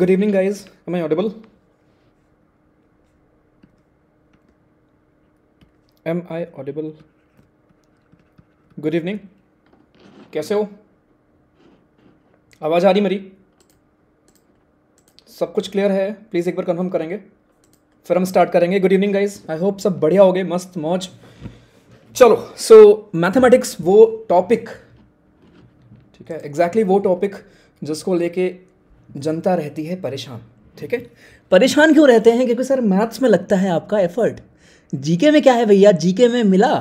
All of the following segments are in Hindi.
Good evening guys am I audible am I audible good evening कैसे हो आवाज़ आ रही मेरी सब कुछ क्लियर है प्लीज़ एक बार कंफर्म करेंगे फिर हम स्टार्ट करेंगे good evening guys I hope सब बढ़िया हो गए मस्त मौज चलो सो so, मैथमेटिक्स वो टॉपिक ठीक है एग्जैक्टली exactly वो टॉपिक जिसको लेके जनता रहती है परेशान ठीक है परेशान क्यों रहते हैं क्योंकि सर मैथ्स में लगता है आपका एफर्ट जीके में क्या है भैया जीके में मिला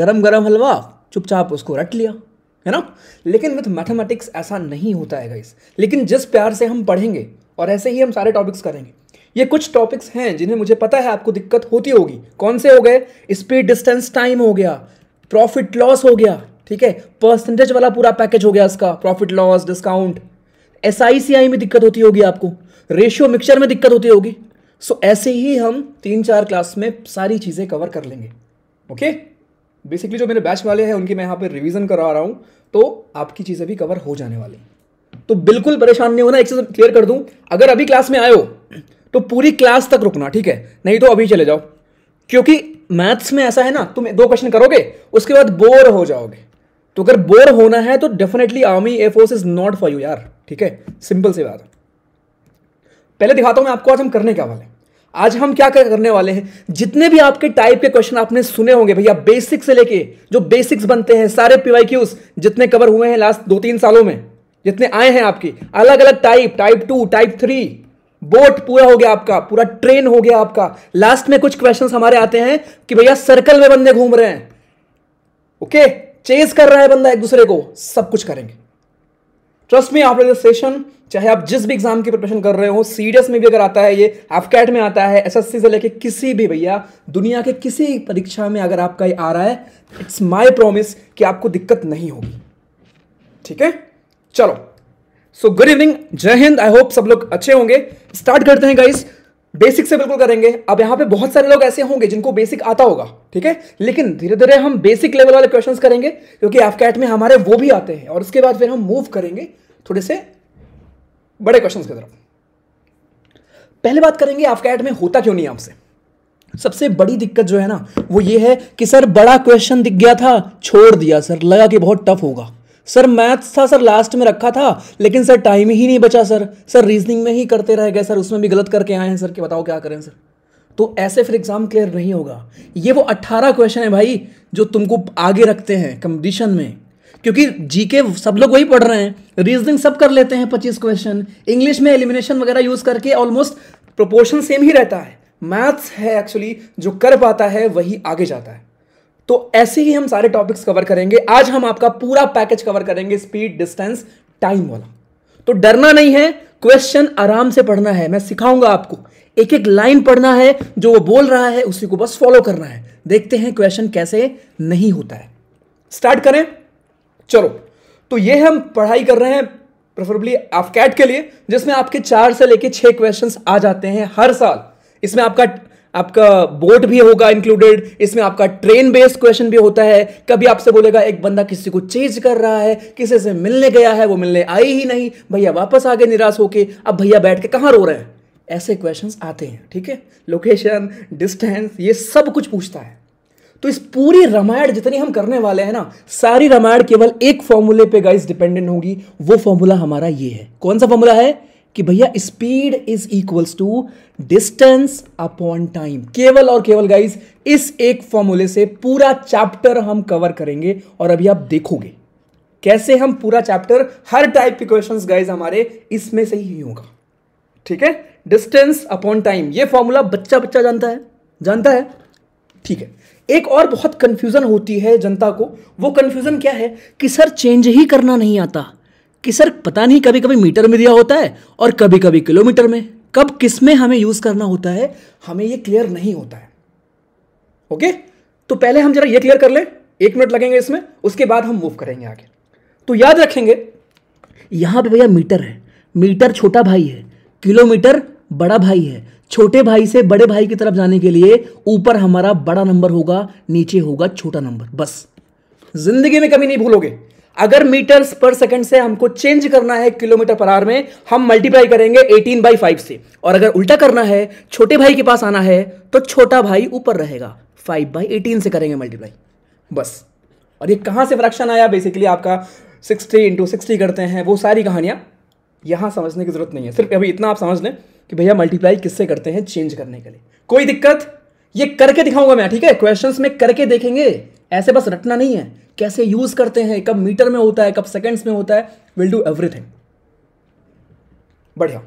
गरम गरम हलवा चुपचाप उसको रट लिया है ना लेकिन विथ मैथमेटिक्स ऐसा नहीं होता है गाइस लेकिन जिस प्यार से हम पढ़ेंगे और ऐसे ही हम सारे टॉपिक्स करेंगे ये कुछ टॉपिक्स हैं जिन्हें मुझे पता है आपको दिक्कत होती होगी कौन से हो गए स्पीड डिस्टेंस टाइम हो गया प्रॉफिट लॉस हो गया ठीक है परसेंटेज वाला पूरा पैकेज हो गया इसका profit loss discount S I I C में दिक्कत होती होगी आपको रेशियो मिक्सचर में दिक्कत होती होगी सो so, ऐसे ही हम तीन चार क्लास में सारी चीज़ें कवर कर लेंगे ओके बेसिकली जो मेरे बैच वाले हैं उनकी मैं यहाँ पर रिवीजन करा रहा हूँ तो आपकी चीज़ें भी कवर हो जाने वाली तो बिल्कुल परेशान नहीं होना एक चीज़ क्लियर कर दूँ अगर अभी क्लास में आयो तो पूरी क्लास तक रुकना ठीक है नहीं तो अभी चले जाओ क्योंकि मैथ्स में ऐसा है ना तुम दो क्वेश्चन करोगे उसके बाद बोर हो जाओगे तो अगर बोर होना है तो definitely army air force is not for you यार ठीक है सिंपल सी बात पहले दिखाता हूं मैं आपको आज हम करने क्या वाले आज हम क्या करने वाले हैं जितने भी आपके टाइप के क्वेश्चन आपने सुने होंगे भैया बेसिक से लेके जो बेसिक्स बनते हैं सारे पीवाईक्यूज जितने कवर हुए हैं लास्ट दो तीन सालों में जितने आए हैं आपके अलग अलग type type two type three boat पूरा हो गया आपका पूरा ट्रेन हो गया आपका लास्ट में कुछ क्वेश्चन हमारे आते हैं कि भैया सर्कल में बंदे घूम रहे हैं ओके okay? चेज कर रहा है बंदा एक दूसरे को सब कुछ करेंगे ट्रस्ट में आफ्टर दिस सेशन चाहे आप जिस भी एग्जाम की प्रिपरेशन कर रहे हो सीरियस में भी अगर आता है ये एफ में आता है एसएससी से लेके किसी भी भैया दुनिया के किसी परीक्षा में अगर आपका ये आ रहा है इट्स माई प्रोमिस कि आपको दिक्कत नहीं होगी ठीक है चलो सो गुड इवनिंग जय हिंद आई होप सब लोग अच्छे होंगे स्टार्ट करते हैं गाइस बेसिक से बिल्कुल करेंगे अब यहां पे बहुत सारे लोग ऐसे होंगे जिनको बेसिक आता होगा ठीक है लेकिन धीरे धीरे हम बेसिक लेवल वाले क्वेश्चंस करेंगे क्योंकि एफकैट में हमारे वो भी आते हैं और उसके बाद फिर हम मूव करेंगे थोड़े से बड़े क्वेश्चन की तरफ पहले बात करेंगे एफकैट में होता क्यों नहीं आपसे सबसे बड़ी दिक्कत जो है ना वो ये है कि सर बड़ा क्वेश्चन दिख गया था छोड़ दिया सर लगा कि बहुत टफ होगा सर मैथ्स था सर लास्ट में रखा था लेकिन सर टाइम ही नहीं बचा सर सर रीजनिंग में ही करते रह गए सर उसमें भी गलत करके आए हैं सर कि बताओ क्या करें सर तो ऐसे फिर एग्ज़ाम क्लियर नहीं होगा ये वो अट्ठारह क्वेश्चन है भाई जो तुमको आगे रखते हैं कंपटीशन में क्योंकि जीके सब लोग वही पढ़ रहे हैं रीजनिंग सब कर लेते हैं पच्चीस क्वेश्चन इंग्लिश में एलिमिनेशन वगैरह यूज़ करके ऑलमोस्ट प्रोपोर्शन सेम ही रहता है मैथ्स है एक्चुअली जो कर पाता है वही आगे जाता है तो ऐसे ही हम सारे टॉपिक्स कवर करेंगे आज हम आपका पूरा पैकेज कवर करेंगे स्पीड डिस्टेंस टाइम वाला तो डरना नहीं है क्वेश्चन आराम से पढ़ना है मैं सिखाऊंगा आपको एक एक लाइन पढ़ना है जो वो बोल रहा है उसी को बस फॉलो करना है देखते हैं क्वेश्चन कैसे नहीं होता है स्टार्ट करें चलो तो ये हम पढ़ाई कर रहे हैं प्रेफरेबली कैट के लिए जिसमें आपके चार से लेके छह क्वेश्चंस आ जाते हैं हर साल इसमें आपका आपका बोट भी होगा इंक्लूडेड इसमें आपका ट्रेन बेस्ड क्वेश्चन भी होता है कभी आपसे बोलेगा एक बंदा किसी को चेज कर रहा है किसी से मिलने गया है वो मिलने आई ही नहीं भैया वापस आ गए निराश होके अब भैया बैठ के कहाँ रो रहे हैं ऐसे क्वेश्चंस आते हैं ठीक है लोकेशन डिस्टेंस ये सब कुछ पूछता है तो इस पूरी रामायण जितनी हम करने वाले हैं ना सारी रामायण केवल एक फॉर्मूले पे गाइस डिपेंडेंट होगी वो फॉर्मूला हमारा ये है कौन सा फॉर्मूला है कि भैया speed is equals to distance upon time केवल और केवल गाइस इस एक फॉर्मूले से पूरा चैप्टर हम कवर करेंगे और अभी आप देखोगे कैसे हम पूरा चैप्टर हर टाइप के क्वेश्चंस गाइज हमारे इसमें से ही होगा ठीक है डिस्टेंस अपॉन टाइम ये फॉर्मूला बच्चा बच्चा जानता है जानता है ठीक है एक और बहुत कंफ्यूजन होती है जनता को वो कंफ्यूजन क्या है कि सर चेंज ही करना नहीं आता कि सर पता नहीं कभी कभी मीटर में दिया होता है और कभी कभी किलोमीटर में कब किस में हमें यूज़ करना होता है हमें ये क्लियर नहीं होता है ओके तो पहले हम जरा ये क्लियर कर लें एक मिनट लगेंगे इसमें उसके बाद हम मूव करेंगे आगे तो याद रखेंगे यहां पे भैया मीटर है मीटर छोटा भाई है किलोमीटर बड़ा भाई है छोटे भाई से बड़े भाई की तरफ जाने के लिए ऊपर हमारा बड़ा नंबर होगा नीचे होगा छोटा नंबर बस जिंदगी में कभी नहीं भूलोगे अगर मीटर्स पर सेकंड से हमको चेंज करना है किलोमीटर पर आवर में हम मल्टीप्लाई करेंगे 18 बाई फाइव से और अगर उल्टा करना है छोटे भाई के पास आना है तो छोटा भाई ऊपर रहेगा फाइव बाई एटीन से करेंगे मल्टीप्लाई बस और ये कहाँ से फ्रैक्शन आया बेसिकली आपका सिक्सटी इंटू सिक्सटी करते हैं वो सारी कहानियाँ यहाँ समझने की ज़रूरत नहीं है सिर्फ अभी इतना आप समझ लें कि भैया मल्टीप्लाई किससे करते हैं चेंज करने के लिए कोई दिक्कत ये करके दिखाऊंगा मैं ठीक है क्वेश्चंस में करके देखेंगे ऐसे बस रटना नहीं है कैसे यूज़ करते हैं कब मीटर में होता है कब सेकेंड्स में होता है विल डू एवरीथिंग बढ़िया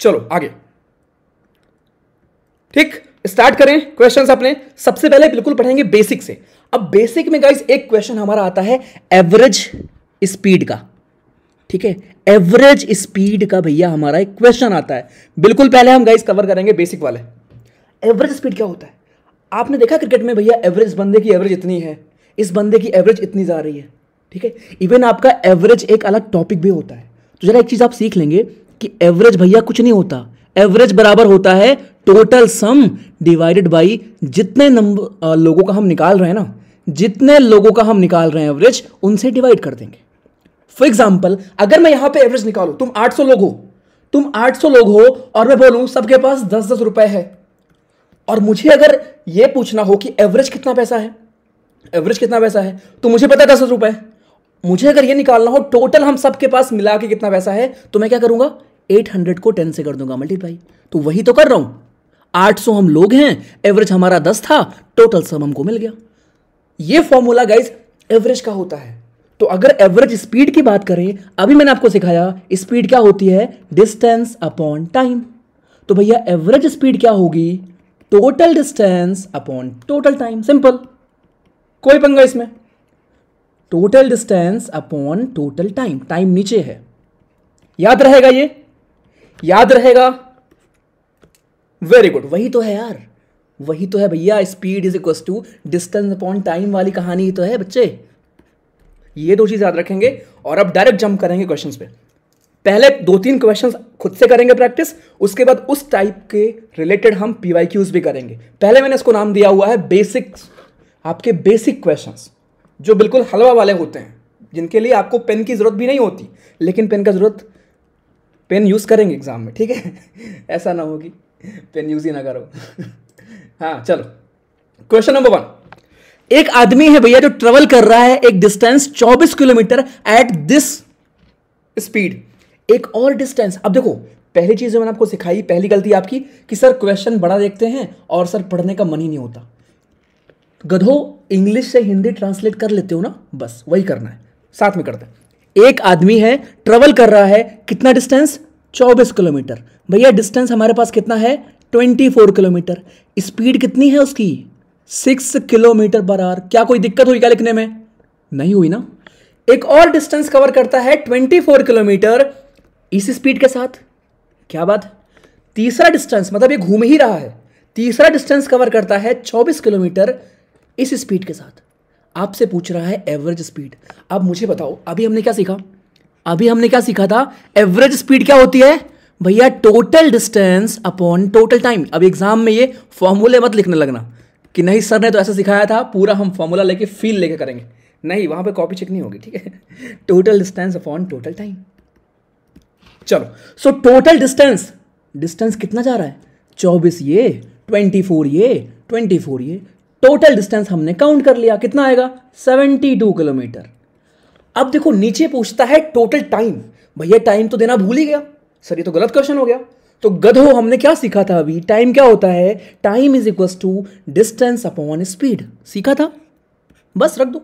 चलो आगे ठीक स्टार्ट करें क्वेश्चंस अपने सबसे पहले बिल्कुल पढ़ेंगे बेसिक से अब बेसिक में गाइस एक क्वेश्चन हमारा आता है एवरेज स्पीड का ठीक है एवरेज स्पीड का भैया हमारा एक क्वेश्चन आता है बिल्कुल पहले हम गाइस कवर करेंगे बेसिक वाले एवरेज स्पीड क्या होता है आपने देखा क्रिकेट में भैया एवरेज बंदे की एवरेज इतनी है इस बंदे की एवरेज इतनी जा रही है ठीक है इवन आपका एवरेज एक अलग टॉपिक भी होता है तो जरा एक चीज़ आप सीख लेंगे कि एवरेज भैया कुछ नहीं होता एवरेज बराबर होता है टोटल सम डिवाइडेड बाई जितने नंबर लोगों का हम निकाल रहे हैं ना जितने लोगों का हम निकाल रहे हैं एवरेज उनसे डिवाइड कर देंगे फॉर एग्जाम्पल अगर मैं यहां पे एवरेज निकालू तुम 800 लोग हो तुम 800 लोग हो और मैं बोलू सबके पास दस दस रुपए है और मुझे अगर यह पूछना हो कि एवरेज कितना पैसा है एवरेज कितना पैसा है तो मुझे पता है दस रुपए मुझे अगर ये निकालना हो टोटल हम सबके पास मिला के कितना पैसा है तो मैं क्या करूंगा एट हंड्रेड को टेन से कर दूंगा मल्टीप्लाई तो वही तो कर रहा हूं आठ सौ हम लोग हैं एवरेज हमारा दस था टोटल सम हमको मिल गया ये फॉर्मूला गाइज एवरेज का होता है तो अगर एवरेज स्पीड की बात करें अभी मैंने आपको सिखाया स्पीड क्या होती है डिस्टेंस अपॉन टाइम तो भैया एवरेज स्पीड क्या होगी total distance upon total time simple कोई पंगा इसमें total distance upon total time time नीचे है याद रहेगा ये याद रहेगा वेरी गुड वही तो है यार वही तो है भैया speed is equal to distance upon time वाली कहानी तो है बच्चे ये दो चीज याद रखेंगे और अब डायरेक्ट जंप करेंगे क्वेश्चन पे पहले दो तीन क्वेश्चन खुद से करेंगे प्रैक्टिस उसके बाद उस टाइप के रिलेटेड हम क्यूज भी करेंगे पहले मैंने इसको नाम दिया हुआ है बेसिक्स आपके बेसिक क्वेश्चंस जो बिल्कुल हलवा वाले होते हैं जिनके लिए आपको पेन की ज़रूरत भी नहीं होती लेकिन पेन का ज़रूरत पेन यूज़ करेंगे एग्ज़ाम में ठीक है ऐसा ना होगी पेन यूज़ ही ना करो हाँ चलो क्वेश्चन नंबर वन एक आदमी है भैया जो ट्रेवल कर रहा है एक distance 24 kilometre at this speed एक और डिस्टेंस अब देखो पहली चीज़ जो मैंने आपको सिखाई पहली गलती आपकी कि सर क्वेश्चन बड़ा देखते हैं और सर पढ़ने का मन ही नहीं होता गधो इंग्लिश से हिंदी ट्रांसलेट कर लेते हो ना बस वही करना है साथ में करते हैं एक आदमी है ट्रेवल कर रहा है कितना डिस्टेंस चौबीस किलोमीटर भैया डिस्टेंस हमारे पास कितना है ट्वेंटी फोर किलोमीटर स्पीड कितनी है उसकी सिक्स किलोमीटर पर आर क्या कोई दिक्कत हुई क्या लिखने में नहीं हुई ना एक और डिस्टेंस कवर करता है ट्वेंटी फोर किलोमीटर इस स्पीड के साथ क्या बात तीसरा डिस्टेंस मतलब ये घूम ही रहा है तीसरा डिस्टेंस कवर करता है चौबीस किलोमीटर इस स्पीड के साथ आपसे पूछ रहा है एवरेज स्पीड अब मुझे बताओ अभी हमने क्या सीखा अभी हमने क्या सीखा था एवरेज स्पीड क्या होती है भैया total distance upon total time अब एग्जाम में ये फॉर्मूले मत लिखने लगना कि नहीं सर ने तो ऐसा सिखाया था पूरा हम फॉर्मूला लेके फील लेके करेंगे नहीं वहां पे कॉपी चेक नहीं होगी ठीक है total distance upon total time चलो सो टोटल डिस्टेंस डिस्टेंस कितना जा रहा है चौबीस ये ट्वेंटी फोर ये ट्वेंटी फोर ये टोटल डिस्टेंस हमने काउंट कर लिया कितना आएगा 72 किलोमीटर अब देखो नीचे पूछता है टोटल टाइम भैया टाइम तो देना भूल ही गया सर ये तो गलत क्वेश्चन हो गया तो गधो हमने क्या सीखा था अभी टाइम क्या होता है time is equal to distance upon speed सीखा था बस रख दो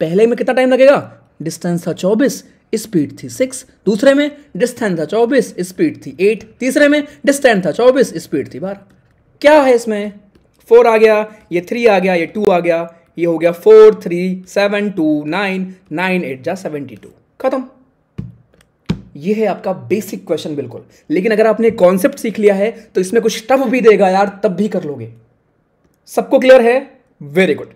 पहले में कितना टाइम लगेगा डिस्टेंस था चौबीस स्पीड थी सिक्स दूसरे में डिस्टेंस था चौबीस स्पीड थी एट तीसरे में डिस्टेंस था चौबीस स्पीड थी बार क्या है इसमें फोर आ गया ये थ्री आ गया ये टू आ गया ये हो गया four three seven two nine nine eight जा सेवेंटी टू खत्म ये है आपका बेसिक क्वेश्चन बिल्कुल लेकिन अगर आपने कॉन्सेप्ट सीख लिया है तो इसमें कुछ टफ भी देगा यार तब भी कर लोगे सबको क्लियर है वेरी गुड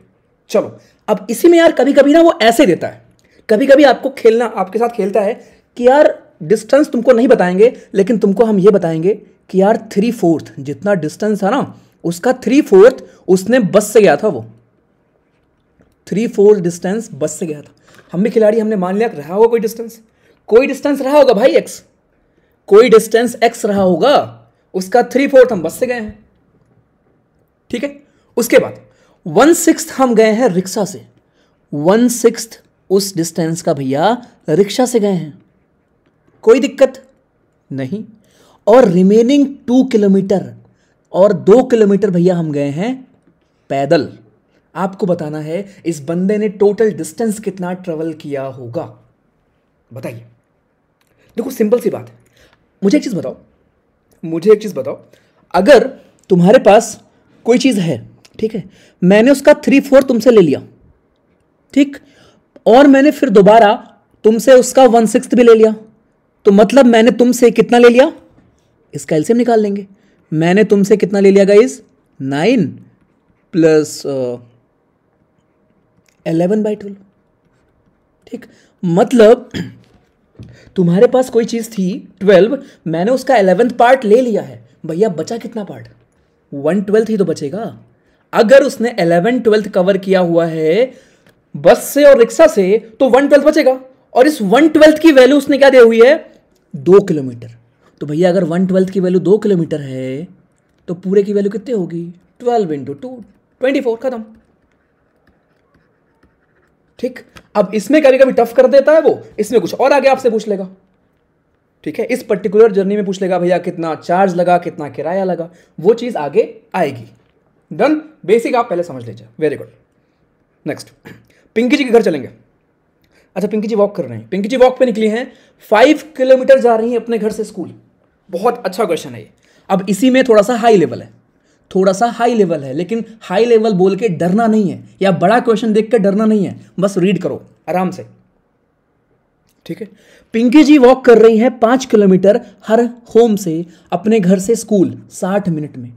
चलो अब इसी में यार कभी कभी ना वो ऐसे देता है कभी कभी आपको खेलना आपके साथ खेलता है कि यार डिस्टेंस तुमको नहीं बताएंगे लेकिन तुमको हम ये बताएंगे कि यार थ्री फोर्थ जितना डिस्टेंस है ना उसका थ्री फोर्थ उसने बस से गया था वो थ्री फोर्थ डिस्टेंस बस से गया था हम भी खिलाड़ी हमने मान लिया रहा होगा कोई डिस्टेंस कोई डिस्टेंस रहा होगा भाई एक्स कोई डिस्टेंस एक्स रहा होगा उसका थ्री फोर्थ हम बस से गए हैं ठीक है उसके बाद वन सिक्स हम गए हैं रिक्शा से वन सिक्स उस डिस्टेंस का भैया रिक्शा से गए हैं कोई दिक्कत नहीं और रिमेनिंग टू किलोमीटर और दो किलोमीटर भैया हम गए हैं पैदल आपको बताना है इस बंदे ने टोटल डिस्टेंस कितना ट्रेवल किया होगा बताइए देखो सिंपल सी बात है मुझे एक चीज़ बताओ मुझे एक चीज़ बताओ अगर तुम्हारे पास कोई चीज़ है ठीक है मैंने उसका थ्री फोर तुमसे ले लिया ठीक और मैंने फिर दोबारा तुमसे उसका वन सिक्स भी ले लिया तो मतलब मैंने तुमसे कितना ले लिया इसका एल्सियम निकाल लेंगे मैंने तुमसे कितना ले लिया guys nine plus eleven by twelve ठीक मतलब तुम्हारे पास कोई चीज़ थी ट्वेल्व मैंने उसका एलेवेंथ पार्ट ले लिया है भैया बचा कितना पार्ट वन ट्वेल्थ ही तो बचेगा अगर उसने एलेवन ट्वेल्थ कवर किया हुआ है बस से और रिक्शा से तो वन ट्वेल्थ बचेगा और इस वन ट्वेल्थ की वैल्यू उसने क्या दी हुई है दो किलोमीटर तो भैया अगर वन ट्वेल्थ की वैल्यू दो किलोमीटर है तो पूरे की वैल्यू कितनी होगी twelve into two twenty four खत्म ठीक अब इसमें कभी कभी टफ कर देता है वो इसमें कुछ और आगे आपसे पूछ लेगा ठीक है इस पर्टिकुलर जर्नी में पूछ लेगा भैया कितना चार्ज लगा कितना किराया लगा वो चीज़ आगे आएगी डन बेसिक आप पहले समझ लीजिए very good next Pinky ji के घर चलेंगे अच्छा पिंकी जी वॉक कर रहे हैं पिंकी जी वॉक पे निकली हैं फाइव किलोमीटर जा रही हैं अपने घर से स्कूल बहुत अच्छा क्वेश्चन है अब इसी में थोड़ा सा हाई लेवल है थोड़ा सा हाई लेवल है लेकिन हाई लेवल बोल के डरना नहीं है या बड़ा क्वेश्चन देख कर डरना नहीं है बस रीड करो आराम से ठीक है पिंकी जी वॉक कर रही है पांच किलोमीटर हर होम से अपने घर से स्कूल साठ मिनट में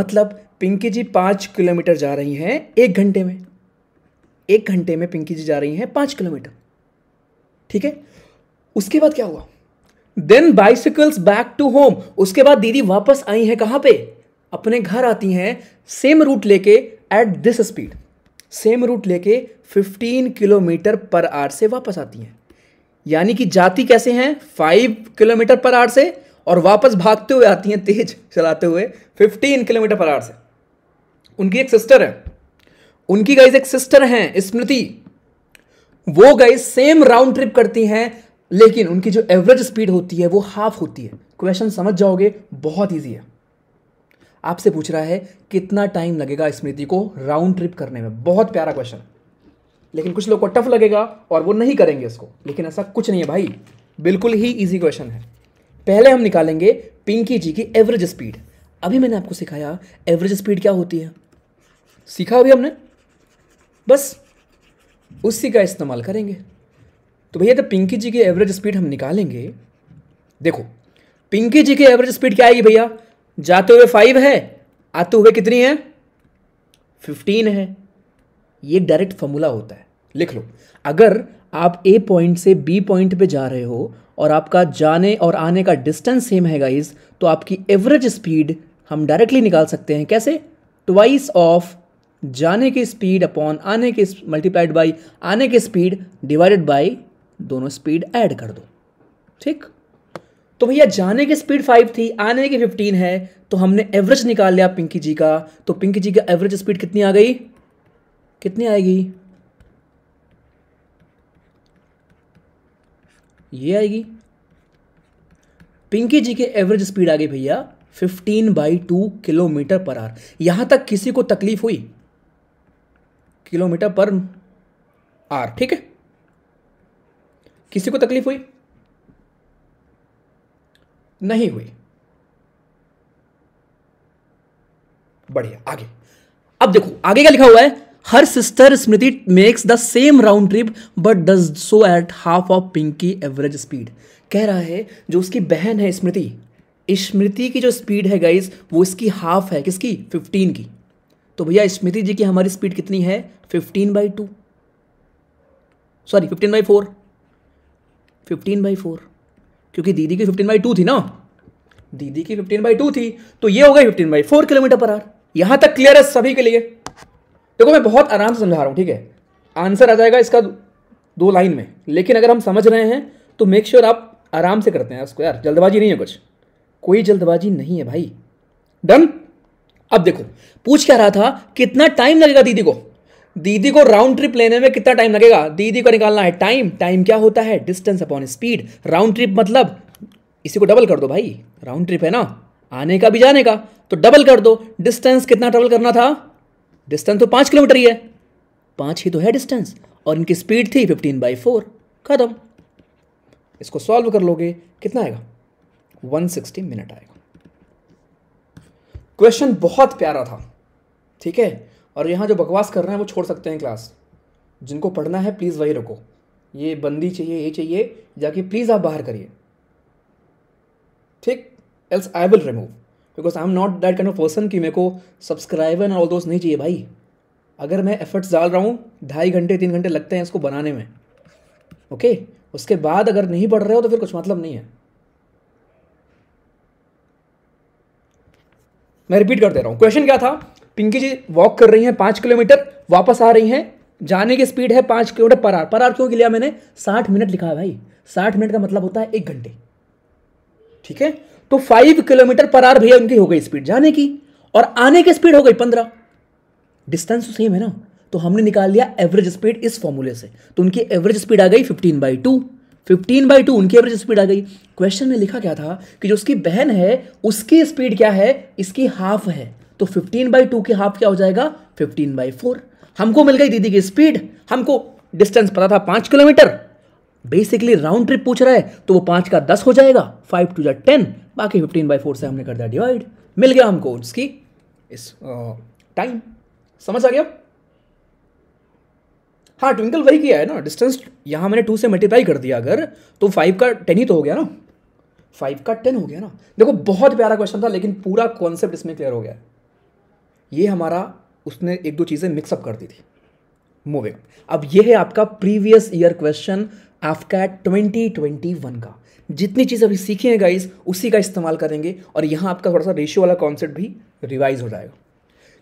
मतलब पिंकी जी पांच किलोमीटर जा रही हैं एक घंटे में एक घंटे में पिंकी जी जा रही हैं पांच किलोमीटर ठीक है उसके बाद क्या हुआ then bicycles back to home उसके बाद दीदी वापस आई है कहां पे अपने घर आती हैं सेम रूट लेके at this speed same route लेके 15 किलोमीटर पर आर से वापस आती हैं यानी कि जाती कैसे हैं 5 किलोमीटर पर आर से और वापस भागते हुए आती हैं तेज चलाते हुए 15 किलोमीटर पर आर से उनकी एक सिस्टर है उनकी गाइज एक सिस्टर हैं स्मृति वो गाइज सेम राउंड ट्रिप करती हैं लेकिन उनकी जो एवरेज स्पीड होती है वो हाफ होती है क्वेश्चन समझ जाओगे बहुत ईजी है आपसे पूछ रहा है कितना टाइम लगेगा स्मृति को राउंड ट्रिप करने में बहुत प्यारा क्वेश्चन लेकिन कुछ लोग को टफ लगेगा और वो नहीं करेंगे इसको लेकिन ऐसा कुछ नहीं है भाई बिल्कुल ही ईजी क्वेश्चन है पहले हम निकालेंगे पिंकी जी की एवरेज स्पीड अभी मैंने आपको सिखाया एवरेज स्पीड क्या होती है सीखा अभी हमने बस उसी का इस्तेमाल करेंगे तो भैया तो पिंकी जी की एवरेज स्पीड हम निकालेंगे देखो पिंकी जी की एवरेज स्पीड क्या आएगी भैया जाते हुए फाइव है आते हुए कितनी है फिफ्टीन है ये डायरेक्ट फॉर्मूला होता है लिख लो अगर आप ए पॉइंट से बी पॉइंट पे जा रहे हो और आपका जाने और आने का डिस्टेंस सेम है गाइज तो आपकी एवरेज स्पीड हम डायरेक्टली निकाल सकते हैं कैसे ट्वाइस ऑफ जाने की स्पीड अपॉन आने की मल्टीप्लाइड बाई आने की स्पीड डिवाइडेड बाई दोनों स्पीड ऐड कर दो ठीक तो भैया जाने की स्पीड फाइव थी आने की फिफ्टीन है तो हमने एवरेज निकाल लिया पिंकी जी का तो पिंकी जी का एवरेज स्पीड कितनी आ गई कितनी आएगी ये आएगी पिंकी जी की एवरेज स्पीड आ गई भैया fifteen by two kilometre per hour यहां तक किसी को तकलीफ हुई किलोमीटर पर आर ठीक है किसी को तकलीफ हुई नहीं हुई बढ़िया आगे अब देखो आगे क्या लिखा हुआ है her sister Smriti makes the same round trip but does so at half of Pinky average speed कह रहा है जो उसकी बहन है स्मृति स्मृति की जो स्पीड है गाइज वो इसकी हाफ है किसकी फिफ्टीन की तो भैया स्मृति जी की हमारी स्पीड कितनी है fifteen by two sorry fifteen by four fifteen by four क्योंकि दीदी की फिफ्टीन बाई टू थी ना दीदी की फिफ्टीन बाई टू थी तो ये हो गई fifteen by four kilometre per hour यहां तक क्लियर है सभी के लिए देखो मैं बहुत आराम से समझा रहा हूँ ठीक है आंसर आ जाएगा इसका दो लाइन में लेकिन अगर हम समझ रहे हैं तो मेक श्योर sure आप आराम से करते हैं उसको यार जल्दबाजी नहीं है कुछ कोई जल्दबाजी नहीं है भाई डन अब देखो पूछ क्या रहा था कितना टाइम लगेगा दीदी को दीदी को राउंड ट्रिप लेने में कितना टाइम लगेगा दीदी को निकालना है टाइम टाइम क्या होता है distance upon speed round trip मतलब इसी को डबल कर दो भाई राउंड ट्रिप है ना आने का भी जाने का तो डबल कर दो डिस्टेंस कितना ट्रेवल करना था डिस्टेंस तो पांच किलोमीटर ही है पांच ही तो है डिस्टेंस और इनकी स्पीड थी फिफ्टीन बाई फोर ख़त्म इसको सॉल्व कर लोगे कितना आएगा वन सिक्सटी मिनट आएगा क्वेश्चन बहुत प्यारा था ठीक है और यहाँ जो बकवास कर रहे हैं वो छोड़ सकते हैं क्लास जिनको पढ़ना है प्लीज़ वही रखो ये बंदी चाहिए ये चाहिए जाके प्लीज़ आप बाहर करिए ठीक else I will remove because I am not that kind of person कि मेरे को सब्सक्राइबर एंड ऑल दोस्त नहीं चाहिए भाई अगर मैं एफर्ट्स डाल रहा हूँ ढाई घंटे तीन घंटे लगते हैं इसको बनाने में ओके okay? उसके बाद अगर नहीं पढ़ रहे हो तो फिर कुछ मतलब नहीं है मैं रिपीट कर दे रहा हूँ क्वेश्चन क्या था पिंकी जी वॉक कर रही हैं पाँच किलोमीटर वापस आ रही हैं जाने की स्पीड है पाँच किलोमीटर पर आर पर आर क्यों लिया मैंने साठ मिनट लिखा है भाई साठ मिनट का मतलब होता है एक घंटे ठीक है तो फाइव किलोमीटर पर आर भैया उनकी हो गई स्पीड जाने की और आने की स्पीड हो गई पंद्रह डिस्टेंस तो सेम है ना तो हमने निकाल लिया एवरेज स्पीड इस फॉर्मूले से तो उनकी एवरेज स्पीड आ गई fifteen by two fifteen by two उनकी एवरेज स्पीड आ गई क्वेश्चन में लिखा क्या था कि जो उसकी बहन है उसकी स्पीड क्या है इसकी हाफ है तो 15 बाई टू के हाफ क्या हो जाएगा 15 बाई फोर हमको मिल गई दीदी की स्पीड हमको डिस्टेंस पता था पांच किलोमीटर बेसिकली राउंड ट्रिप पूछ रहा है तो वो पांच का दस हो जाएगा फाइव टू जै टेन बाकी फिफ्टीन बाई फोर से हमने कर दिया डिवाइड मिल गया हमको उसकी इस टाइम समझ आ गया हाँ ट्विंकल वही किया है ना डिस्टेंस यहाँ मैंने टू से मल्टीप्लाई कर दिया अगर तो फाइव का टेन ही तो हो गया ना फाइव का टेन हो गया ना देखो बहुत प्यारा क्वेश्चन था लेकिन पूरा कॉन्सेप्ट इसमें क्लियर हो गया है ये हमारा उसने एक दो चीज़ें मिक्सअप कर दी थी मूविंग अब ये है आपका previous year question AFCAT twenty twenty one का जितनी चीज़ अभी सीखी हैं गाइज उसी का इस्तेमाल करेंगे और यहाँ आपका थोड़ा सा रेशियो वाला कॉन्सेप्ट भी रिवाइज हो जाएगा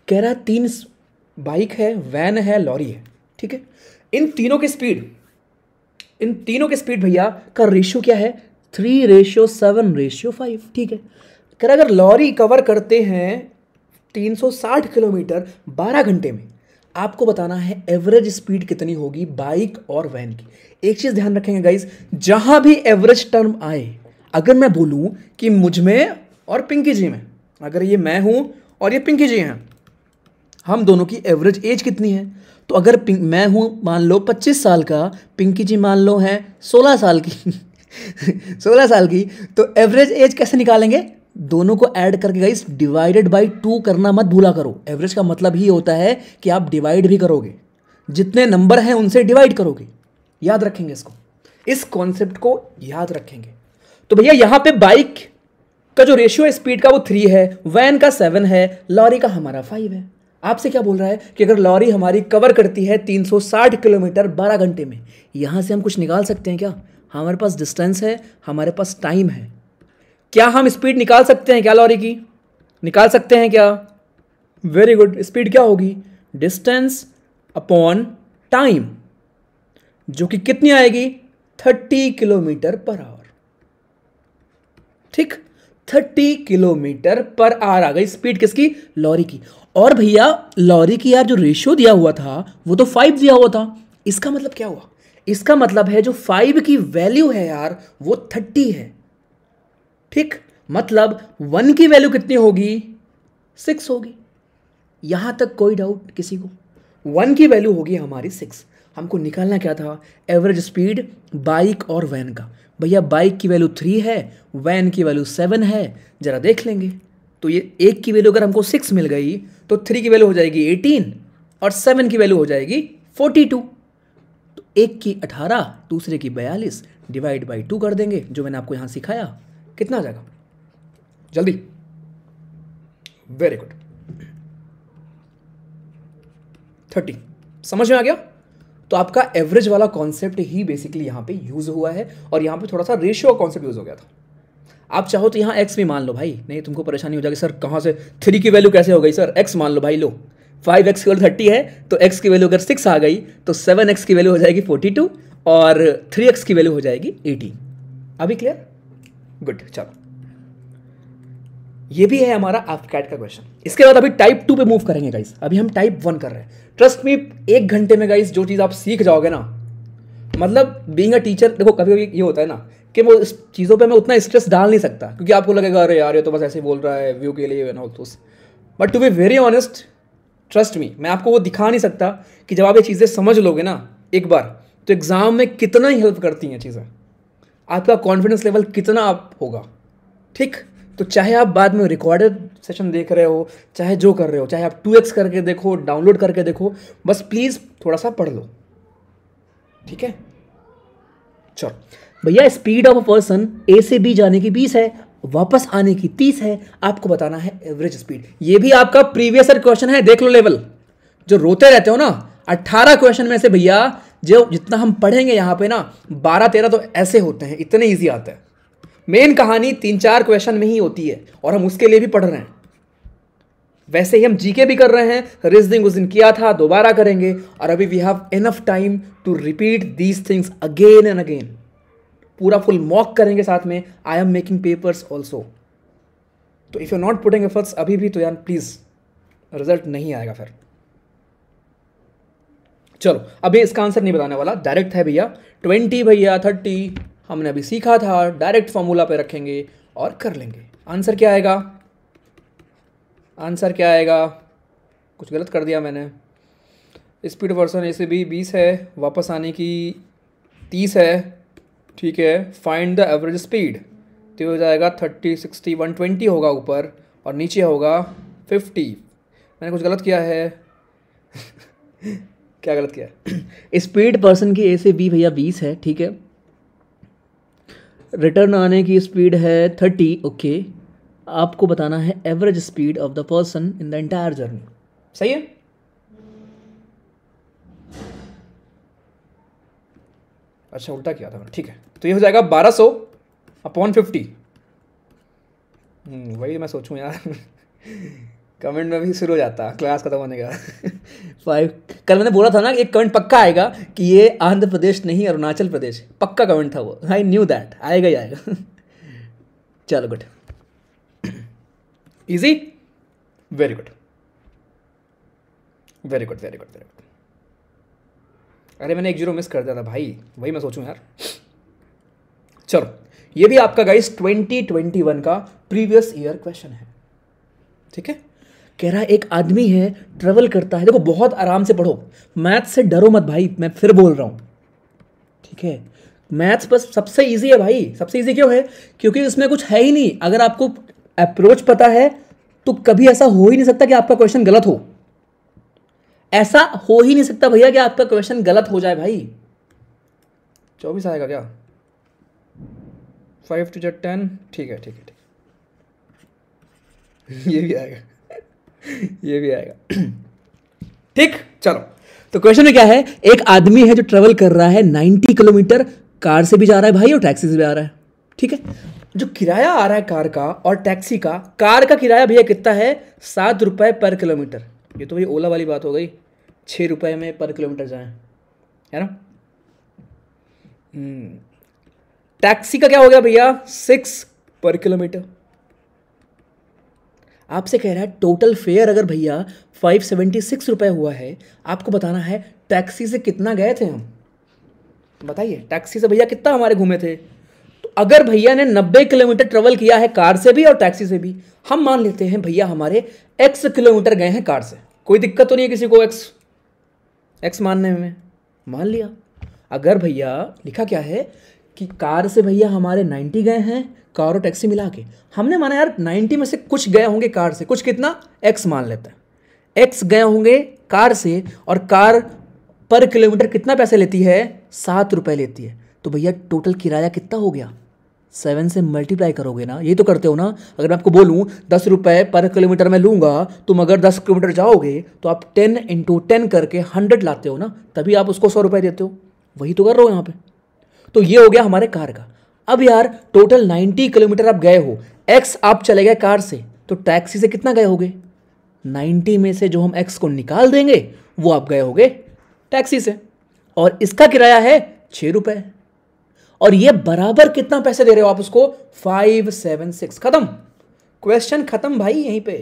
कह रहा है तीन बाइक है वैन है लॉरी है ठीक है इन तीनों की स्पीड इन तीनों की स्पीड भैया का रेशियो क्या है three ratio seven ratio five ठीक है कह रहा अगर लॉरी कवर करते हैं 360 किलोमीटर 12 घंटे में आपको बताना है एवरेज स्पीड कितनी होगी बाइक और वैन की एक चीज़ ध्यान रखेंगे गाइज जहां भी एवरेज टर्म आए अगर मैं बोलूं कि मुझ में और पिंकी जी में अगर ये मैं हूं और ये पिंकी जी हैं हम दोनों की एवरेज एज कितनी है तो अगर मैं हूं मान लो 25 साल का पिंकी जी मान लो है 16 साल की 16 साल की तो एवरेज एज कैसे निकालेंगे दोनों को ऐड करके गाइस डिवाइडेड बाई टू करना मत भूला करो एवरेज का मतलब ही होता है कि आप डिवाइड भी करोगे जितने नंबर हैं उनसे डिवाइड करोगे याद रखेंगे इसको इस कॉन्सेप्ट को याद रखेंगे तो भैया यहाँ पे बाइक का जो रेशियो है स्पीड का वो थ्री है वैन का सेवन है लॉरी का हमारा फाइव है आपसे क्या बोल रहा है कि अगर लॉरी हमारी कवर करती है 360 किलोमीटर 12 घंटे में यहाँ से हम कुछ निकाल सकते हैं क्या हमारे पास डिस्टेंस है हमारे पास टाइम है क्या हम स्पीड निकाल सकते हैं क्या लॉरी की निकाल सकते हैं क्या वेरी गुड स्पीड क्या होगी डिस्टेंस अपॉन टाइम जो कि कितनी आएगी थर्टी किलोमीटर पर आवर ठीक थर्टी किलोमीटर पर आवर आ गई स्पीड किसकी लॉरी की और भैया लॉरी की यार जो रेशियो दिया हुआ था वो तो फाइव दिया हुआ था इसका मतलब क्या हुआ इसका मतलब है जो फाइव की वैल्यू है यार वो थर्टी है ठीक मतलब वन की वैल्यू कितनी होगी सिक्स होगी यहां तक कोई डाउट किसी को वन की वैल्यू होगी हमारी सिक्स हमको निकालना क्या था एवरेज स्पीड बाइक और वैन का भैया बाइक की वैल्यू थ्री है वैन की वैल्यू सेवन है ज़रा देख लेंगे तो ये एक की वैल्यू अगर हमको सिक्स मिल गई तो थ्री की वैल्यू हो जाएगी एटीन और सेवन की वैल्यू हो जाएगी फोर्टी टू तो एक की अठारह दूसरे की बयालीस डिवाइड बाई टू कर देंगे जो मैंने आपको यहाँ सिखाया कितना आ जाएगा जल्दी वेरी गुड थर्टी समझ में आ गया तो आपका एवरेज वाला कॉन्सेप्ट ही बेसिकली यहां पे यूज़ हुआ है और यहां पे थोड़ा सा रेशियो कॉन्सेप्ट यूज़ हो गया था आप चाहो तो यहां एक्स भी मान लो भाई नहीं तुमको परेशानी हो जाएगी सर कहां से थ्री की वैल्यू कैसे हो गई सर एक्स मान लो भाई लो फाइव एक्स की थर्टी है तो एक्स की वैल्यू अगर सिक्स आ गई तो सेवन एक्स की वैल्यू हो जाएगी फोर्टी टू और थ्री एक्स की वैल्यू हो जाएगी एटी अभी क्लियर गुड चलो ये भी है हमारा एफकैट का क्वेश्चन इसके बाद अभी टाइप टू पे मूव करेंगे गाइस अभी हम टाइप वन कर रहे हैं ट्रस्ट मी एक घंटे में गाइस जो चीज़ आप सीख जाओगे ना मतलब बींग अ टीचर देखो कभी कभी ये होता है ना कि वो इस चीज़ों पे मैं उतना स्ट्रेस डाल नहीं सकता क्योंकि आपको लगेगा अरे यार ये तो बस ऐसे बोल रहा है व्यू के लिए ना तो but to be very honest trust me मैं आपको वो दिखा नहीं सकता कि जब आप ये चीज़ें समझ लोगे ना एक बार तो एग्ज़ाम में कितना ही हेल्प करती हैं चीज़ें आपका कॉन्फिडेंस लेवल कितना अप होगा ठीक तो चाहे आप बाद में रिकॉर्डेड सेशन देख रहे हो चाहे जो कर रहे हो चाहे आप टू एक्स करके देखो डाउनलोड करके देखो बस प्लीज़ थोड़ा सा पढ़ लो ठीक है चलो भैया speed of a person A से बी जाने की बीस है वापस आने की तीस है आपको बताना है एवरेज स्पीड ये भी आपका प्रीवियस क्वेश्चन है देख लो लेवल जो रोते रहते हो ना अट्ठारह क्वेश्चन में से भैया जो जितना हम पढ़ेंगे यहाँ पे ना बारह तेरह तो ऐसे होते हैं इतने ईजी आते हैं मेन कहानी तीन चार क्वेश्चन में ही होती है और हम उसके लिए भी पढ़ रहे हैं वैसे ही हम जीके भी कर रहे हैं रीजनिंग उस दिन किया था दोबारा करेंगे और अभी we have enough time to repeat these things again and again पूरा फुल मॉक करेंगे साथ में I am making papers also तो if you not putting efforts अभी भी तो यार प्लीज़ रिजल्ट नहीं आएगा फिर चलो अभी इसका आंसर नहीं बताने वाला डायरेक्ट है भैया ट्वेंटी भैया थर्टी हमने अभी सीखा था डायरेक्ट फॉर्मूला पे रखेंगे और कर लेंगे आंसर क्या आएगा आंसर क्या आएगा कुछ गलत कर दिया मैंने स्पीड वर्सन ऐसे भी बीस है वापस आने की तीस है ठीक है फाइंड द एवरेज स्पीड तो हो जाएगा थर्टी सिक्सटी वन ट्वेंटी होगा ऊपर और नीचे होगा फिफ्टी मैंने कुछ गलत किया है क्या गलत किया स्पीड पर्सन की ए से बी भैया बीस है ठीक है रिटर्न आने की स्पीड है थर्टी ओके आपको बताना है average speed of the person in the entire journey सही है अच्छा उल्टा किया था मैंने ठीक है तो ये हो जाएगा बारह सौ अपॉन फिफ्टी हम्म, वही मैं सोचूं यार कमेंट में भी शुरू हो जाता क्लास खत्म होने का फाइव कल मैंने बोला था ना एक कमेंट पक्का आएगा कि ये आंध्र प्रदेश नहीं अरुणाचल प्रदेश पक्का कमेंट था वो आई न्यू दैट आएगा ही आएगा चलो good easy very good very good very good very good अरे मैंने एक जीरो मिस कर दिया था भाई वही मैं सोचूं यार चलो ये भी आपका गाइस 2021 का प्रीवियस ईयर क्वेश्चन है ठीक है कह रहा है एक आदमी है ट्रेवल करता है देखो बहुत आराम से पढ़ो मैथ्स से डरो मत भाई मैं फिर बोल रहा हूँ ठीक है मैथ्स बस सबसे ईजी है भाई सबसे ईजी क्यों है क्योंकि उसमें कुछ है ही नहीं अगर आपको अप्रोच पता है तो कभी ऐसा हो ही नहीं सकता कि आपका क्वेश्चन गलत हो ऐसा हो ही नहीं सकता भैया कि आपका क्वेश्चन गलत हो जाए भाई चौबीस आएगा क्या फाइव टू जेड टेन ठीक है ठीक है ठीक ये भी आएगा ये भी आएगा ठीक चलो तो क्वेश्चन क्या है एक आदमी है जो ट्रेवल कर रहा है नाइनटी किलोमीटर कार से भी जा रहा है भाई और टैक्सी से भी आ रहा है ठीक है जो किराया आ रहा है कार का और टैक्सी का कार का किराया भैया कितना है सात रुपये पर किलोमीटर ये तो भाई ओला वाली बात हो गई छः रुपये में पर किलोमीटर जाए है ना टैक्सी हम्म। का क्या हो गया भैया सिक्स पर किलोमीटर आपसे कह रहा है टोटल फेयर अगर भैया फाइव सेवेंटी सिक्स रुपये हुआ है आपको बताना है टैक्सी से कितना गए थे हम बताइए टैक्सी से भैया कितना हमारे घूमे थे तो अगर भैया ने नब्बे किलोमीटर ट्रेवल किया है कार से भी और टैक्सी से भी हम मान लेते हैं भैया हमारे एक्स किलोमीटर गए हैं कार से कोई दिक्कत तो नहीं है किसी को एक्स एक्स मानने में मान लिया अगर भैया लिखा क्या है कि कार से भैया हमारे 90 गए हैं कार और टैक्सी मिला के हमने माना यार 90 में से कुछ गए होंगे कार से कुछ कितना एक्स मान लेते हैं एक्स गए होंगे कार से और कार पर किलोमीटर कितना पैसे लेती है सात रुपये लेती है तो भैया टोटल किराया कितना हो गया सेवन से मल्टीप्लाई करोगे ना यही तो करते हो ना अगर मैं आपको बोलूँ दस रुपये पर किलोमीटर में लूँगा तुम अगर दस किलोमीटर जाओगे तो आप टेन इंटू टेन करके हंड्रेड लाते हो ना तभी आप उसको सौ रुपये देते हो वही तो कर रहे हो यहाँ पे तो ये हो गया हमारे कार का अब यार टोटल 90 किलोमीटर आप गए हो एक्स आप चले गए कार से तो टैक्सी से कितना गए होगे 90 में से जो हम एक्स को निकाल देंगे वो आप गए होगे टैक्सी से और इसका किराया है छः रुपये और ये बराबर कितना पैसे दे रहे हो आप उसको फाइव सेवन सिक्स खत्म क्वेश्चन खत्म भाई यहीं पे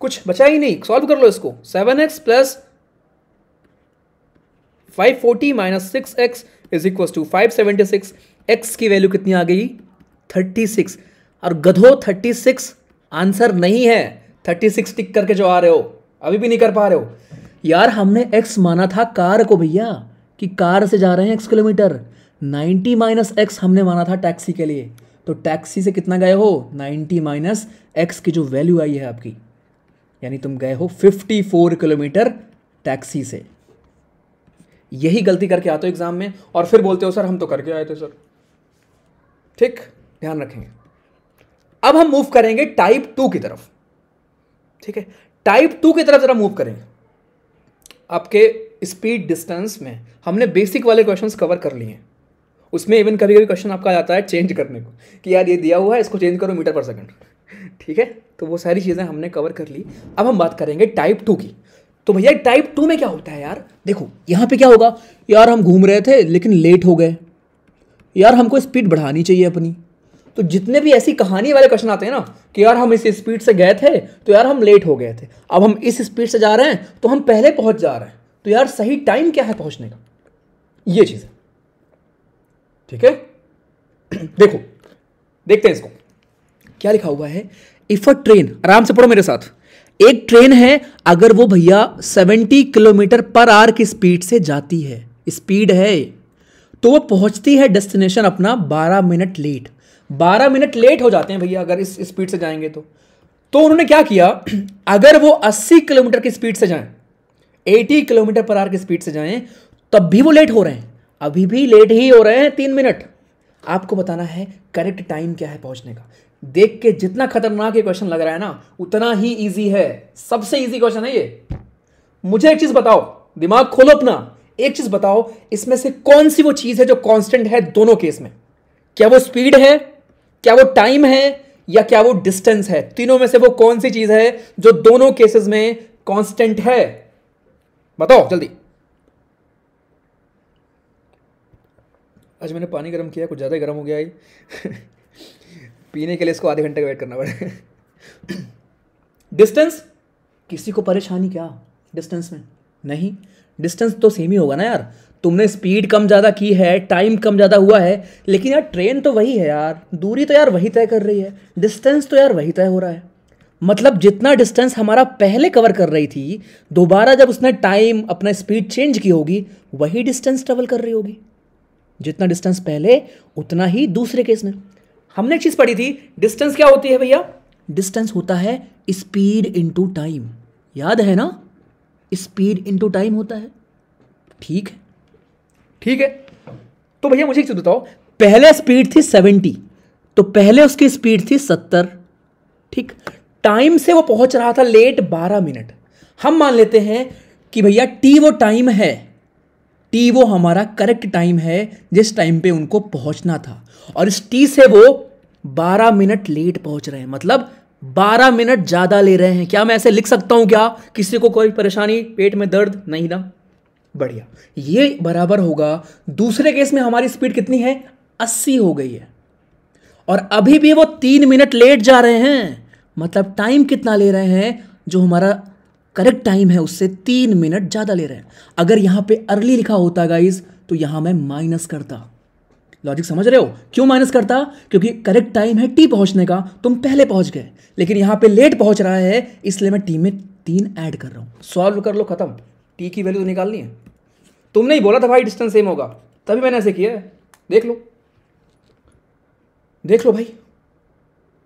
कुछ बचा ही नहीं सॉल्व कर लो इसको seven x plus five forty minus six x is equal to five seventy six x की वैल्यू कितनी आ गई थर्टी सिक्स और गधो थर्टी सिक्स आंसर नहीं है थर्टी सिक्स टिक करके जो आ रहे हो अभी भी नहीं कर पा रहे हो यार हमने एक्स माना था कार को भैया कि कार से जा रहे हैं x kilometre ninety minus x हमने माना था टैक्सी के लिए तो टैक्सी से कितना गए हो नाइन्टी माइनस एक्स की जो वैल्यू आई है आपकी यानी तुम गए हो फिफ्टी फोर किलोमीटर टैक्सी से यही गलती करके आते हो एग्ज़ाम में और फिर बोलते हो सर हम तो करके आए थे सर ठीक ध्यान रखेंगे अब हम मूव करेंगे टाइप टू की तरफ ठीक है टाइप टू की तरफ ज़रा मूव करेंगे आपके स्पीड डिस्टेंस में हमने बेसिक वाले क्वेश्चंस कवर कर लिए हैं उसमें इवन कभी कभी क्वेश्चन आपका आता है चेंज करने को कि यार ये दिया हुआ है इसको चेंज करो मीटर पर सेकंड ठीक है तो वो सारी चीज़ें हमने कवर कर ली अब हम बात करेंगे टाइप टू की तो भैया टाइप टू में क्या होता है यार देखो यहाँ पे क्या होगा यार हम घूम रहे थे लेकिन लेट हो गए यार हमको स्पीड बढ़ानी चाहिए अपनी तो जितने भी ऐसी कहानी वाले क्वेश्चन आते हैं ना कि यार हम इस स्पीड से गए थे तो यार हम लेट हो गए थे अब हम इस स्पीड से जा रहे हैं तो हम पहले पहुंच जा रहे हैं तो यार सही टाइम क्या है पहुंचने का ये चीज़ है ठीक है देखो देखते हैं इसको क्या लिखा हुआ है इफ अ ट्रेन आराम से पढ़ो मेरे साथ एक ट्रेन है अगर वो भैया 70 किलोमीटर पर आर की स्पीड से जाती है स्पीड है तो वो पहुंचती है डेस्टिनेशन अपना 12 मिनट लेट 12 मिनट लेट हो जाते हैं भैया अगर इस स्पीड से जाएंगे तो तो उन्होंने क्या किया अगर वो 80 किलोमीटर की स्पीड से जाएं 80 किलोमीटर पर आर की स्पीड से जाएं तब भी वो लेट हो रहे हैं अभी भी लेट ही हो रहे हैं तीन मिनट आपको बताना है करेक्ट टाइम क्या है पहुंचने का देख के जितना खतरनाक ये क्वेश्चन लग रहा है ना उतना ही इजी है सबसे इजी क्वेश्चन है ये मुझे एक चीज बताओ दिमाग खोलो अपना एक चीज बताओ इसमें से कौन सी वो चीज है जो कांस्टेंट है दोनों केस में क्या वो स्पीड है क्या वो टाइम है या क्या वो डिस्टेंस है तीनों में से वो कौन सी चीज है जो दोनों केसेस में कांस्टेंट है बताओ जल्दी आज मैंने पानी गर्म किया कुछ ज्यादा गर्म हो गया पीने के लिए इसको आधे घंटे का वेट करना पड़ेगा डिस्टेंस किसी को परेशानी क्या डिस्टेंस में नहीं डिस्टेंस तो सेम ही होगा ना यार तुमने स्पीड कम ज़्यादा की है टाइम कम ज़्यादा हुआ है लेकिन यार ट्रेन तो वही है यार दूरी तो यार वही तय कर रही है डिस्टेंस तो यार वही तय हो रहा है मतलब जितना डिस्टेंस हमारा पहले कवर कर रही थी दोबारा जब उसने टाइम अपना स्पीड चेंज की होगी वही डिस्टेंस ट्रेवल कर रही होगी जितना डिस्टेंस पहले उतना ही दूसरे केस में हमने एक चीज़ पढ़ी थी डिस्टेंस क्या होती है भैया डिस्टेंस होता है स्पीड इंटू टाइम याद है ना स्पीड इंटू टाइम होता है ठीक है ठीक है तो भैया मुझे एक चीज़ बताओ पहले स्पीड थी सेवेंटी तो पहले उसकी स्पीड थी सत्तर ठीक टाइम से वो पहुंच रहा था लेट बारह मिनट हम मान लेते हैं कि भैया टी वो टाइम है टी वो हमारा करेक्ट टाइम है जिस टाइम पे उनको पहुंचना था और इस टी से वो 12 मिनट लेट पहुंच रहे हैं मतलब 12 मिनट ज़्यादा ले रहे हैं क्या मैं ऐसे लिख सकता हूं क्या किसी को कोई परेशानी पेट में दर्द नहीं ना बढ़िया ये बराबर होगा दूसरे केस में हमारी स्पीड कितनी है अस्सी हो गई है और अभी भी वो तीन मिनट लेट जा रहे हैं मतलब टाइम कितना ले रहे हैं जो हमारा करेक्ट टाइम है उससे तीन मिनट ज़्यादा ले रहे हैं अगर यहाँ पे अर्ली लिखा होता गाइज तो यहाँ मैं माइनस करता लॉजिक समझ रहे हो क्यों माइनस करता क्योंकि करेक्ट टाइम है टी पहुँचने का तुम पहले पहुँच गए लेकिन यहाँ पे लेट पहुँच रहा है इसलिए मैं टी में तीन ऐड कर रहा हूँ सॉल्व कर लो खत्म टी की वैल्यू तो निकालनी है तुमने ही बोला था भाई डिस्टेंस सेम होगा तभी मैंने ऐसे किया है देख लो देख लो भाई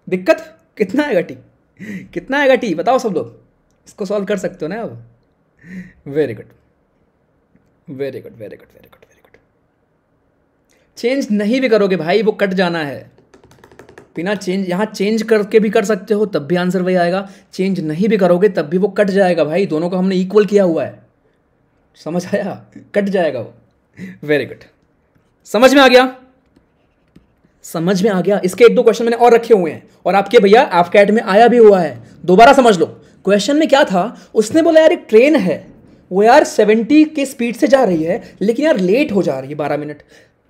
दिक्कत कितना आएगा टी कितना आएगा टी बताओ सब लोग इसको सॉल्व कर सकते हो ना अब very good very good very good very good very good change नहीं भी करोगे भाई वो कट जाना है बिना चेंज यहाँ चेंज करके भी कर सकते हो तब भी आंसर वही आएगा चेंज नहीं भी करोगे तब भी वो कट जाएगा भाई दोनों को हमने इक्वल किया हुआ है समझ आया कट जाएगा वो वेरी गुड समझ में आ गया समझ में आ गया इसके एक दो क्वेश्चन मैंने और रखे हुए हैं और आपके भैया आपके एड में आया भी हुआ है दोबारा समझ लो क्वेश्चन में क्या था उसने बोला यार एक ट्रेन है वो यार सेवेंटी के स्पीड से जा रही है लेकिन यार लेट हो जा रही है बारह मिनट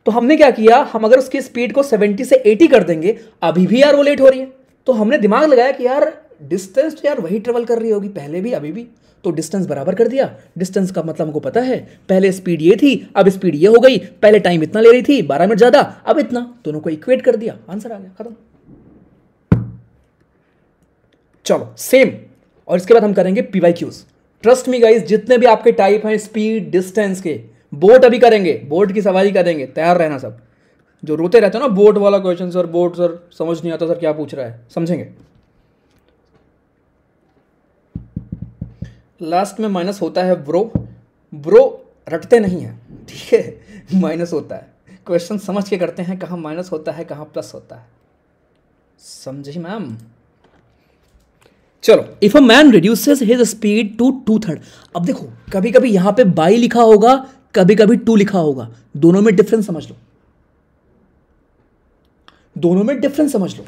तो हमने क्या किया हम अगर उसकी स्पीड को सेवेंटी से एटी कर देंगे अभी भी यार वो लेट हो रही है तो हमने दिमाग लगाया कि यार डिस्टेंस तो यार वही ट्रेवल कर रही होगी पहले भी अभी भी तो डिस्टेंस बराबर कर दिया डिस्टेंस का मतलब हमको पता है पहले स्पीड ये थी अब स्पीड ये हो गई पहले टाइम इतना ले रही थी बारह मिनट ज़्यादा अब इतना दोनों को इक्वेट कर दिया आंसर आ गया खत्म चलो सेम और इसके बाद हम करेंगे P Y Qs trust me guys जितने भी आपके टाइप हैं स्पीड डिस्टेंस के बोट अभी करेंगे बोट की सवारी करेंगे तैयार रहना सब जो रोते रहते हो ना बोट वाला क्वेश्चन सर बोट सर समझ नहीं आता सर क्या पूछ रहा है समझेंगे लास्ट में माइनस होता है ब्रो ब्रो रटते नहीं है ठीक है माइनस होता है क्वेश्चन समझ के करते हैं कहाँ माइनस होता है कहाँ प्लस होता है समझी मैम चलो if a man reduces his speed to two third अब देखो कभी कभी यहां पे बाई लिखा होगा कभी कभी टू लिखा होगा दोनों में डिफरेंस समझ लो दोनों में डिफरेंस समझ लो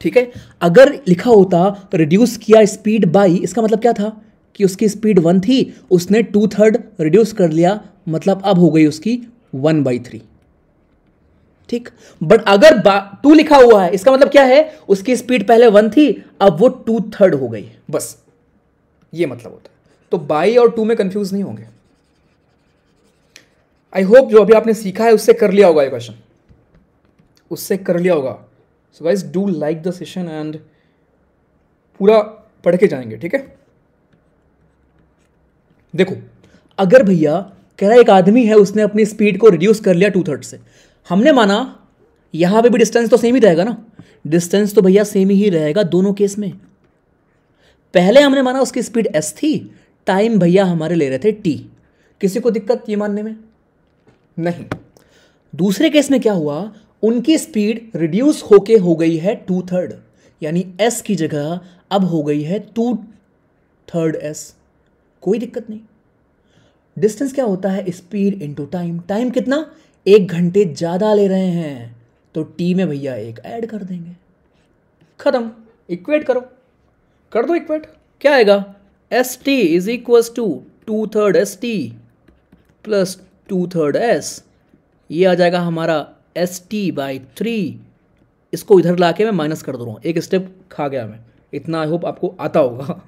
ठीक है अगर लिखा होता तो रिड्यूस किया स्पीड बाई इसका मतलब क्या था कि उसकी स्पीड वन थी उसने टू थर्ड रिड्यूस कर लिया मतलब अब हो गई उसकी वन बाई थ्री ठीक बट अगर टू लिखा हुआ है इसका मतलब क्या है उसकी स्पीड पहले वन थी अब वो टू थर्ड हो गई बस ये मतलब होता है तो बाई और टू में कंफ्यूज नहीं होंगे आई होप जो अभी आपने सीखा है उससे कर लिया होगा ये क्वेश्चन उससे कर लिया होगा so wise do like the session and पूरा पढ़ के जाएंगे ठीक है देखो अगर भैया कह रहा एक आदमी है उसने अपनी स्पीड को रिड्यूस कर लिया टू थर्ड से हमने माना यहां पे भी डिस्टेंस तो सेम ही रहेगा ना डिस्टेंस तो भैया सेम ही रहेगा दोनों केस में पहले हमने माना उसकी स्पीड एस थी टाइम भैया हमारे ले रहे थे टी किसी को दिक्कत ये मानने में नहीं दूसरे केस में क्या हुआ उनकी स्पीड रिड्यूस होके हो गई है टू थर्ड यानी एस की जगह अब हो गई है टू थर्ड एस कोई दिक्कत नहीं डिस्टेंस क्या होता है स्पीड इंटू टाइम टाइम कितना एक घंटे ज़्यादा ले रहे हैं तो टी में भैया एक ऐड कर देंगे ख़त्म इक्वेट करो कर दो इक्वेट क्या आएगा S T is equals to two third S T plus two third S ये आ जाएगा हमारा एस टी बाई थ्री इसको इधर ला के मैं माइनस कर दे रहा हूँ एक स्टेप खा गया मैं इतना आई होप आपको आता होगा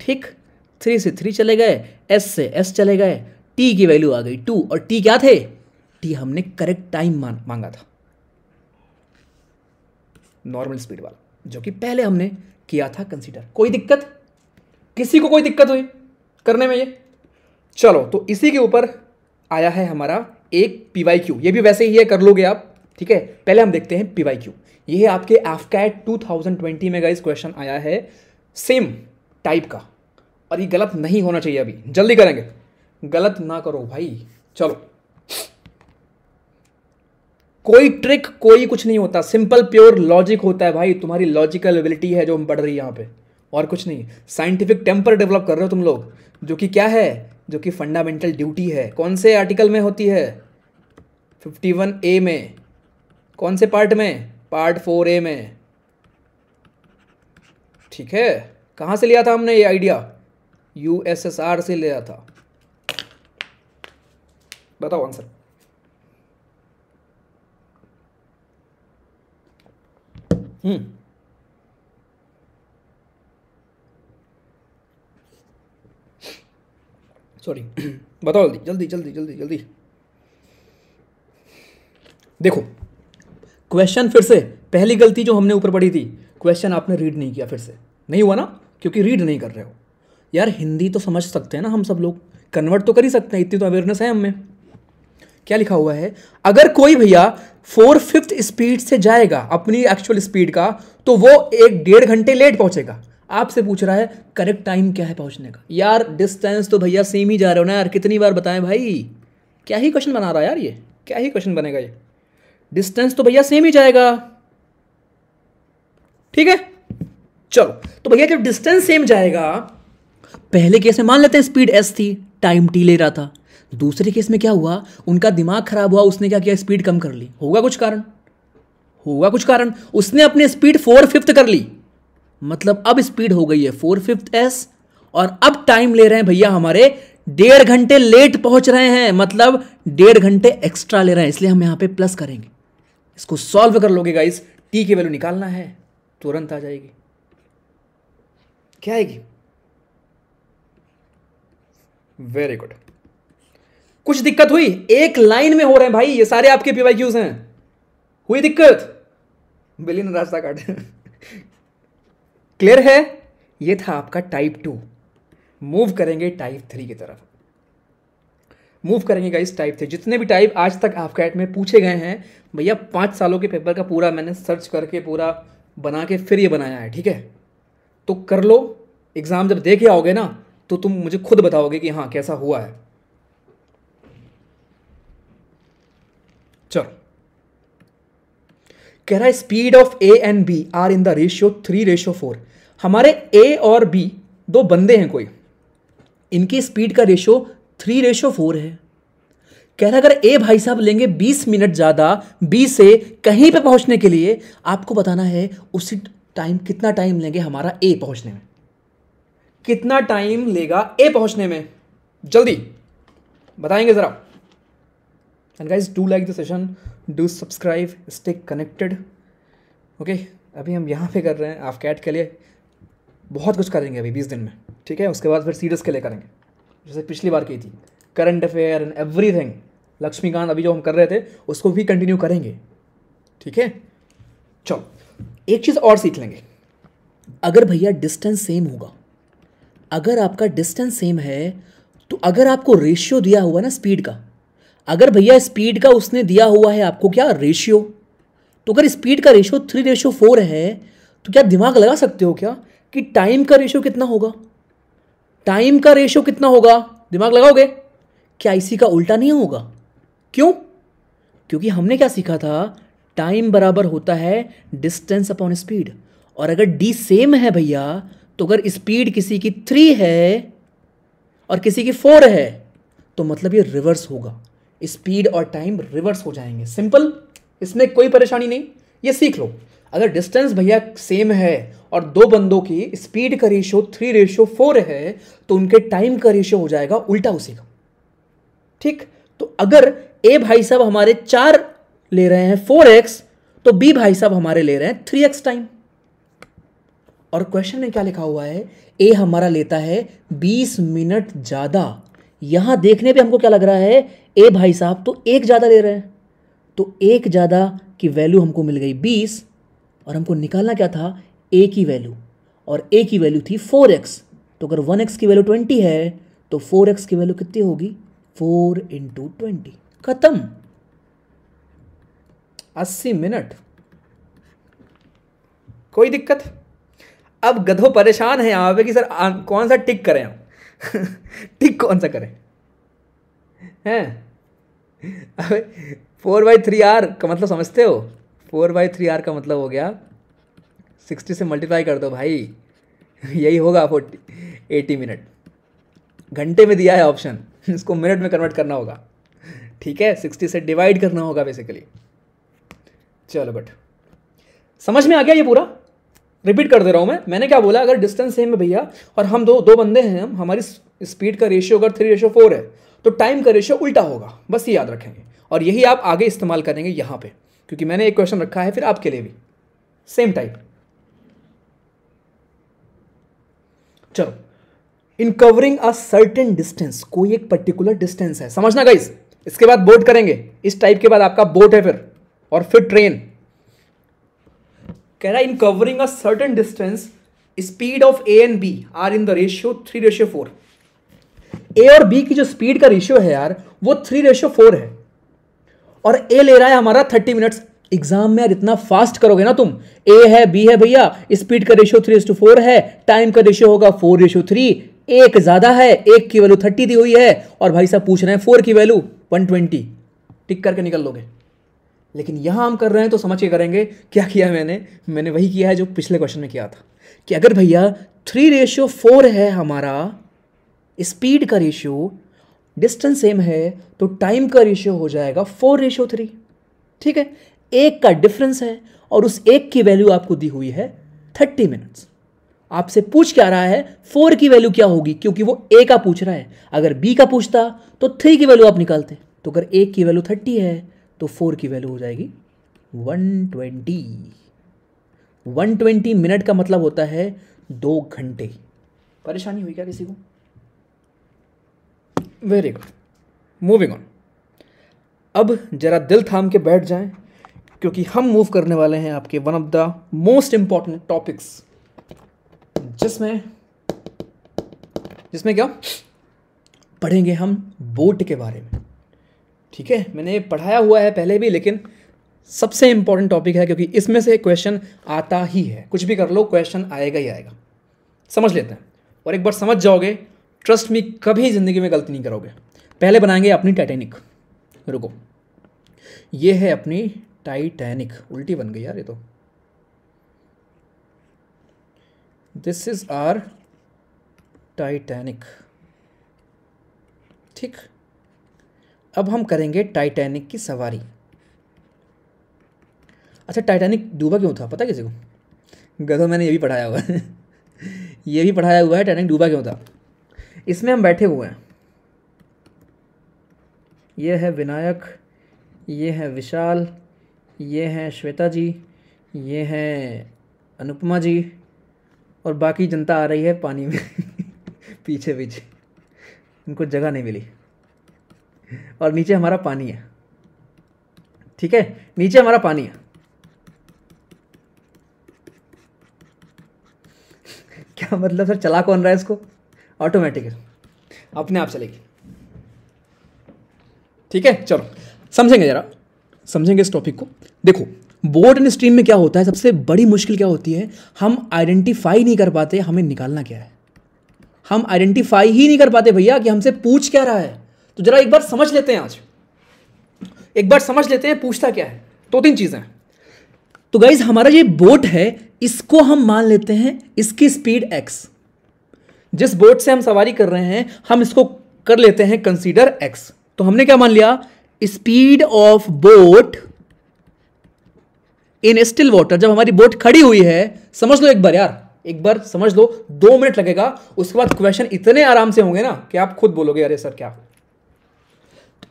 ठीक थ्री से थ्री चले गए एस से एस चले गए टी की वैल्यू आ गई टू और टी क्या थे थी हमने करेक्ट टाइम मांगा था नॉर्मल स्पीड वाला जो कि पहले हमने किया था कंसीडर कोई दिक्कत किसी को कोई दिक्कत हुई करने में ये चलो तो इसी के ऊपर आया है हमारा एक पीवाई क्यू ये भी वैसे ही है कर लोगे आप ठीक है पहले हम देखते हैं पीवाई क्यू ये है आपके एफकैट 2020 में गाइस क्वेश्चन आया है सेम टाइप का और ये गलत नहीं होना चाहिए अभी जल्दी करेंगे गलत ना करो भाई चलो कोई ट्रिक कोई कुछ नहीं होता सिंपल प्योर लॉजिक होता है भाई तुम्हारी लॉजिकल एबिलिटी है जो बढ़ रही है यहाँ पे और कुछ नहीं साइंटिफिक टेम्पर डेवलप कर रहे हो तुम लोग जो कि क्या है जो कि फंडामेंटल ड्यूटी है कौन से आर्टिकल में होती है फिफ्टी वन ए में कौन से पार्ट में पार्ट फोर ए में ठीक है कहाँ से लिया था हमने ये आइडिया यूएसएसआर से लिया था बताओ आंसर सॉरी hmm. बताओ जल्दी जल्दी जल्दी जल्दी जल्दी देखो क्वेश्चन फिर से पहली गलती जो हमने ऊपर पढ़ी थी क्वेश्चन आपने रीड नहीं किया फिर से नहीं हुआ ना क्योंकि रीड नहीं कर रहे हो यार हिंदी तो समझ सकते हैं ना हम सब लोग कन्वर्ट तो कर ही सकते हैं इतनी तो अवेयरनेस है हमें क्या लिखा हुआ है अगर कोई भैया फोर फिफ्थ स्पीड से जाएगा अपनी एक्चुअल स्पीड का तो वो एक डेढ़ घंटे लेट पहुंचेगा आपसे पूछ रहा है करेक्ट टाइम क्या है पहुंचने का यार डिस्टेंस तो भैया सेम ही जा रहे हो ना यार कितनी बार बताएं भाई क्या ही क्वेश्चन बना रहा है यार ये क्या ही क्वेश्चन बनेगा ये डिस्टेंस तो भैया सेम ही जाएगा ठीक है चलो तो भैया जब डिस्टेंस सेम जाएगा पहले कैसे मान लेते हैं स्पीड एस थी टाइम टी ले रहा था दूसरे केस में क्या हुआ उनका दिमाग खराब हुआ उसने क्या किया स्पीड कम कर ली होगा कुछ कारण होगा कुछ कारण उसने अपनी स्पीड फोर फिफ्थ कर ली मतलब अब स्पीड हो गई है फोर फिफ्थ एस और अब टाइम ले रहे हैं भैया हमारे डेढ़ घंटे लेट पहुंच रहे हैं मतलब डेढ़ घंटे एक्स्ट्रा ले रहे हैं इसलिए हम यहां पे प्लस करेंगे इसको सॉल्व कर लोगे गाइस टी की वैल्यू निकालना है तुरंत आ जाएगी क्या आएगी वेरी गुड कुछ दिक्कत हुई एक लाइन में हो रहे हैं भाई ये सारे आपके पीवाई क्यूज हैं हुई दिक्कत बिलीन रास्ता काट क्लियर है ये था आपका टाइप टू मूव करेंगे टाइप थ्री की तरफ मूव करेंगे इस टाइप थे जितने भी टाइप आज तक आपके एट में पूछे गए हैं भैया पाँच सालों के पेपर का पूरा मैंने सर्च करके पूरा बना के फिर ये बनाया है ठीक है तो कर लो एग्ज़ाम जब दे के आओगे ना तो तुम मुझे खुद बताओगे कि हाँ कैसा हुआ है कह रहा है speed of A and B are in the ratio three ratio four हमारे ए और बी दो बंदे हैं कोई इनकी स्पीड का रेशियो थ्री रेशियो फोर है कह रहा है अगर ए भाई साहब लेंगे बीस मिनट ज़्यादा बी से कहीं पे पहुंचने के लिए आपको बताना है उसी टाइम कितना टाइम लेंगे हमारा ए पहुंचने में कितना टाइम लेगा ए पहुंचने में जल्दी बताएंगे ज़रा and guys to like the session do subscribe stay connected okay अभी हम यहाँ पे कर रहे हैं आप कैट के लिए बहुत कुछ करेंगे अभी बीस दिन में ठीक है उसके बाद फिर सीरियस के लिए करेंगे जैसे पिछली बार की थी current affair and thing Laxmikanth अभी जो हम कर रहे थे उसको भी कंटिन्यू करेंगे ठीक है चलो एक चीज़ और सीख लेंगे अगर भैया डिस्टेंस सेम होगा अगर आपका डिस्टेंस सेम है तो अगर आपको रेशियो दिया हुआ ना स्पीड का अगर भैया स्पीड का उसने दिया हुआ है आपको क्या रेशियो तो अगर स्पीड का रेशियो थ्री रेशियो फोर है तो क्या दिमाग लगा सकते हो क्या कि टाइम का रेशियो कितना होगा टाइम का रेशियो कितना होगा दिमाग लगाओगे क्या इसी का उल्टा नहीं होगा क्यों क्योंकि हमने क्या सीखा था टाइम बराबर होता है डिस्टेंस अपॉन स्पीड और अगर डी सेम है भैया तो अगर स्पीड किसी की थ्री है और किसी की फोर है तो मतलब ये रिवर्स होगा स्पीड और टाइम रिवर्स हो जाएंगे सिंपल इसमें कोई परेशानी नहीं ये सीख लो अगर डिस्टेंस भैया सेम है और दो बंदों की स्पीड का रेशियो थ्री रेशियो फोर है तो उनके टाइम का रेशियो हो जाएगा उल्टा उसी का ठीक तो अगर ए भाई साहब हमारे चार ले रहे हैं फोर एक्स तो बी भाई साहब हमारे ले रहे हैं थ्री एक्स टाइम और क्वेश्चन में क्या लिखा हुआ है ए हमारा लेता है बीस मिनट ज़्यादा यहां देखने पे हमको क्या लग रहा है ए भाई साहब तो एक ज़्यादा ले रहे हैं तो एक ज़्यादा की वैल्यू हमको मिल गई बीस और हमको निकालना क्या था ए की वैल्यू और ए की वैल्यू थी फोर एक्स तो अगर वन एक्स की वैल्यू ट्वेंटी है तो फोर एक्स की वैल्यू कितनी होगी फोर इंटू ट्वेंटी खत्म अस्सी मिनट कोई दिक्कत अब गधो परेशान है यहां पे कि सर कौन सा टिक करें हम टिक कौन सा करें हैं अबे फोर बाई थ्री आर का मतलब समझते हो फोर बाई थ्री आर का मतलब हो गया सिक्सटी से मल्टीप्लाई कर दो भाई यही होगा फोर्टी एटी मिनट घंटे में दिया है ऑप्शन इसको मिनट में कन्वर्ट करना होगा ठीक है सिक्सटी से डिवाइड करना होगा बेसिकली चलो बट समझ में आ गया ये पूरा रिपीट कर दे रहा हूँ मैं मैंने क्या बोला अगर डिस्टेंस सेम है भैया और हम दो दो बंदे हैं हम हमारी स्पीड का रेशियो अगर थ्री रेशियो फोर है तो टाइम का रेशियो उल्टा होगा बस ये याद रखेंगे और यही आप आगे इस्तेमाल करेंगे यहाँ पे क्योंकि मैंने एक क्वेश्चन रखा है फिर आपके लिए भी सेम टाइप चलो in covering a certain distance कोई एक पर्टिकुलर डिस्टेंस है समझना गाइज इसके बाद बोट करेंगे इस टाइप के बाद आपका बोट है फिर और फिर ट्रेन कह रहा है in covering a certain distance speed of A and B are in the ratio three ratio four A और बी की जो स्पीड का रेशियो है यार वो थ्री रेशियो फोर है और ए ले रहा है हमारा थर्टी मिनट्स एग्जाम में यार इतना फास्ट करोगे ना तुम ए है बी है भैया स्पीड का रेशियो थ्री टू फोर है टाइम का रेशियो होगा फोर रेशियो थ्री एक ज़्यादा है एक की वैल्यू थर्टी दी हुई है और भाई साहब पूछ रहे हैं फोर की वैल्यू वन ट्वेंटी टिक करके निकल लोगे लेकिन यहाँ हम कर रहे हैं तो समझ के करेंगे क्या किया मैंने मैंने वही किया है जो पिछले क्वेश्चन में किया था कि अगर भैया थ्री रेशियो फोर है हमारा स्पीड का रेशियो डिस्टेंस सेम है तो टाइम का रेशियो हो जाएगा फोर रेशियो थ्री ठीक है एक का डिफरेंस है और उस एक की वैल्यू आपको दी हुई है थर्टी मिनट्स आपसे पूछ क्या रहा है फोर की वैल्यू क्या होगी क्योंकि वो ए का पूछ रहा है अगर बी का पूछता तो थ्री की वैल्यू आप निकालते तो अगर एक की वैल्यू थर्टी है तो फोर की वैल्यू हो जाएगी one twenty one twenty minute का मतलब होता है दो घंटे परेशानी हुई क्या किसी को वेरी गुड मूविंग ऑन अब ज़रा दिल थाम के बैठ जाएं क्योंकि हम मूव करने वाले हैं आपके one of the most important topics जिसमें जिसमें क्या पढ़ेंगे हम बोट के बारे में ठीक है मैंने पढ़ाया हुआ है पहले भी लेकिन सबसे इंपॉर्टेंट टॉपिक है क्योंकि इसमें से क्वेश्चन आता ही है कुछ भी कर लो क्वेश्चन आएगा ही आएगा समझ लेते हैं और एक बार समझ जाओगे ट्रस्ट मी कभी ज़िंदगी में गलती नहीं करोगे पहले बनाएंगे अपनी टाइटेनिक रुको ये है अपनी टाइटैनिक उल्टी बन गई यार ये तो दिस इज़ आर टाइटैनिक ठीक अब हम करेंगे टाइटैनिक की सवारी अच्छा टाइटैनिक डूबा क्यों था पता किसी को गधो मैंने ये भी पढ़ाया हुआ है ये भी पढ़ाया हुआ है टाइटैनिक डूबा क्यों था इसमें हम बैठे हुए हैं ये है विनायक ये है विशाल ये हैं श्वेता जी ये हैं अनुपमा जी और बाकी जनता आ रही है पानी में पीछे पीछे उनको जगह नहीं मिली और नीचे हमारा पानी है ठीक है नीचे हमारा पानी है क्या मतलब सर चला कौन रहा है इसको ऑटोमेटिक है अपने आप चलेगी ठीक है चलो समझेंगे ज़रा समझेंगे इस टॉपिक को देखो बोर्ड एंड स्ट्रीम में क्या होता है सबसे बड़ी मुश्किल क्या होती है हम आइडेंटिफाई नहीं कर पाते हमें निकालना क्या है हम आइडेंटिफाई ही नहीं कर पाते भैया कि हमसे पूछ क्या रहा है तो जरा एक बार समझ लेते हैं आज एक बार समझ लेते हैं पूछता क्या है दो तीन चीज़ें तो गाइज हमारा ये बोट है इसको हम मान लेते हैं इसकी स्पीड एक्स जिस बोट से हम सवारी कर रहे हैं हम इसको कर लेते हैं कंसीडर एक्स तो हमने क्या मान लिया speed of boat in still water जब हमारी बोट खड़ी हुई है समझ लो एक बार यार एक बार समझ लो दो मिनट लगेगा उसके बाद क्वेश्चन इतने आराम से होंगे ना कि आप खुद बोलोगे अरे सर क्या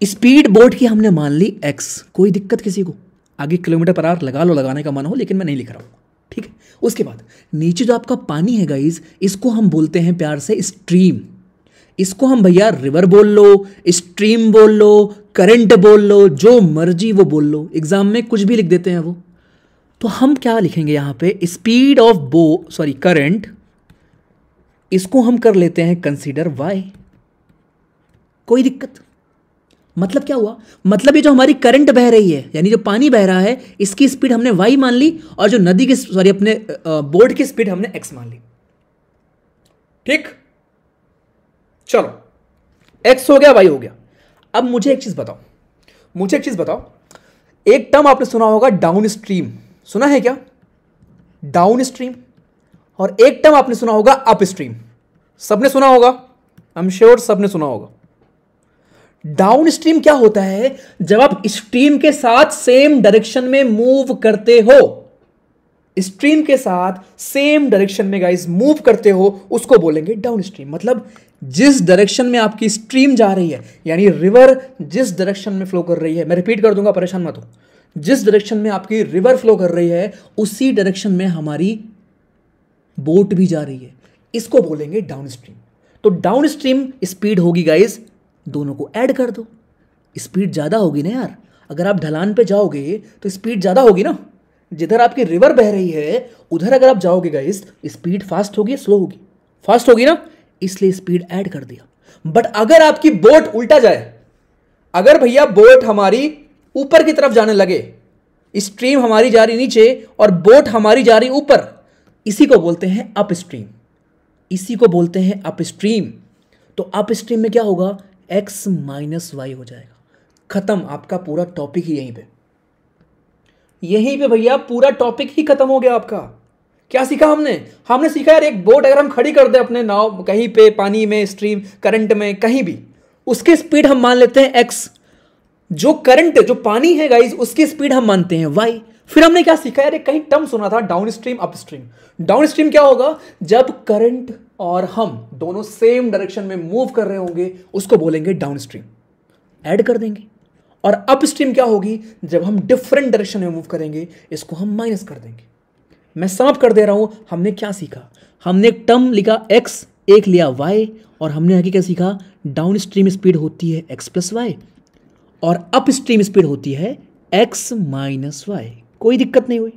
स्पीड बोट की हमने मान ली एक्स कोई दिक्कत किसी को आगे किलोमीटर पर आर लगा लो लगाने का मन हो लेकिन मैं नहीं लिख रहा हूँ ठीक है उसके बाद नीचे जो आपका पानी है गाइज इसको हम बोलते हैं प्यार से स्ट्रीम इसको हम भैया रिवर बोल लो स्ट्रीम बोल लो करंट बोल लो जो मर्जी वो बोल लो एग्जाम में कुछ भी लिख देते हैं वो तो हम क्या लिखेंगे यहां पे speed of boat sorry current इसको हम कर लेते हैं कंसीडर वाई कोई दिक्कत मतलब क्या हुआ मतलब ये जो हमारी करंट बह रही है यानी जो पानी बह रहा है इसकी स्पीड हमने वाई मान ली और जो नदी की सॉरी अपने बोर्ड की स्पीड हमने एक्स मान ली ठीक चलो एक्स हो गया वाई हो गया अब मुझे एक चीज़ बताओ मुझे एक चीज़ बताओ एक टर्म आपने सुना होगा डाउन स्ट्रीम सुना है क्या डाउन स्ट्रीम और एक टर्म आपने सुना होगा अप स्ट्रीम सबने सुना होगा आई एम श्योर सबने सुना होगा डाउन स्ट्रीम क्या होता है जब आप स्ट्रीम के साथ सेम डायरेक्शन में मूव करते हो स्ट्रीम के साथ सेम डायरेक्शन में गाइस मूव करते हो उसको बोलेंगे डाउन स्ट्रीम मतलब जिस डायरेक्शन में आपकी स्ट्रीम जा रही है यानी रिवर जिस डायरेक्शन में फ्लो कर रही है मैं रिपीट कर दूंगा परेशान मत हो जिस डायरेक्शन में आपकी रिवर फ्लो कर रही है उसी डायरेक्शन में हमारी बोट भी जा रही है इसको बोलेंगे डाउन स्ट्रीम तो डाउन स्ट्रीम स्पीड होगी गाइज दोनों को ऐड कर दो स्पीड ज़्यादा होगी ना यार अगर आप ढलान पे जाओगे तो स्पीड ज़्यादा होगी ना जिधर आपकी रिवर बह रही है उधर अगर आप जाओगे गाइस स्पीड फास्ट होगी स्लो होगी फास्ट होगी ना इसलिए स्पीड ऐड कर दिया बट अगर आपकी बोट उल्टा जाए अगर भैया बोट हमारी ऊपर की तरफ जाने लगे स्ट्रीम हमारी जा रही नीचे और बोट हमारी जा रही ऊपर इसी को बोलते हैं अप स्ट्रीम इसी को बोलते हैं अप स्ट्रीम तो अप स्ट्रीम में क्या होगा एक्स माइनस वाई हो जाएगा ख़त्म आपका पूरा टॉपिक ही यहीं पे यहीं पे भैया पूरा टॉपिक ही खत्म हो गया आपका क्या सीखा हमने हमने सीखा यार एक बोट अगर हम खड़ी कर दे अपने नाव कहीं पे पानी में स्ट्रीम करंट में कहीं भी उसकी स्पीड हम मान लेते हैं एक्स जो करंट जो पानी है गाइज उसकी स्पीड हम मानते हैं वाई फिर हमने क्या सीखा यार एक कहीं टर्म सुना था down stream up stream down stream क्या होगा जब करंट और हम दोनों सेम डायरेक्शन में मूव कर रहे होंगे उसको बोलेंगे डाउन स्ट्रीम ऐड कर देंगे और अप स्ट्रीम क्या होगी जब हम डिफरेंट डायरेक्शन में मूव करेंगे इसको हम माइनस कर देंगे मैं साफ कर दे रहा हूं हमने क्या सीखा हमने एक टर्म लिखा एक्स एक लिया वाई और हमने आगे क्या सीखा डाउन स्ट्रीम स्पीड होती है एक्स प्लस वाई और अप स्ट्रीम स्पीड होती है एक्स माइनस वाई कोई दिक्कत नहीं हुई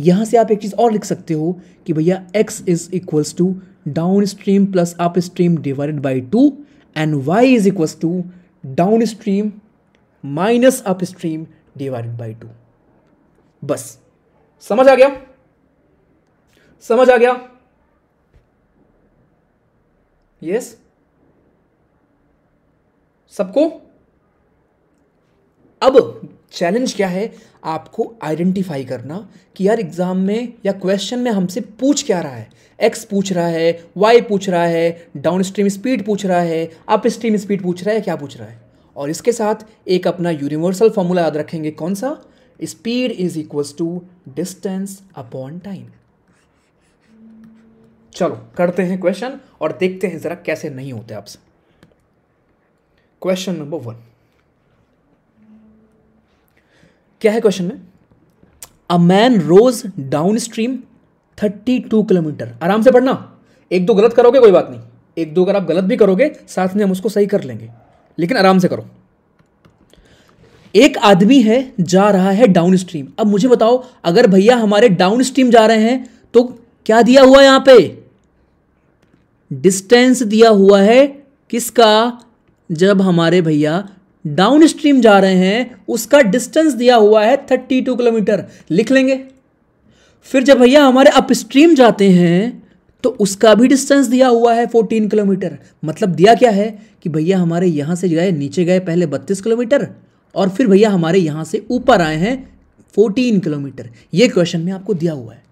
यहाँ से आप एक चीज़ और लिख सकते हो कि भैया x is equals to down stream plus up stream divided by two and y is equals to down stream minus up stream divided by two बस समझ आ गया समझ आ गया यस yes? सबको अब चैलेंज क्या है आपको आइडेंटिफाई करना कि यार एग्जाम में या क्वेश्चन में हमसे पूछ क्या रहा है एक्स पूछ रहा है वाई पूछ रहा है डाउन स्ट्रीम स्पीड पूछ रहा है अप स्ट्रीम स्पीड पूछ रहा है क्या पूछ रहा है और इसके साथ एक अपना यूनिवर्सल फॉर्मूला याद रखेंगे कौन सा speed is equals to distance upon time चलो करते हैं क्वेश्चन और देखते हैं जरा कैसे नहीं होते आपसे क्वेश्चन नंबर वन क्या है क्वेश्चन में a man rows down stream thirty two kilometre आराम से पढ़ना एक दो गलत करोगे कोई बात नहीं एक दो अगर आप गलत भी करोगे साथ में हम उसको सही कर लेंगे लेकिन आराम से करो एक आदमी है जा रहा है डाउन स्ट्रीम अब मुझे बताओ अगर भैया हमारे डाउन स्ट्रीम जा रहे हैं तो क्या दिया हुआ है यहां पे डिस्टेंस दिया हुआ है किसका जब हमारे भैया डाउन स्ट्रीम जा रहे हैं उसका डिस्टेंस दिया हुआ है थर्टी टू किलोमीटर लिख लेंगे फिर जब भैया हमारे अपस्ट्रीम जाते हैं तो उसका भी डिस्टेंस दिया हुआ है फोर्टीन किलोमीटर मतलब दिया क्या है कि भैया हमारे यहाँ से गए नीचे गए पहले बत्तीस किलोमीटर और फिर भैया हमारे यहाँ से ऊपर आए हैं फोर्टीन किलोमीटर ये क्वेश्चन में आपको दिया हुआ है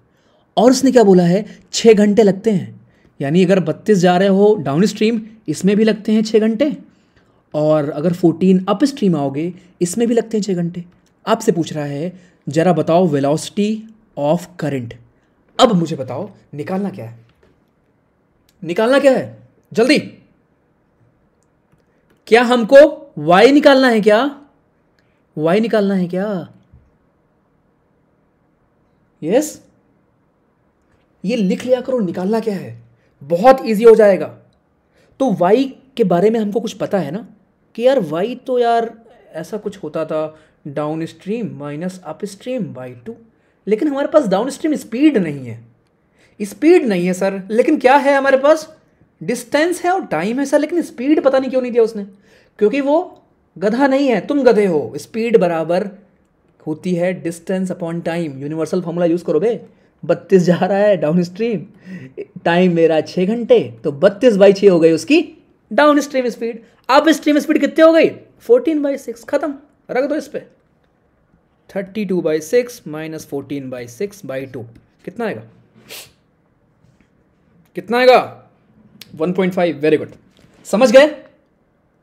और उसने क्या बोला है छः घंटे लगते हैं यानी अगर बत्तीस जा रहे हो डाउन स्ट्रीम इसमें भी लगते हैं छः घंटे और अगर फोर्टीन अप स्ट्रीम आओगे इसमें भी लगते हैं छः घंटे आपसे पूछ रहा है ज़रा बताओ वेलासिटी ऑफ करंट अब मुझे बताओ निकालना क्या है निकालना क्या है जल्दी क्या हमको y निकालना है क्या y निकालना है क्या यस yes? ये लिख लिया करो निकालना क्या है बहुत इजी हो जाएगा तो y के बारे में हमको कुछ पता है ना कि यार y तो यार ऐसा कुछ होता था down stream minus up stream by two लेकिन हमारे पास डाउन स्ट्रीम स्पीड नहीं है स्पीड नहीं है सर लेकिन क्या है हमारे पास डिस्टेंस है और टाइम है सर लेकिन स्पीड पता नहीं क्यों नहीं दिया उसने क्योंकि वो गधा नहीं है तुम गधे हो स्पीड बराबर होती है distance upon time universal formula use करो बे बत्तीस जा रहा है डाउन स्ट्रीम टाइम मेरा छः घंटे तो बत्तीस बाई छः हो गई उसकी डाउन स्ट्रीम स्पीड अब स्ट्रीम स्पीड कितनी हो गई फोर्टीन बाई सिक्स खत्म रख दो इस पर thirty two by six minus fourteen by six by two कितना आएगा कितना आएगा one point five very good समझ गए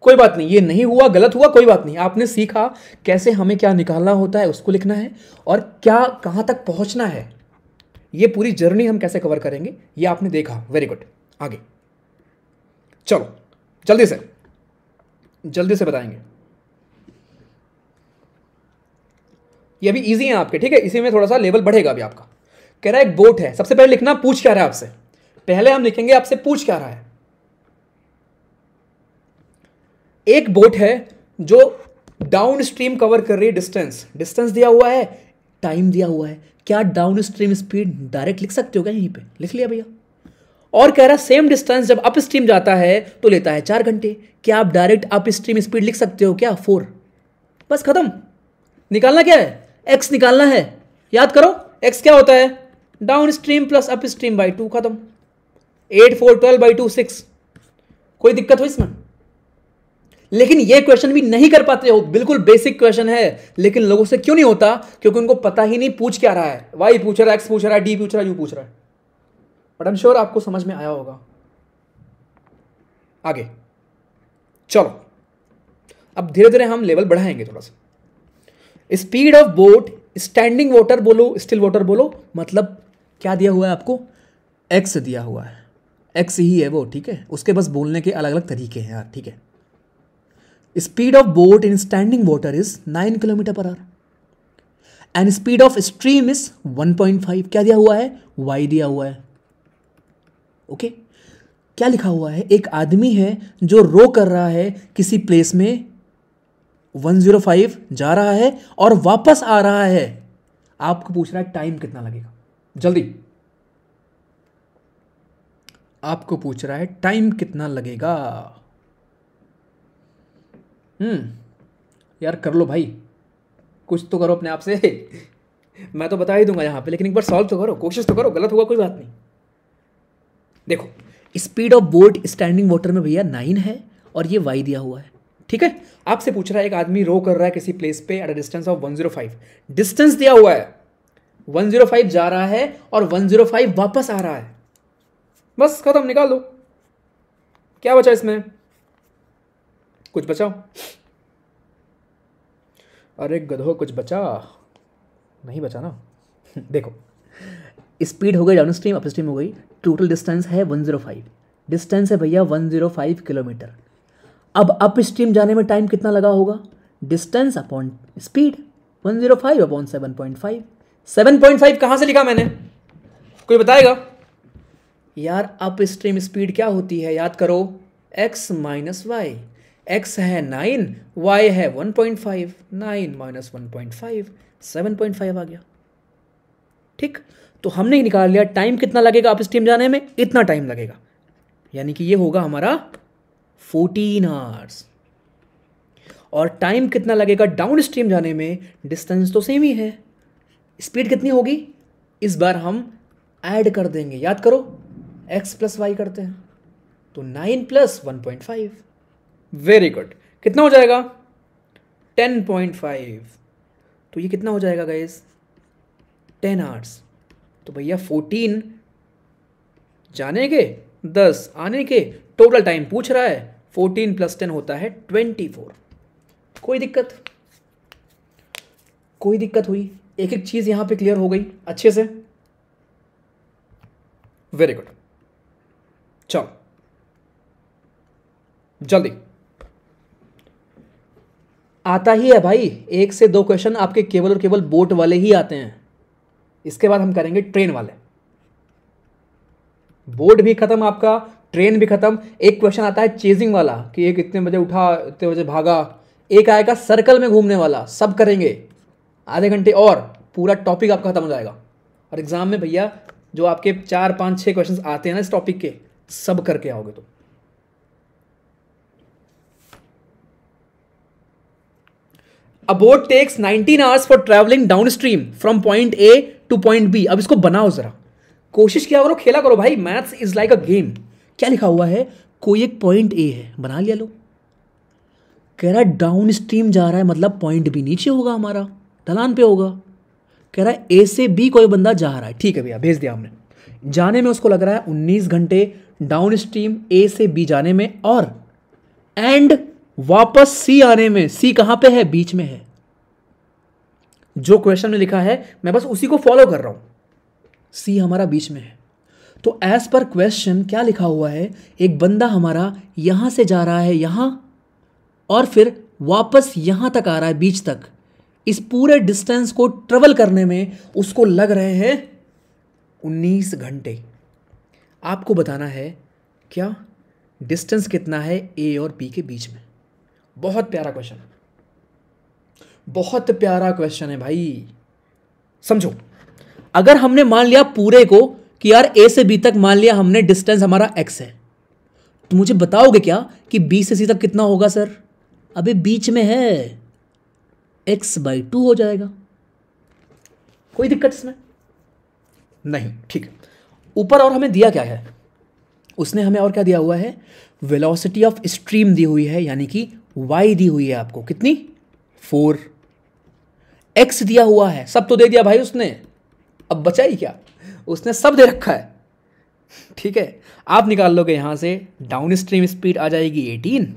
कोई बात नहीं ये नहीं हुआ गलत हुआ कोई बात नहीं आपने सीखा कैसे हमें क्या निकालना होता है उसको लिखना है और क्या कहां तक पहुंचना है ये पूरी जर्नी हम कैसे कवर करेंगे ये आपने देखा वेरी गुड आगे चलो जल्दी से जल्दी से बताएंगे ये भी ईजी है आपके ठीक है इसी में थोड़ा सा लेवल बढ़ेगा अभी आपका कह रहा है एक बोट है सबसे पहले लिखना पूछ क्या रहा है आपसे पहले हम लिखेंगे आपसे पूछ क्या रहा है एक बोट है जो डाउन स्ट्रीम कवर कर रही है डिस्टेंस डिस्टेंस दिया हुआ है टाइम दिया हुआ है क्या डाउन स्ट्रीम स्पीड डायरेक्ट लिख सकते हो क्या यहीं पे लिख लिया भैया और कह रहा सेम डिस्टेंस जब अप स्ट्रीम जाता है तो लेता है चार घंटे क्या आप डायरेक्ट अप स्ट्रीम स्पीड लिख सकते हो क्या फोर बस खत्म निकालना क्या है एक्स निकालना है याद करो एक्स क्या होता है down stream plus up stream by two खत्म eight four twelve by two six कोई दिक्कत हो इसमें लेकिन ये क्वेश्चन भी नहीं कर पाते हो बिल्कुल बेसिक क्वेश्चन है लेकिन लोगों से क्यों नहीं होता क्योंकि उनको पता ही नहीं पूछ क्या रहा है वाई पूछ रहा है एक्स पूछ रहा है डी पूछ रहा है यू पूछ रहा है बट एम श्योर आपको समझ में आया होगा आगे चलो अब धीरे धीरे हम लेवल बढ़ाएंगे थोड़ा सा speed of boat standing water बोलो स्टिल वाटर बोलो मतलब क्या दिया हुआ है आपको एक्स दिया हुआ है एक्स ही है वो ठीक है उसके बस बोलने के अलग अलग तरीके हैं यार ठीक है speed of boat in standing water is nine kilometre per hour and speed of stream is one point five क्या दिया हुआ है वाई दिया हुआ है ओके okay? क्या लिखा हुआ है एक आदमी है जो रो कर रहा है किसी प्लेस में 105 जा रहा है और वापस आ रहा है आपको पूछ रहा है टाइम कितना लगेगा जल्दी आपको पूछ रहा है टाइम कितना लगेगा हम्म यार कर लो भाई कुछ तो करो अपने आप से मैं तो बता ही दूंगा यहां पे लेकिन एक बार सॉल्व तो करो कोशिश तो करो गलत हुआ कोई बात नहीं देखो speed of boat standing water में भैया नाइन है और ये वाई दिया हुआ है ठीक है आपसे पूछ रहा है एक आदमी रो कर रहा है किसी प्लेस पे at a distance of 105 distance दिया हुआ है 105 जा रहा है और 105 वापस आ रहा है बस खत्म निकाल दो क्या बचा इसमें कुछ बचाओ अरे गधो कुछ बचा नहीं बचा ना देखो स्पीड हो गई डाउन स्ट्रीम अप स्ट्रीम हो गई टोटल डिस्टेंस है 105 डिस्टेंस है भैया 105 किलोमीटर अब अप स्ट्रीम जाने में टाइम कितना लगा होगा distance upon speed 105 zero five upon seven point five seven point five कहाँ से लिखा मैंने कोई बताएगा यार अप स्ट्रीम स्पीड क्या होती है याद करो x माइनस वाई एक्स है नाइन वाई है one point five nine minus one point five seven point five आ गया ठीक तो हमने ही निकाल लिया टाइम कितना लगेगा अपस्ट्रीम जाने में इतना टाइम लगेगा यानी कि ये होगा हमारा फोर्टीन आवर्स और टाइम कितना लगेगा डाउन स्ट्रीम जाने में डिस्टेंस तो सेम ही है स्पीड कितनी होगी इस बार हम ऐड कर देंगे याद करो एक्स प्लस वाई करते हैं तो nine plus one point five very good कितना हो जाएगा टेन पॉइंट फाइव तो ये कितना हो जाएगा गाइज टेन आवर्स तो भैया फोर्टीन जाने के दस आने के टोटल टाइम पूछ रहा है फोर्टीन प्लस टेन होता है ट्वेंटी फोर कोई दिक्कत कोई दिक्कत हुई एक एक चीज़ यहां पे क्लियर हो गई अच्छे से वेरी गुड चलो जल्दी आता ही है भाई एक से दो क्वेश्चन आपके केवल और केवल बोट वाले ही आते हैं इसके बाद हम करेंगे ट्रेन वाले बोर्ड भी खत्म आपका ट्रेन भी खत्म एक क्वेश्चन आता है चेजिंग वाला कि एक इतने बजे उठा इतने बजे भागा एक आएगा सर्कल में घूमने वाला सब करेंगे आधे घंटे और पूरा टॉपिक आपका खत्म हो जाएगा और एग्ज़ाम में भैया जो आपके चार पाँच छः क्वेश्चन आते हैं ना इस टॉपिक के सब करके आओगे तो about takes 19 hours for travelling down stream from point A to point B अब इसको बनाओ जरा कोशिश किया करो खेला करो भाई maths is like a game क्या लिखा हुआ है कोई एक पॉइंट ए है बना लिया लो कह रहा है डाउन स्ट्रीम जा रहा है मतलब पॉइंट भी नीचे होगा हमारा ढलान पे होगा कह रहा है ए से बी कोई बंदा जा रहा है ठीक है भैया भेज दिया हमने जाने में उसको लग रहा है उन्नीस घंटे डाउन स्ट्रीम ए से बी जाने में और एंड वापस सी आने में सी कहां पे है बीच में है जो क्वेश्चन में लिखा है मैं बस उसी को फॉलो कर रहा हूं सी हमारा बीच में है तो एज़ पर क्वेश्चन क्या लिखा हुआ है एक बंदा हमारा यहां से जा रहा है यहां और फिर वापस यहां तक आ रहा है बीच तक इस पूरे डिस्टेंस को ट्रेवल करने में उसको लग रहे हैं उन्नीस घंटे आपको बताना है क्या डिस्टेंस कितना है ए और बी के बीच में बहुत प्यारा क्वेश्चन बहुत प्यारा क्वेश्चन है भाई समझो अगर हमने मान लिया पूरे को कि यार ए से बी तक मान लिया हमने डिस्टेंस हमारा एक्स है तो मुझे बताओगे क्या कि बी से सी तक कितना होगा सर अभी बीच में है एक्स बाई टू हो जाएगा कोई दिक्कत इसमें नहीं ठीक ऊपर और हमें दिया क्या है उसने हमें और क्या दिया हुआ है वेलोसिटी ऑफ स्ट्रीम दी हुई है यानी कि वाई दी हुई है आपको कितनी फोर एक्स दिया हुआ है सब तो दे दिया भाई उसने अब बचाई क्या उसने सब दे रखा है ठीक है आप निकाल लोगे यहाँ से डाउन स्ट्रीम स्पीड आ जाएगी एटीन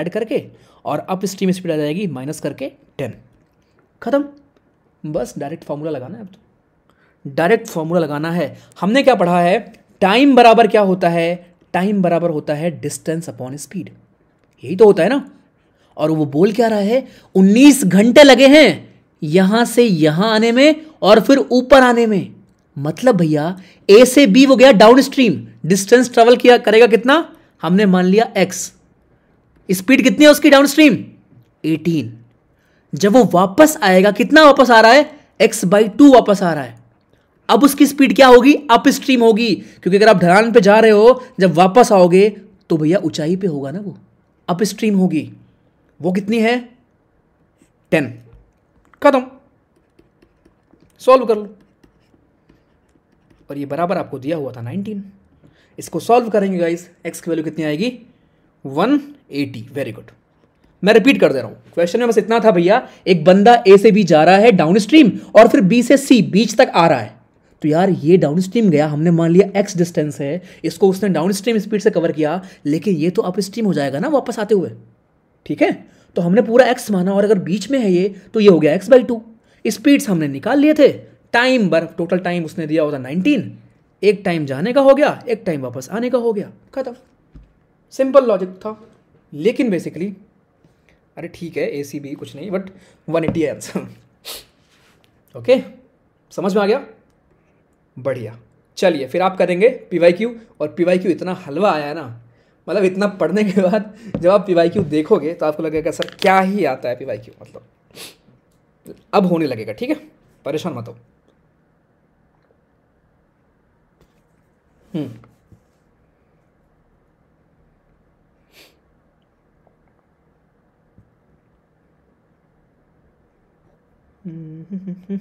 ऐड करके और अप स्ट्रीम स्पीड आ जाएगी माइनस करके टेन ख़त्म बस डायरेक्ट फार्मूला लगाना है अब तो डायरेक्ट फार्मूला लगाना है हमने क्या पढ़ा है टाइम बराबर क्या होता है टाइम बराबर होता है डिस्टेंस अपॉन स्पीड यही तो होता है ना और वो बोल क्या रहा है उन्नीस घंटे लगे हैं यहाँ से यहाँ आने में और फिर ऊपर आने में मतलब भैया ए से बी वो गया डाउन स्ट्रीम डिस्टेंस ट्रेवल किया करेगा कितना हमने मान लिया एक्स स्पीड कितनी है उसकी डाउन स्ट्रीम एटीन जब वो वापस आएगा कितना वापस आ रहा है एक्स बाई टू वापस आ रहा है अब उसकी स्पीड क्या होगी अप स्ट्रीम होगी क्योंकि अगर आप ढलान पे जा रहे हो जब वापस आओगे तो भैया ऊंचाई पे होगा ना वो अप स्ट्रीम होगी वो कितनी है टेन खत्म सॉल्व कर लो और ये बराबर आपको दिया हुआ था नाइनटीन इसको सॉल्व करेंगे गाइस एक्स की वैल्यू कितनी आएगी वन एटी वेरी गुड मैं रिपीट कर दे रहा हूँ क्वेश्चन में बस इतना था भैया एक बंदा ए से बी जा रहा है डाउन स्ट्रीम और फिर बी से सी बीच तक आ रहा है तो यार ये डाउन स्ट्रीम गया हमने मान लिया एक्स डिस्टेंस है इसको उसने डाउन स्ट्रीम स्पीड से कवर किया लेकिन ये तो अप स्ट्रीम हो जाएगा ना वापस आते हुए ठीक है तो हमने पूरा एक्स माना और अगर बीच में है ये तो ये हो गया एक्स बाई टू स्पीड्स हमने निकाल लिए थे टाइम बर टोटल टाइम उसने दिया होता नाइनटीन एक टाइम जाने का हो गया एक टाइम वापस आने का हो गया खत्म सिंपल लॉजिक था लेकिन बेसिकली अरे ठीक है ए सी भी कुछ नहीं but one eighty answer okay समझ में आ गया बढ़िया चलिए फिर आप करेंगे पी वाई क्यू और पी वाई क्यू इतना हलवा आया है ना मतलब इतना पढ़ने के बाद जब आप पी वाई क्यू देखोगे तो आपको लगेगा सर क्या ही आता है पी वाई क्यू मतलब अब होने लगेगा ठीक है परेशान मत हो Hmm.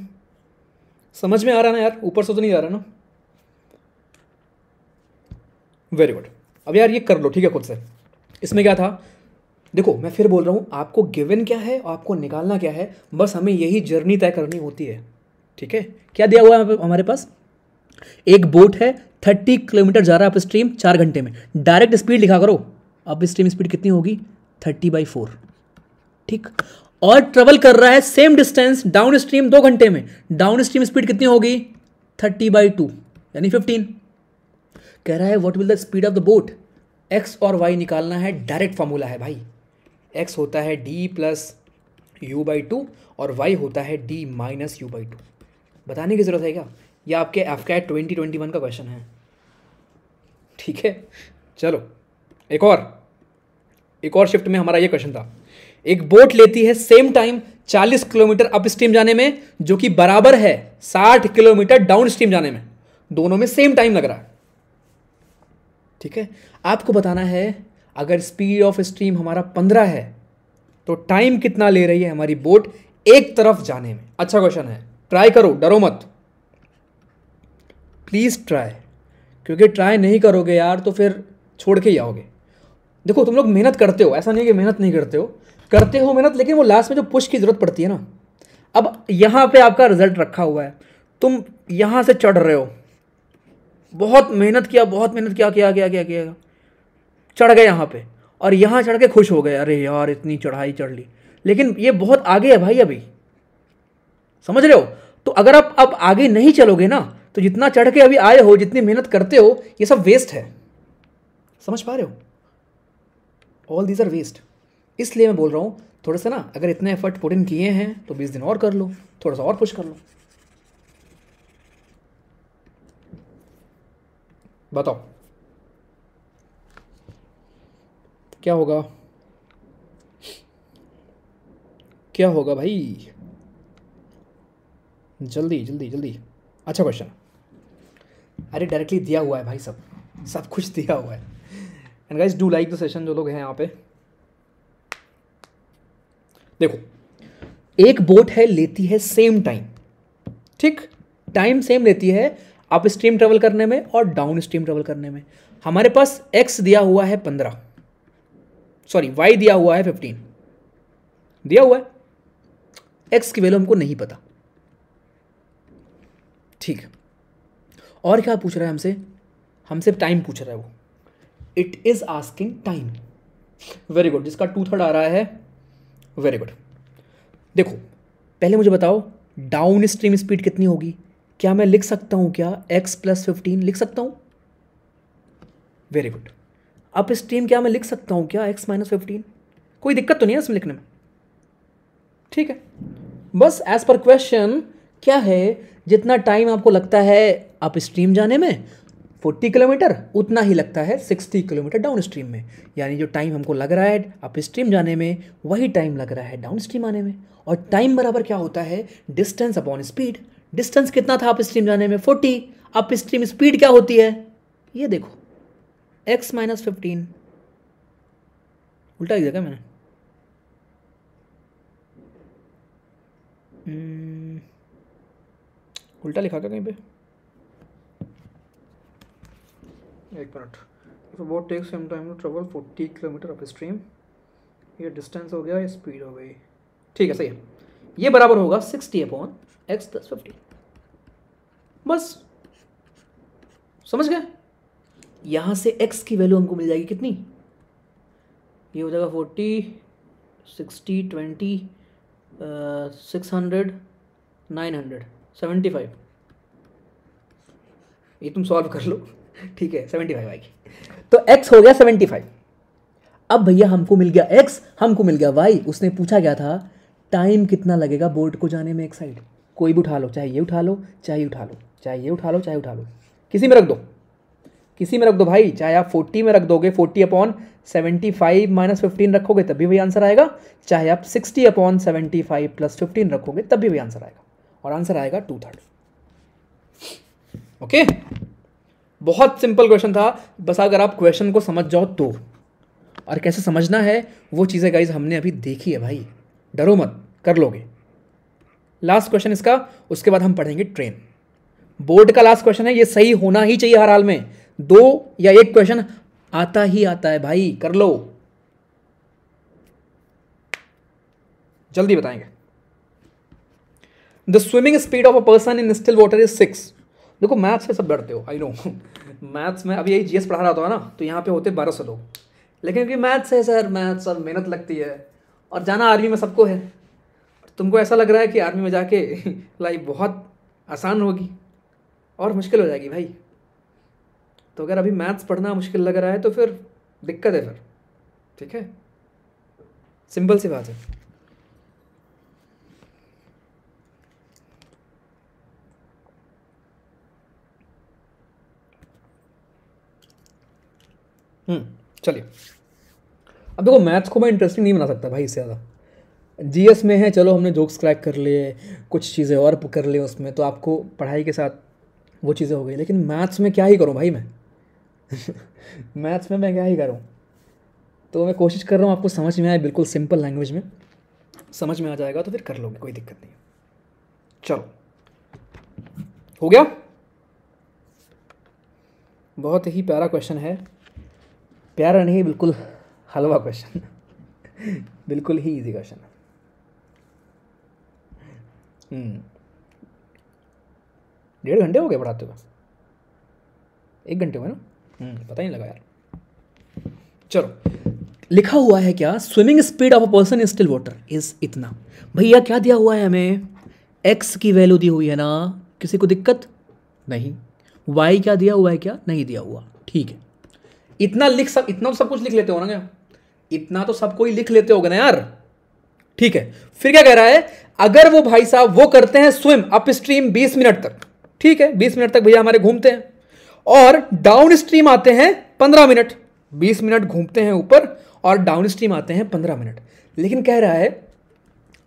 समझ में आ रहा ना यार ऊपर से तो नहीं आ रहा ना वेरी गुड अब यार ये कर लो ठीक है खुद से इसमें क्या था देखो मैं फिर बोल रहा हूँ आपको गिवन क्या है और आपको निकालना क्या है बस हमें यही जर्नी तय करनी होती है ठीक है क्या दिया हुआ है हमारे पास एक बोट है थर्टी किलोमीटर जा रहा है अप स्ट्रीम चार घंटे में डायरेक्ट स्पीड लिखा करो अप स्ट्रीम स्पीड कितनी होगी थर्टी बाई फोर ठीक और ट्रेवल कर रहा है सेम डिस्टेंस डाउन स्ट्रीम दो घंटे में डाउन स्ट्रीम स्पीड कितनी होगी थर्टी बाई टू यानी फिफ्टीन कह रहा है what will the speed of the boat x और वाई निकालना है डायरेक्ट फॉर्मूला है भाई एक्स होता है D plus U by two और वाई होता है D minus U by two बताने की ज़रूरत है क्या यह आपके AFCAT twenty twenty one का क्वेश्चन है ठीक है चलो एक और एक और शिफ्ट में हमारा ये क्वेश्चन था एक बोट लेती है same time 40 kilometre up stream जाने में जो कि बराबर है 60 किलोमीटर डाउन स्ट्रीम जाने में दोनों में सेम टाइम लग रहा है ठीक है आपको बताना है अगर स्पीड ऑफ स्ट्रीम हमारा पंद्रह है तो टाइम कितना ले रही है हमारी बोट एक तरफ जाने में अच्छा क्वेश्चन है ट्राई करो डरो मत प्लीज ट्राई क्योंकि ट्राई नहीं करोगे यार तो फिर छोड़ के ही आओगे देखो तुम लोग मेहनत करते हो ऐसा नहीं कि मेहनत नहीं करते हो करते हो मेहनत लेकिन वो लास्ट में जो पुश की ज़रूरत पड़ती है ना अब यहाँ पे आपका रिजल्ट रखा हुआ है तुम यहाँ से चढ़ रहे हो बहुत मेहनत किया बहुत मेहनत किया किया किया किया किया चढ़ गए यहाँ पे और यहाँ चढ़ के खुश हो गए अरे यार इतनी चढ़ाई चढ़ ली लेकिन ये बहुत आगे है भाई अभी समझ रहे हो तो अगर आप अब आगे नहीं चलोगे ना तो जितना चढ़ के अभी आए हो जितनी मेहनत करते हो ये सब वेस्ट है समझ पा रहे हो ऑल दीज आर वेस्ट इसलिए मैं बोल रहा हूँ थोड़ा सा ना अगर इतने एफर्ट पुट इन किए हैं तो बीस दिन और कर लो थोड़ा सा और पुश कर लो बताओ क्या होगा क्या होगा भाई जल्दी जल्दी जल्दी अच्छा क्वेश्चन अरे डायरेक्टली दिया हुआ है भाई सब सब कुछ दिया हुआ है and guys do like the session जो लोग हैं यहाँ पे देखो एक बोट है लेती है सेम टाइम ठीक टाइम सेम लेती है अप स्ट्रीम ट्रेवल करने में और डाउन स्ट्रीम ट्रेवल करने में हमारे पास एक्स दिया हुआ है पंद्रह सॉरी वाई दिया हुआ है फिफ्टीन दिया हुआ है एक्स की वैल्यू हमको नहीं पता ठीक है और क्या पूछ रहा है हमसे हमसे टाइम पूछ रहा है वो it is asking time very good जिसका टू थर्ड आ रहा है वेरी गुड देखो पहले मुझे बताओ डाउन स्ट्रीम स्पीड कितनी होगी क्या मैं लिख सकता हूँ क्या x प्लस फिफ्टीन लिख सकता हूँ वेरी गुड अप स्ट्रीम क्या मैं लिख सकता हूँ क्या x माइनस फिफ्टीन कोई दिक्कत तो नहीं है इसमें लिखने में ठीक है बस एज पर क्वेश्चन क्या है जितना टाइम आपको लगता है आप स्ट्रीम जाने में 40 किलोमीटर उतना ही लगता है 60 किलोमीटर डाउन स्ट्रीम में यानी जो टाइम हमको लग रहा है अप स्ट्रीम जाने में वही टाइम लग रहा है डाउन स्ट्रीम आने में और टाइम बराबर क्या होता है डिस्टेंस अपॉन स्पीड डिस्टेंस कितना था अप स्ट्रीम जाने में 40 अप स्ट्रीम स्पीड क्या होती है ये देखो एक्स माइनस फिफ्टीन उल्टा लिख दिया मैंने hmm. उल्टा लिखा क्या कहीं पे एक minute boat take same time to travel forty kilometre up stream ये डिस्टेंस हो गया ये स्पीड हो गई ठीक है सही है ये बराबर होगा sixty upon x plus fifty बस समझ गए यहाँ से एक्स की वैल्यू हमको मिल जाएगी कितनी ये हो जाएगा forty sixty twenty six hundred nine hundred seventy five ये तुम सॉल्व कर लो ठीक है सेवेंटी फाइव आएगी तो एक्स हो गया सेवेंटी फाइव अब भैया हमको मिल गया एक्स हमको मिल गया वाई उसने पूछा गया था टाइम कितना लगेगा बोर्ड को जाने में एक साइड कोई भी उठा लो चाहे ये उठा लो चाहे उठा लो चाहे ये उठा लो चाहे उठा लो किसी में रख दो किसी में रख दो भाई चाहे आप फोर्टी में रख दोगे forty upon seventy five minus fifteen रखोगे तब भी वही आंसर आएगा चाहे आप sixty upon seventy five plus fifteen रखोगे तब भी वही आंसर आएगा और आंसर आएगा टू थर्ड ओके बहुत सिंपल क्वेश्चन था बस अगर आप क्वेश्चन को समझ जाओ तो और कैसे समझना है वो चीज़ें गाइज हमने अभी देखी है भाई डरो मत कर लोगे लास्ट क्वेश्चन इसका उसके बाद हम पढ़ेंगे ट्रेन बोर्ड का लास्ट क्वेश्चन है ये सही होना ही चाहिए हर हाल में दो या एक क्वेश्चन आता ही आता है भाई कर लो जल्दी बताएंगे the swimming speed of a person in still water is six देखो मैथ्स से सब डरते हो आई नो मैथ्स में अभी यही एस पढ़ा रहा था ना तो यहाँ पे होते बारह सौ लोग लेकिन क्योंकि मैथ्स है सर मैथ्स और मेहनत लगती है और जाना आर्मी में सबको है तुमको ऐसा लग रहा है कि आर्मी में जाके लाइफ बहुत आसान होगी और मुश्किल हो जाएगी भाई तो अगर अभी मैथ्स पढ़ना मुश्किल लग रहा है तो फिर दिक्कत है फिर ठीक है सिंपल सी बात है हम्म, चलिए अब देखो मैथ्स को मैं इंटरेस्टिंग नहीं बना सकता भाई इससे ज़्यादा जी में है चलो हमने जोक्स क्रैक कर लिए कुछ चीज़ें और कर लिए उसमें तो आपको पढ़ाई के साथ वो चीज़ें हो गई लेकिन मैथ्स में क्या ही करूँ भाई मैं मैथ्स में मैं क्या ही करूँ तो मैं कोशिश कर रहा हूँ आपको समझ में आए बिल्कुल सिंपल लैंग्वेज में समझ में आ जाएगा तो फिर कर लोगे कोई दिक्कत नहीं चलो हो गया बहुत ही प्यारा क्वेश्चन है प्यारा नहीं बिल्कुल हलवा क्वेश्चन बिल्कुल ही इजी क्वेश्चन है डेढ़ घंटे हो गए पढ़ाते हुए एक घंटे हुए ना हम्म, पता ही नहीं लगा यार चलो लिखा हुआ है क्या swimming speed of a person in still water is इतना भैया क्या दिया हुआ है हमें एक्स की वैल्यू दी हुई है ना किसी को दिक्कत नहीं वाई क्या दिया हुआ है क्या नहीं दिया हुआ ठीक है इतना लिख सब इतना तो सब कुछ लिख लेते हो ना इतना तो सब कोई लिख लेते हो ना यार ठीक है फिर क्या कह रहा है अगर वो भाई साहब वो करते हैं स्विम अप स्ट्रीम बीस मिनट तक ठीक है बीस मिनट तक भैया हमारे घूमते हैं और डाउन स्ट्रीम आते हैं पंद्रह मिनट बीस मिनट घूमते हैं ऊपर और डाउन स्ट्रीम आते हैं पंद्रह मिनट लेकिन कह रहा है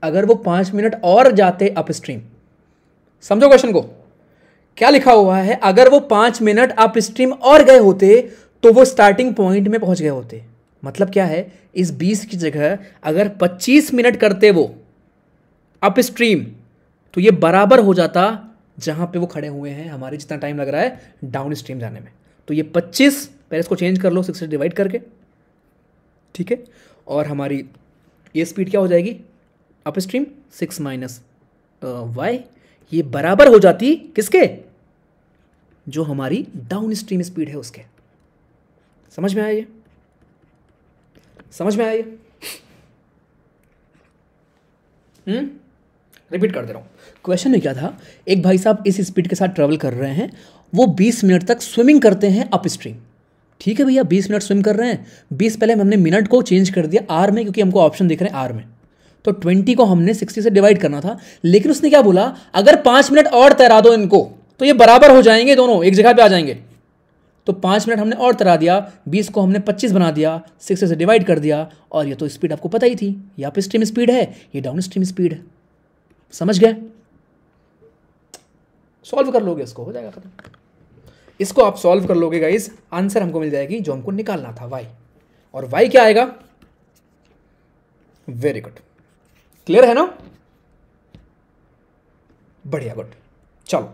अगर वो पांच मिनट और जाते अप स्ट्रीम समझो क्वेश्चन को क्या लिखा हुआ है अगर वो पांच मिनट अप स्ट्रीम और गए होते तो वो स्टार्टिंग पॉइंट में पहुंच गए होते मतलब क्या है इस 20 की जगह अगर 25 मिनट करते वो अप स्ट्रीम तो ये बराबर हो जाता जहाँ पे वो खड़े हुए हैं हमारे जितना टाइम लग रहा है डाउन स्ट्रीम जाने में तो ये 25 पहले इसको चेंज कर लो सिक्स डिवाइड करके ठीक है और हमारी ये स्पीड क्या हो जाएगी up stream six minus y ये बराबर हो जाती किसके जो हमारी डाउन स्ट्रीम स्पीड है उसके समझ में आया ये समझ में आया ये रिपीट हम्म? कर दे रहा हूँ क्वेश्चन में क्या था एक भाई साहब इस स्पीड के साथ ट्रेवल कर रहे हैं वो 20 मिनट तक स्विमिंग करते हैं अप स्ट्रीम ठीक है भैया 20 मिनट स्विम कर रहे हैं 20 पहले हमने मिनट को चेंज कर दिया आर में क्योंकि हमको ऑप्शन देख रहे हैं आर में तो 20 को हमने 60 से डिवाइड करना था लेकिन उसने क्या बोला अगर पाँच मिनट और तैरा दो इनको तो ये बराबर हो जाएंगे दोनों एक जगह पर आ जाएंगे तो पाँच मिनट हमने और तरा दिया बीस को हमने पच्चीस बना दिया सिक्स से डिवाइड कर दिया और ये तो स्पीड आपको पता ही थी ये अप स्ट्रीम स्पीड है ये डाउन स्ट्रीम स्पीड है समझ गए सॉल्व कर लोगे इसको हो जाएगा खत्म इसको आप सॉल्व कर लोगे गाइज आंसर हमको मिल जाएगी जो हमको निकालना था वाई और वाई क्या आएगा वेरी गुड क्लियर है ना बढ़िया गुड चलो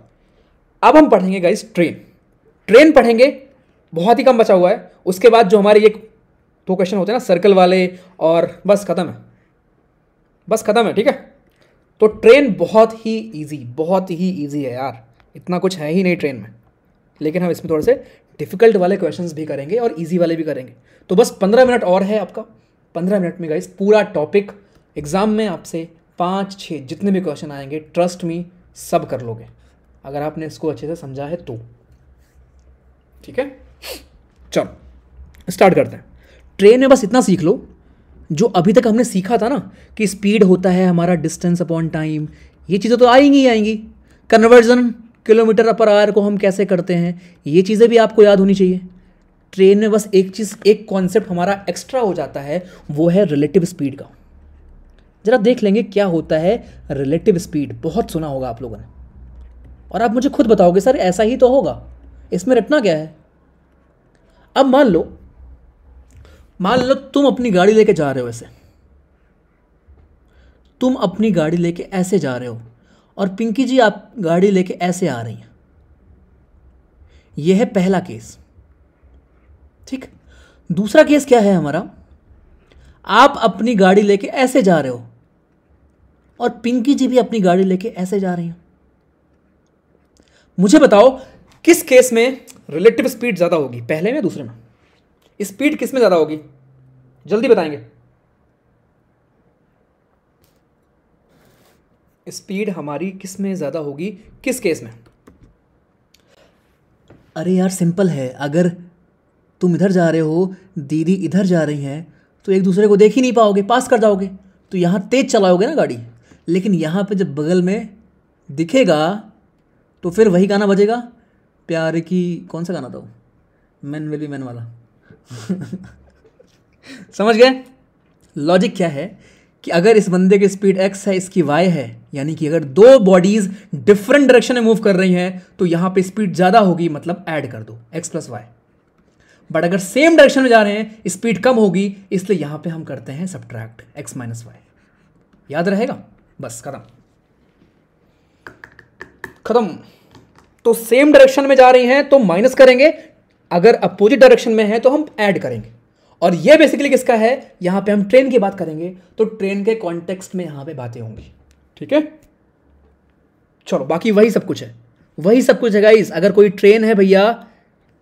अब हम पढ़ेंगे गाइज ट्रेन ट्रेन पढ़ेंगे बहुत ही कम बचा हुआ है उसके बाद जो हमारे ये दो क्वेश्चन होते हैं ना सर्कल वाले और बस ख़त्म है बस ख़त्म है ठीक है तो ट्रेन बहुत ही ईजी बहुत ही ईजी है यार इतना कुछ है ही नहीं ट्रेन में लेकिन हम इसमें थोड़े से डिफ़िकल्ट वाले क्वेश्चन भी करेंगे और ईजी वाले भी करेंगे तो बस पंद्रह मिनट और है आपका पंद्रह मिनट में गाइस पूरा टॉपिक एग्ज़ाम में आपसे पाँच छः जितने भी क्वेश्चन आएंगे ट्रस्ट मी सब कर लोगे अगर आपने इसको अच्छे से समझा है तो ठीक है चलो स्टार्ट करते हैं ट्रेन में बस इतना सीख लो जो अभी तक हमने सीखा था ना कि स्पीड होता है हमारा डिस्टेंस अपॉन टाइम ये चीज़ें तो आएंगी ही आएंगी कन्वर्जन किलोमीटर पर आवर को हम कैसे करते हैं ये चीज़ें भी आपको याद होनी चाहिए ट्रेन में बस एक चीज़ एक कॉन्सेप्ट हमारा एक्स्ट्रा हो जाता है वो है रिलेटिव स्पीड का ज़रा देख लेंगे क्या होता है रिलेटिव स्पीड बहुत सुना होगा आप लोगों ने और आप मुझे खुद बताओगे सर ऐसा ही तो होगा इसमें रटना क्या है अब मान लो मान लो तुम अपनी गाड़ी लेके जा रहे हो ऐसे तुम अपनी गाड़ी लेके ऐसे जा रहे हो और पिंकी जी आप गाड़ी लेके ऐसे आ रही हैं यह है पहला केस ठीक दूसरा केस क्या है हमारा आप अपनी गाड़ी लेके ऐसे जा रहे हो और पिंकी जी भी अपनी गाड़ी लेके ऐसे जा रही हैं मुझे बताओ किस केस में रिलेटिव स्पीड ज़्यादा होगी पहले में दूसरे में स्पीड किस में ज़्यादा होगी जल्दी बताएंगे स्पीड हमारी किस में ज़्यादा होगी किस केस में अरे यार सिंपल है अगर तुम इधर जा रहे हो दीदी इधर जा रही हैं तो एक दूसरे को देख ही नहीं पाओगे पास कर जाओगे तो यहाँ तेज़ चलाओगे ना गाड़ी लेकिन यहाँ पे जब बगल में दिखेगा तो फिर वही गाना बजेगा प्यार की कौन सा गाना था वो मैन विल बी मैन वाला समझ गए लॉजिक क्या है कि अगर इस बंदे की स्पीड एक्स है इसकी वाई है यानी कि अगर दो बॉडीज डिफरेंट डायरेक्शन में मूव कर रही हैं तो यहां पे स्पीड ज़्यादा होगी मतलब ऐड कर दो एक्स प्लस वाई बट अगर सेम डायरेक्शन में जा रहे हैं स्पीड कम होगी इसलिए यहां पे हम करते हैं सब्ट्रैक्ट एक्स माइनस वाई याद रहेगा बस खत्म खत्म तो सेम डायरेक्शन में जा रही हैं तो माइनस करेंगे अगर अपोजिट डायरेक्शन में है तो हम ऐड करेंगे और ये बेसिकली किसका है यहां पे हम ट्रेन की बात करेंगे तो ट्रेन के कॉन्टेक्स्ट में यहां पे बातें होंगी ठीक है चलो बाकी वही सब कुछ है वही सब कुछ है गाइस अगर कोई ट्रेन है भैया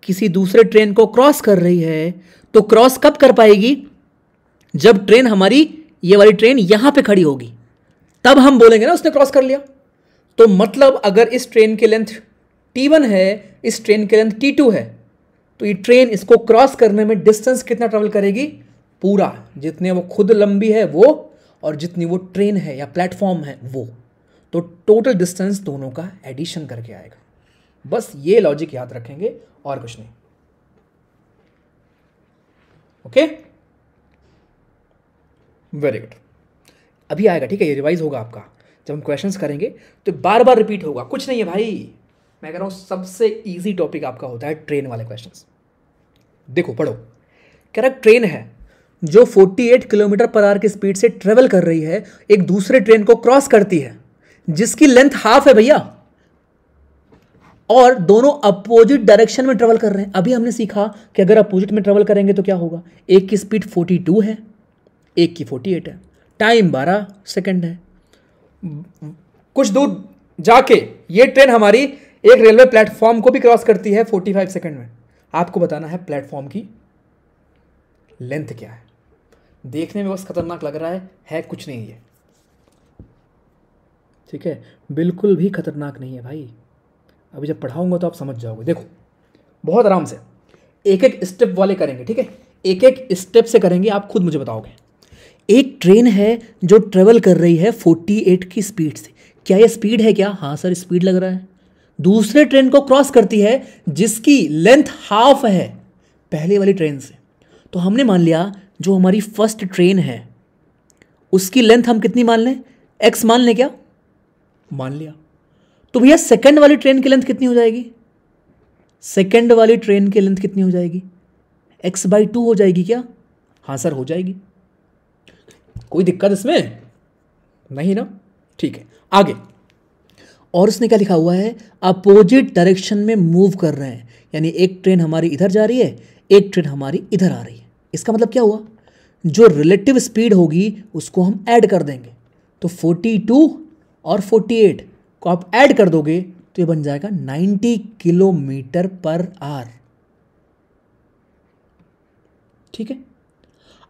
किसी दूसरे ट्रेन को क्रॉस कर रही है तो क्रॉस कब कर पाएगी जब ट्रेन हमारी ये वाली ट्रेन यहां पे खड़ी होगी तब हम बोलेंगे ना उसने क्रॉस कर लिया तो मतलब अगर इस ट्रेन की लेंथ टी वन है इस ट्रेन की लेंथ टी टू है तो ये ट्रेन इसको क्रॉस करने में डिस्टेंस कितना ट्रेवल करेगी पूरा जितने वो खुद लंबी है वो और जितनी वो ट्रेन है या प्लेटफॉर्म है वो तो टोटल डिस्टेंस दोनों का एडिशन करके आएगा बस ये लॉजिक याद रखेंगे और कुछ नहीं ओके वेरी गुड अभी आएगा ठीक है ये रिवाइज होगा आपका जब हम क्वेश्चंस करेंगे तो बार बार रिपीट होगा कुछ नहीं है भाई मैं कह रहा हूँ सबसे ईजी टॉपिक आपका होता है ट्रेन वाले क्वेश्चन देखो पढ़ो कह रहा ट्रेन है जो 48 किलोमीटर पर आवर की स्पीड से ट्रेवल कर रही है एक दूसरे ट्रेन को क्रॉस करती है जिसकी लेंथ हाफ है भैया और दोनों अपोजिट डायरेक्शन में ट्रेवल कर रहे हैं अभी हमने सीखा कि अगर अपोजिट में ट्रेवल करेंगे तो क्या होगा एक की स्पीड 42 है एक की 48 है टाइम 12 सेकंड है कुछ दूर जाके ये ट्रेन हमारी एक रेलवे प्लेटफॉर्म को भी क्रॉस करती है 45 सेकंड में आपको बताना है प्लेटफॉर्म की लेंथ क्या है देखने में बस खतरनाक लग रहा है है कुछ नहीं है ठीक है बिल्कुल भी खतरनाक नहीं है भाई अभी जब पढ़ाऊंगा तो आप समझ जाओगे देखो बहुत आराम से एक एक स्टेप वाले करेंगे ठीक है एक एक स्टेप से करेंगे आप खुद मुझे बताओगे एक ट्रेन है जो ट्रेवल कर रही है 48 की स्पीड से क्या ये स्पीड है क्या हाँ सर स्पीड लग रहा है दूसरे ट्रेन को क्रॉस करती है जिसकी लेंथ हाफ है पहले वाली ट्रेन से तो हमने मान लिया जो हमारी फर्स्ट ट्रेन है उसकी लेंथ हम कितनी मान लें एक्स मान लें क्या मान लिया तो भैया सेकंड वाली ट्रेन की लेंथ कितनी हो जाएगी सेकंड वाली ट्रेन की लेंथ कितनी हो जाएगी एक्स बाई टू हो जाएगी क्या हाँ सर हो जाएगी कोई दिक्कत इसमें नहीं ना ठीक है आगे और उसने क्या लिखा हुआ है अपोजिट डायरेक्शन में मूव कर रहे हैं यानी एक ट्रेन हमारी इधर जा रही है एक ट्रेन हमारी इधर आ रही है इसका मतलब क्या हुआ जो रिलेटिव स्पीड होगी उसको हम ऐड कर देंगे तो 42 और 48 को आप ऐड कर दोगे तो ये बन जाएगा 90 किलोमीटर पर आर ठीक है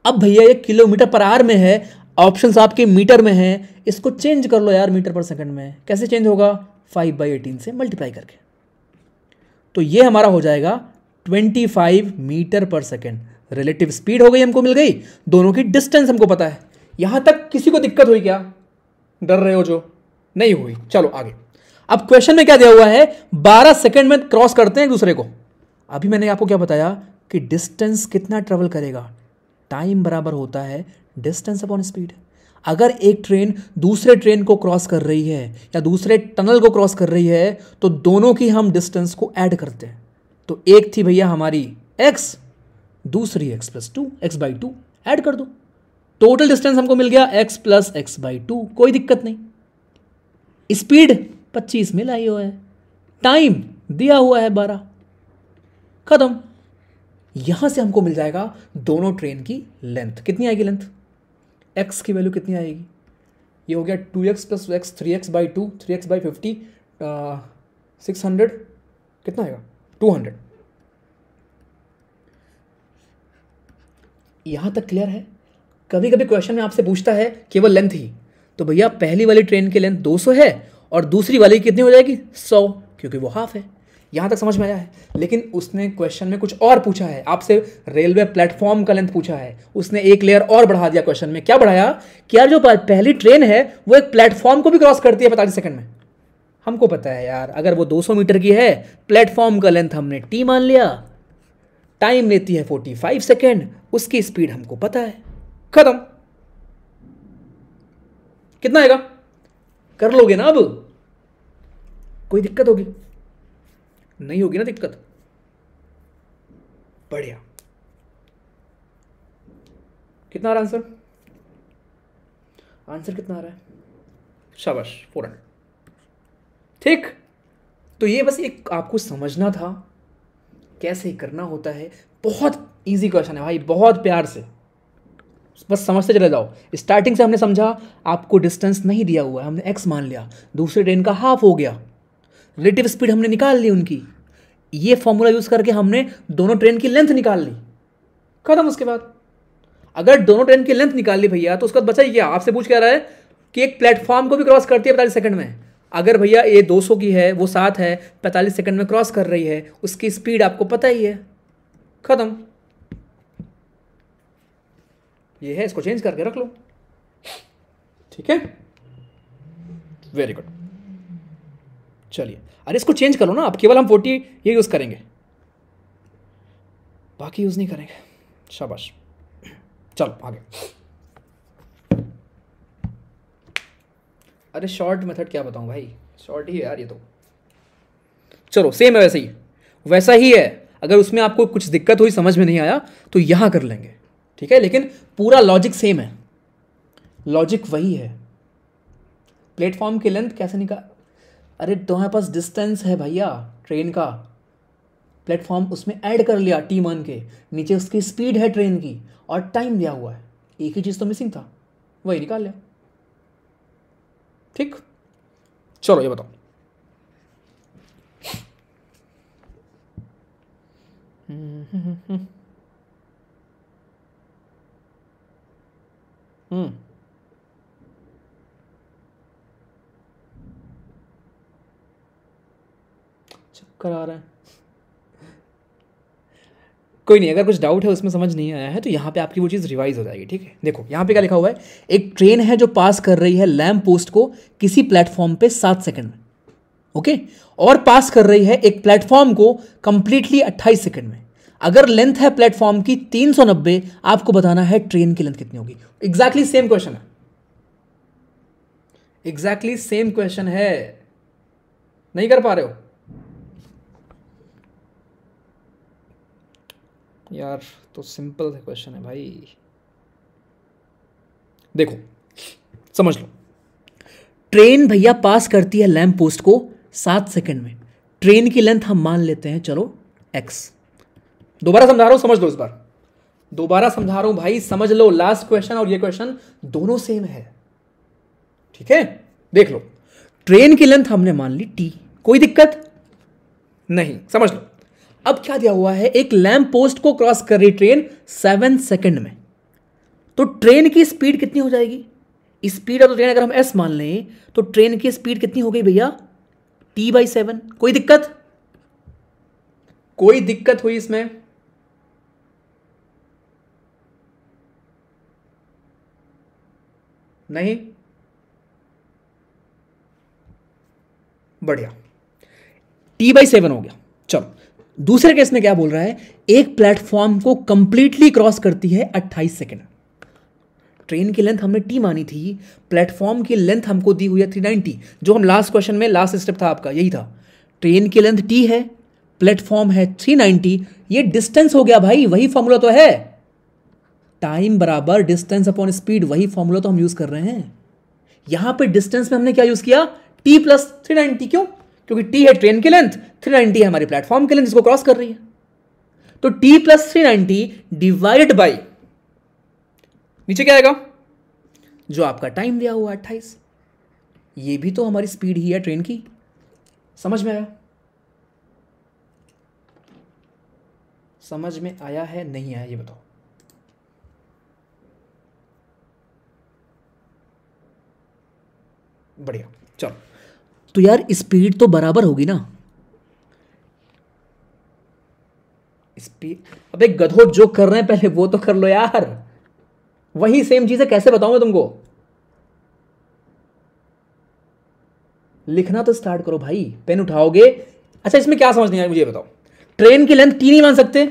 अब भैया ये किलोमीटर पर आर में है ऑप्शंस आपके मीटर में हैं इसको चेंज कर लो यार मीटर पर सेकंड में कैसे चेंज होगा फाइव बाई एटीन से मल्टीप्लाई करके तो ये हमारा हो जाएगा twenty five metre per second relative speed हो गई हमको मिल गई दोनों की डिस्टेंस हमको पता है यहां तक किसी को दिक्कत हुई क्या डर रहे हो जो नहीं हुई चलो आगे अब क्वेश्चन में क्या दिया हुआ है बारह सेकेंड में क्रॉस करते हैं दूसरे को अभी मैंने आपको क्या बताया कि डिस्टेंस कितना ट्रेवल करेगा टाइम बराबर होता है डिस्टेंस अपॉन स्पीड अगर एक ट्रेन दूसरे ट्रेन को क्रॉस कर रही है या दूसरे टनल को क्रॉस कर रही है तो दोनों की हम डिस्टेंस को ऐड करते हैं तो एक थी भैया हमारी एक्स दूसरी x plus two x by two add कर दो टोटल डिस्टेंस हमको मिल गया x plus x by two कोई दिक्कत नहीं स्पीड पच्चीस में लाई हुआ है टाइम दिया हुआ है बारह खत्म यहां से हमको मिल जाएगा दोनों ट्रेन की लेंथ कितनी आएगी लेंथ एक्स की वैल्यू कितनी आएगी ये हो गया two x plus x three x by two three x by fifty six hundred कितना आएगा टू हंड्रेड यहाँ तक क्लियर है कभी कभी क्वेश्चन में आपसे पूछता है केवल लेंथ ही तो भैया पहली वाली ट्रेन की लेंथ 200 है और दूसरी वाली कितनी हो जाएगी 100 क्योंकि वो हाफ है यहाँ तक समझ में आया है लेकिन उसने क्वेश्चन में कुछ और पूछा है आपसे रेलवे प्लेटफॉर्म का लेंथ पूछा है उसने एक लेयर और बढ़ा दिया क्वेश्चन में क्या बढ़ाया कि यार जो पहली ट्रेन है वो एक प्लेटफॉर्म को भी क्रॉस करती है पैंतालीस सेकंड में हमको पता है यार अगर वो 200 मीटर की है प्लेटफॉर्म का लेंथ हमने टी मान लिया टाइम लेती है 45 सेकेंड उसकी स्पीड हमको पता है खत्म कितना आएगा कर लोगे ना अब कोई दिक्कत होगी नहीं होगी ना दिक्कत बढ़िया कितना आ रहा आंसर आंसर कितना आ रहा है शाबाश फोर हंड्रेड ठीक तो ये बस एक आपको समझना था कैसे करना होता है बहुत इजी क्वेश्चन है भाई बहुत प्यार से बस समझते चले जाओ स्टार्टिंग से हमने समझा आपको डिस्टेंस नहीं दिया हुआ है हमने एक्स मान लिया दूसरे ट्रेन का हाफ हो गया रिलेटिव स्पीड हमने निकाल ली उनकी ये फॉर्मूला यूज़ करके हमने दोनों ट्रेन की लेंथ निकाल ली खत्म उसके बाद अगर दोनों ट्रेन की लेंथ निकाल ली भैया तो उसका बचा ये आपसे पूछ कह रहा है कि एक प्लेटफॉर्म को भी क्रॉस करती है पैंतालीस सेकंड में अगर भैया ये 200 की है वो सात है पैंतालीस सेकंड में क्रॉस कर रही है उसकी स्पीड आपको पता ही है ख़त्म ये है इसको चेंज करके रख लो ठीक है वेरी गुड चलिए अरे इसको चेंज करो ना अब केवल हम फोर्टी ये यूज़ करेंगे बाकी यूज़ नहीं करेंगे शाबाश चलो आगे अरे शॉर्ट मेथड क्या बताऊं भाई शॉर्ट ही है यार ये तो चलो सेम है वैसे ही वैसा ही है अगर उसमें आपको कुछ दिक्कत हुई समझ में नहीं आया तो यहां कर लेंगे ठीक है लेकिन पूरा लॉजिक सेम है लॉजिक वही है प्लेटफॉर्म की लेंथ कैसे निकाल अरे तुम्हारे पास डिस्टेंस है भैया ट्रेन का प्लेटफॉर्म उसमें ऐड कर लिया टी वन के नीचे उसकी स्पीड है ट्रेन की और टाइम दिया हुआ है एक ही चीज़ तो मिसिंग था वही निकाल लिया ठीक चलो ये बताओ हम्म, हम्म। करा रहे हैं कोई नहीं अगर कुछ डाउट है उसमें समझ नहीं आया है तो यहाँ पे आपकी वो चीज़ रिवाइज हो जाएगी ठीक है देखो यहाँ पे क्या लिखा हुआ है एक ट्रेन है जो पास कर रही है लैम्प पोस्ट को किसी प्लेटफॉर्म पे सात सेकंड में ओके और पास कर रही है एक प्लेटफॉर्म को कंप्लीटली अट्ठाईस सेकंड में अगर लेंथ है प्लेटफॉर्म की नब्बे आपको बताना है ट्रेन की लेंथ कितनी होगी एग्जैक्टली सेम क्वेश्चन है एग्जैक्टली सेम क्वेश्चन है नहीं कर पा रहे हो यार तो सिंपल क्वेश्चन है भाई देखो समझ लो ट्रेन भैया पास करती है लैम्प पोस्ट को सात सेकंड में ट्रेन की लेंथ हम मान लेते हैं चलो एक्स दोबारा समझा रहा हूं समझ लो इस बार दोबारा समझा रहा हूं भाई समझ लो लास्ट क्वेश्चन और ये क्वेश्चन दोनों सेम है ठीक है देख लो ट्रेन की लेंथ हमने मान ली टी कोई दिक्कत नहीं समझ लो अब क्या दिया हुआ है एक लैम्प पोस्ट को क्रॉस कर रही ट्रेन सेवन सेकेंड में तो ट्रेन की स्पीड कितनी हो जाएगी स्पीड ऑफ द तो ट्रेन अगर हम एस मान लें तो ट्रेन की स्पीड कितनी हो गई भैया टी बाई सेवन कोई दिक्कत कोई दिक्कत हुई इसमें नहीं बढ़िया टी बाई सेवन हो गया दूसरे केस में क्या बोल रहा है एक प्लेटफॉर्म को कंप्लीटली क्रॉस करती है अट्ठाईस सेकेंड ट्रेन की लेंथ हमने टी मानी थी प्लेटफॉर्म की लेंथ हमको दी हुई है थ्री नाइनटी जो हम लास्ट क्वेश्चन में लास्ट स्टेप था आपका यही था ट्रेन की लेंथ टी है प्लेटफॉर्म है थ्री नाइनटी ये डिस्टेंस हो गया भाई वही फॉर्मूला तो है टाइम बराबर डिस्टेंस अपॉन स्पीड वही फॉर्मूला तो हम यूज कर रहे हैं यहां पर डिस्टेंस में हमने क्या यूज किया टी प्लस थ्री नाइनटी क्यों क्योंकि टी है ट्रेन की लेंथ 390 है हमारी प्लेटफॉर्म की लेंथ जिसको क्रॉस कर रही है तो T plus three ninety divided by नीचे क्या आएगा जो आपका टाइम दिया हुआ अट्ठाईस ये भी तो हमारी स्पीड ही है ट्रेन की समझ में आया समझ में आया है नहीं आया ये बताओ बढ़िया चलो तो यार स्पीड तो बराबर होगी ना स्पीड अबे गधो जो कर रहे हैं पहले वो तो कर लो यार वही सेम चीज़ है कैसे बताऊं मैं तुमको लिखना तो स्टार्ट करो भाई पेन उठाओगे अच्छा इसमें क्या समझ नहीं आया मुझे बताओ ट्रेन की लेंथ तीन ही मान सकते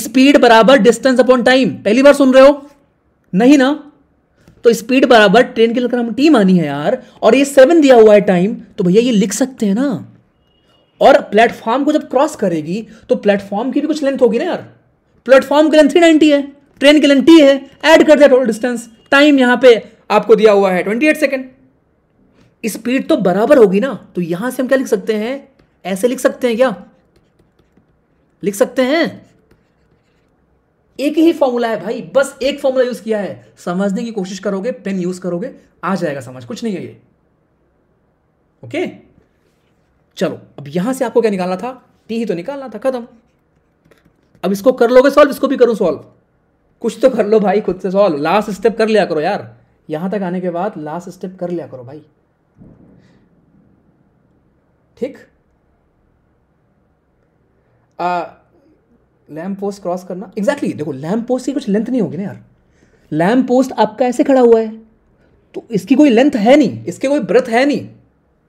स्पीड बराबर डिस्टेंस अपॉन टाइम पहली बार सुन रहे हो नहीं ना तो स्पीड बराबर ट्रेन के लेकर हम टी मानी है यार और ये सेवन दिया हुआ है टाइम तो भैया ये लिख सकते हैं ना और प्लेटफॉर्म को जब क्रॉस करेगी तो प्लेटफॉर्म की भी कुछ लेंथ होगी ना यार प्लेटफॉर्म की लेंथ थ्री नाइनटी है ट्रेन की लेंथ टी है एड कर दिया टोटल डिस्टेंस टाइम यहां पर आपको दिया हुआ है ट्वेंटी एट सेकेंड स्पीड तो बराबर होगी ना तो यहां से हम क्या लिख सकते हैं ऐसे लिख सकते हैं क्या लिख सकते हैं एक ही फॉर्मूला है भाई बस एक फॉर्मूला यूज किया है समझने की कोशिश करोगे पेन यूज करोगे आ जाएगा समझ कुछ नहीं है ये ओके चलो अब यहां से आपको क्या निकालना था टी ही तो निकालना था खत्म अब इसको कर लोगे सॉल्व इसको भी करूं सॉल्व कुछ तो कर लो भाई खुद से सॉल्व लास्ट स्टेप कर लिया करो यार यहां तक आने के बाद लास्ट स्टेप कर लिया करो भाई ठीक लैम्प पोस्ट क्रॉस करना एग्जैक्टली देखो लैम्प पोस्ट की कुछ लेंथ नहीं होगी ना यार लैम्प पोस्ट आपका ऐसे खड़ा हुआ है तो इसकी कोई लेंथ है नहीं इसके कोई ब्रथ है नहीं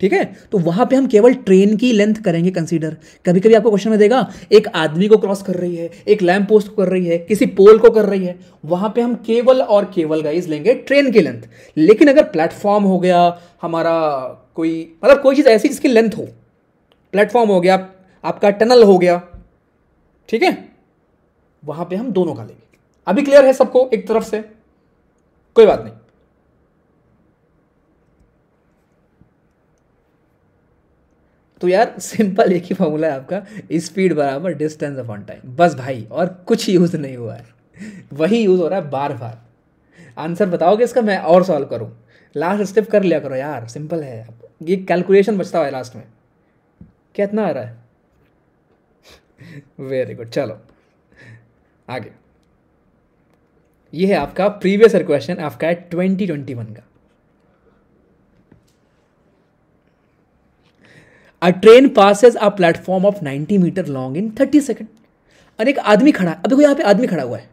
ठीक है तो वहां पे हम केवल ट्रेन की लेंथ करेंगे कंसीडर कभी कभी आपको क्वेश्चन में देगा एक आदमी को क्रॉस कर रही है एक लैम्प पोस्ट को कर रही है किसी पोल को कर रही है वहां पे हम केवल और केवल गाइज लेंगे ट्रेन की लेंथ लेकिन अगर प्लेटफॉर्म हो गया हमारा कोई मतलब कोई चीज़ ऐसी जिसकी लेंथ हो प्लेटफॉर्म हो गया आपका टनल हो गया ठीक है वहां पे हम दोनों का लेंगे अभी क्लियर है सबको एक तरफ से कोई बात नहीं तो यार सिंपल एक ही फॉर्मूला है आपका स्पीड बराबर डिस्टेंस अपॉन टाइम बस भाई और कुछ यूज़ नहीं हुआ है वही यूज़ हो रहा है बार बार आंसर बताओगे इसका मैं और सॉल्व करूं लास्ट स्टेप कर लिया करो यार सिंपल है ये कैलकुलेशन बचता हुआ है लास्ट में क्या इतना आ रहा है वेरी गुड चलो आगे ये है आपका प्रीवियस क्वेश्चन आपका है ट्वेंटी ट्वेंटी वन का a train passes a platform of ninety metre long in thirty second और एक आदमी खड़ा अब देखो यहाँ पे आदमी खड़ा हुआ है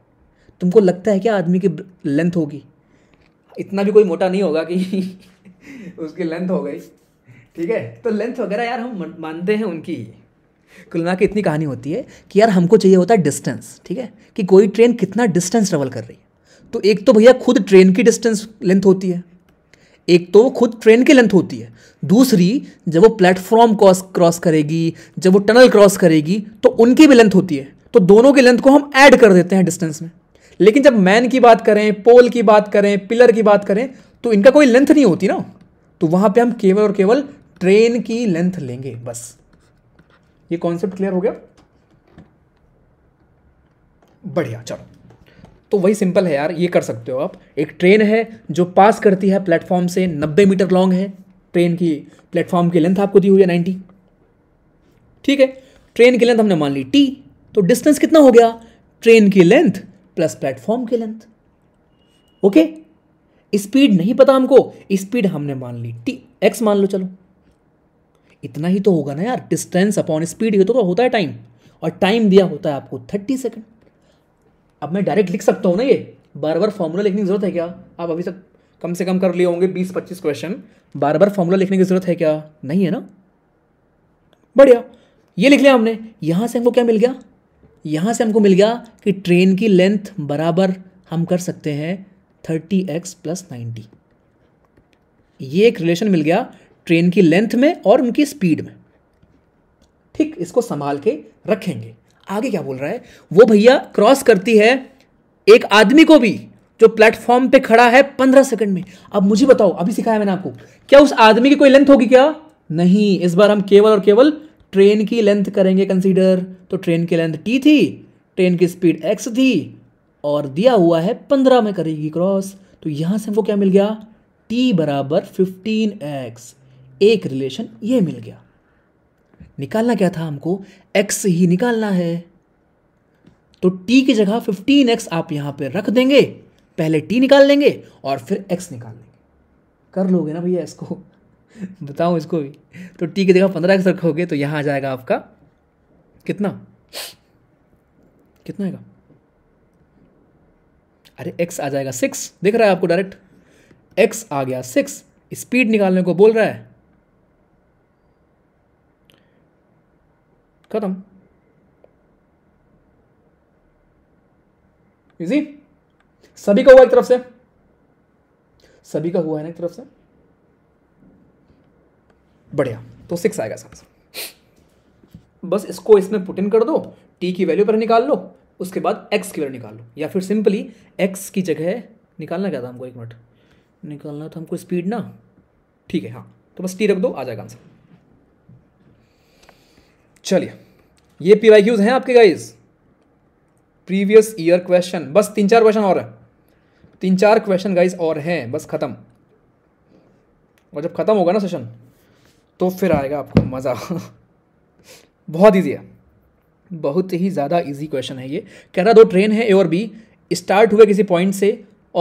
तुमको लगता है क्या आदमी की लेंथ होगी इतना भी कोई मोटा नहीं होगा कि उसकी लेंथ हो गई ठीक है तो लेंथ वगैरह यार हम मानते हैं उनकी कुलना की इतनी कहानी होती है कि यार हमको चाहिए होता है डिस्टेंस ठीक है कि कोई ट्रेन कितना डिस्टेंस ट्रेवल कर रही है तो एक तो भैया खुद ट्रेन की डिस्टेंस लेंथ होती है एक तो वो खुद ट्रेन की लेंथ होती है दूसरी जब वो प्लेटफॉर्म क्रॉस क्रॉस करेगी जब वो टनल क्रॉस करेगी तो उनकी भी लेंथ होती है तो दोनों की लेंथ को हम ऐड कर देते हैं डिस्टेंस में लेकिन जब मैन की बात करें पोल की बात करें पिलर की बात करें तो इनका कोई लेंथ नहीं होती ना तो वहाँ पे हम केवल और केवल ट्रेन की लेंथ लेंगे बस ये कॉन्सेप्ट क्लियर हो गया बढ़िया चलो तो वही सिंपल है यार ये कर सकते हो आप एक ट्रेन है जो पास करती है प्लेटफॉर्म से 90 मीटर लॉन्ग है ट्रेन की प्लेटफॉर्म की लेंथ आपको दी हुई है 90 ठीक है ट्रेन की लेंथ हमने मान ली टी तो डिस्टेंस कितना हो गया ट्रेन की लेंथ प्लस प्लेटफॉर्म की लेंथ ओके स्पीड नहीं पता हमको स्पीड हमने मान ली टी एक्स मान लो चलो इतना ही तो होगा ना यार डिस्टेंस अपॉन स्पीड ये तो, तो होता है टाइम और टाइम दिया होता है आपको थर्टी सेकेंड अब मैं डायरेक्ट लिख सकता हूँ ना ये बार बार फॉर्मूला लिखने की ज़रूरत है क्या आप अभी तक कम से कम कर लिए होंगे बीस पच्चीस क्वेश्चन बार बार फॉर्मूला लिखने की ज़रूरत है क्या नहीं है ना बढ़िया ये लिख लिया हमने यहाँ से हमको क्या मिल गया यहाँ से हमको मिल गया कि ट्रेन की लेंथ बराबर हम कर सकते हैं थर्टी एक्स प्लस नाइन्टी ये एक रिलेशन मिल गया ट्रेन की लेंथ में और उनकी स्पीड में ठीक इसको संभाल के रखेंगे आगे क्या बोल रहा है वो भैया क्रॉस करती है एक आदमी को भी जो प्लेटफॉर्म पे खड़ा है पंद्रह सेकंड में अब मुझे बताओ अभी सिखाया मैंने आपको क्या उस आदमी की कोई लेंथ होगी क्या नहीं इस बार हम केवल और केवल ट्रेन की लेंथ करेंगे कंसीडर तो ट्रेन की लेंथ टी थी ट्रेन की स्पीड एक्स थी और दिया हुआ है पंद्रह में करेगी क्रॉस तो यहां से हमको क्या मिल गया टी बराबर फिफ्टीन एक्स एक रिलेशन ये मिल गया निकालना क्या था हमको एक्स ही निकालना है तो टी की जगह फिफ्टीन एक्स आप यहां पे रख देंगे पहले टी निकाल लेंगे और फिर एक्स निकाल लेंगे कर लोगे ना भैया इसको बताओ इसको भी तो टी की जगह पंद्रह एक्स रखोगे तो यहां आ जाएगा आपका कितना कितना आएगा अरे एक्स आ जाएगा सिक्स देख रहा है आपको डायरेक्ट एक्स आ गया सिक्स स्पीड निकालने को बोल रहा है ख़त्म इजी सभी का हुआ एक तरफ से सभी का हुआ है ना एक तरफ से बढ़िया तो सिक्स आएगा सबसे बस इसको इसमें पुट इन कर दो टी की वैल्यू पर निकाल लो उसके बाद एक्स की वैल्यू निकाल लो या फिर सिंपली एक्स की जगह निकालना क्या था हमको एक मिनट निकालना था हमको स्पीड ना ठीक है हाँ तो बस टी रख दो आ जाएगा आंसर चलिए ये पी वाई क्यूज हैं आपके गाइज प्रीवियस ईयर क्वेश्चन बस तीन चार क्वेश्चन और है तीन चार क्वेश्चन गाइज और हैं बस ख़त्म और जब ख़त्म होगा ना सेशन तो फिर आएगा आपको मज़ा बहुत ईजी है बहुत ही ज़्यादा इजी क्वेश्चन है ये कह रहा दो ट्रेन है ए और बी स्टार्ट हुए किसी पॉइंट से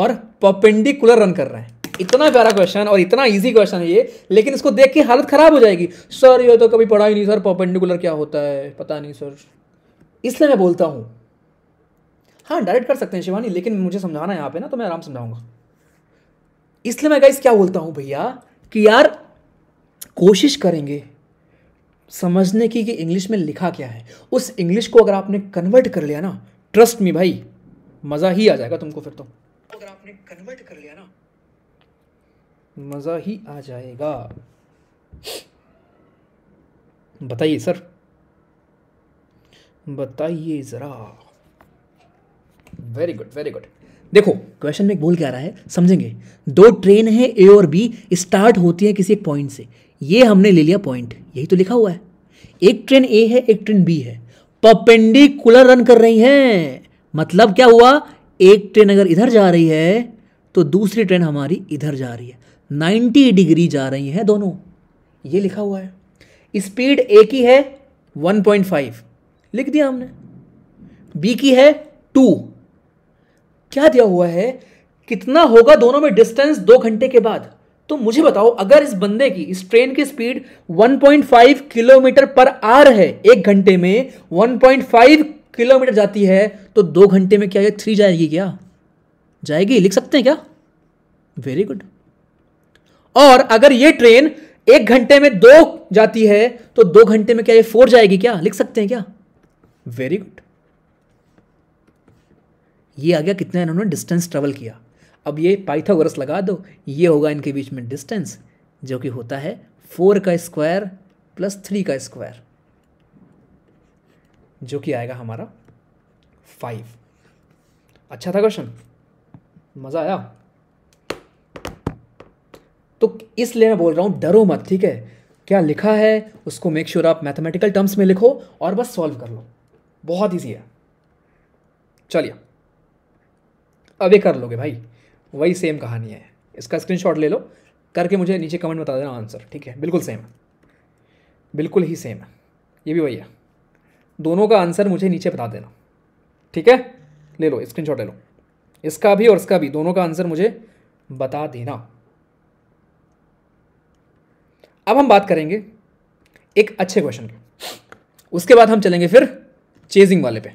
और परपेंडिकुलर रन कर रहे हैं इतना प्यारा क्वेश्चन और इतना इजी क्वेश्चन है ये लेकिन इसको देख के हालत ख़राब हो जाएगी सर ये तो कभी पढ़ा ही नहीं सर परपेंडिकुलर क्या होता है पता नहीं सर इसलिए मैं बोलता हूँ हाँ डायरेक्ट कर सकते हैं शिवानी लेकिन मुझे समझाना है यहाँ पे ना तो मैं आराम समझाऊंगा इसलिए मैं गाइस क्या बोलता हूँ भैया कि यार कोशिश करेंगे समझने की कि इंग्लिश में लिखा क्या है उस इंग्लिश को अगर आपने कन्वर्ट कर लिया ना ट्रस्ट मी भाई मज़ा ही आ जाएगा तुमको फिर तो अगर आपने कन्वर्ट कर लिया ना मज़ा ही आ जाएगा बताइए सर बताइए ज़रा वेरी गुड वेरी गुड देखो क्वेश्चन में बोल क्या रहा है समझेंगे दो ट्रेन है ए और बी स्टार्ट होती है किसी एक पॉइंट से ये हमने ले लिया पॉइंट यही तो लिखा हुआ है एक ट्रेन ए है एक ट्रेन बी है पपेंडिकुलर रन कर रही है मतलब क्या हुआ एक ट्रेन अगर इधर जा रही है तो दूसरी ट्रेन हमारी इधर जा रही है 90 डिग्री जा रही हैं दोनों ये लिखा हुआ है स्पीड ए की है 1.5 लिख दिया हमने बी की है 2 क्या दिया हुआ है कितना होगा दोनों में डिस्टेंस दो घंटे के बाद तो मुझे बताओ अगर इस बंदे की इस ट्रेन की स्पीड 1.5 किलोमीटर पर आर है एक घंटे में 1.5 किलोमीटर जाती है तो दो घंटे में क्या ये थ्री जाएगी क्या जाएगी लिख सकते हैं क्या वेरी गुड और अगर ये ट्रेन एक घंटे में दो जाती है तो दो घंटे में क्या ये फोर जाएगी क्या लिख सकते हैं क्या वेरी गुड ये आ गया कितना इन्होंने डिस्टेंस ट्रेवल किया अब ये पाइथागोरस लगा दो ये होगा इनके बीच में डिस्टेंस जो कि होता है फोर का स्क्वायर प्लस थ्री का स्क्वायर जो कि आएगा हमारा फाइव अच्छा था क्वेश्चन मज़ा आया तो इसलिए मैं बोल रहा हूँ डरो मत ठीक है क्या लिखा है उसको मेक श्योर sure आप मैथमेटिकल टर्म्स में लिखो और बस सॉल्व कर लो बहुत ईजी है चलिए अब ये कर लोगे भाई वही सेम कहानी है इसका स्क्रीनशॉट ले लो करके मुझे नीचे कमेंट बता देना आंसर ठीक है बिल्कुल सेम है बिल्कुल ही सेम है ये भी वही है दोनों का आंसर मुझे नीचे बता देना ठीक है ले लो स्क्रीनशॉट ले लो इसका भी और इसका भी दोनों का आंसर मुझे बता देना अब हम बात करेंगे एक अच्छे क्वेश्चन की उसके बाद हम चलेंगे फिर चेजिंग वाले पे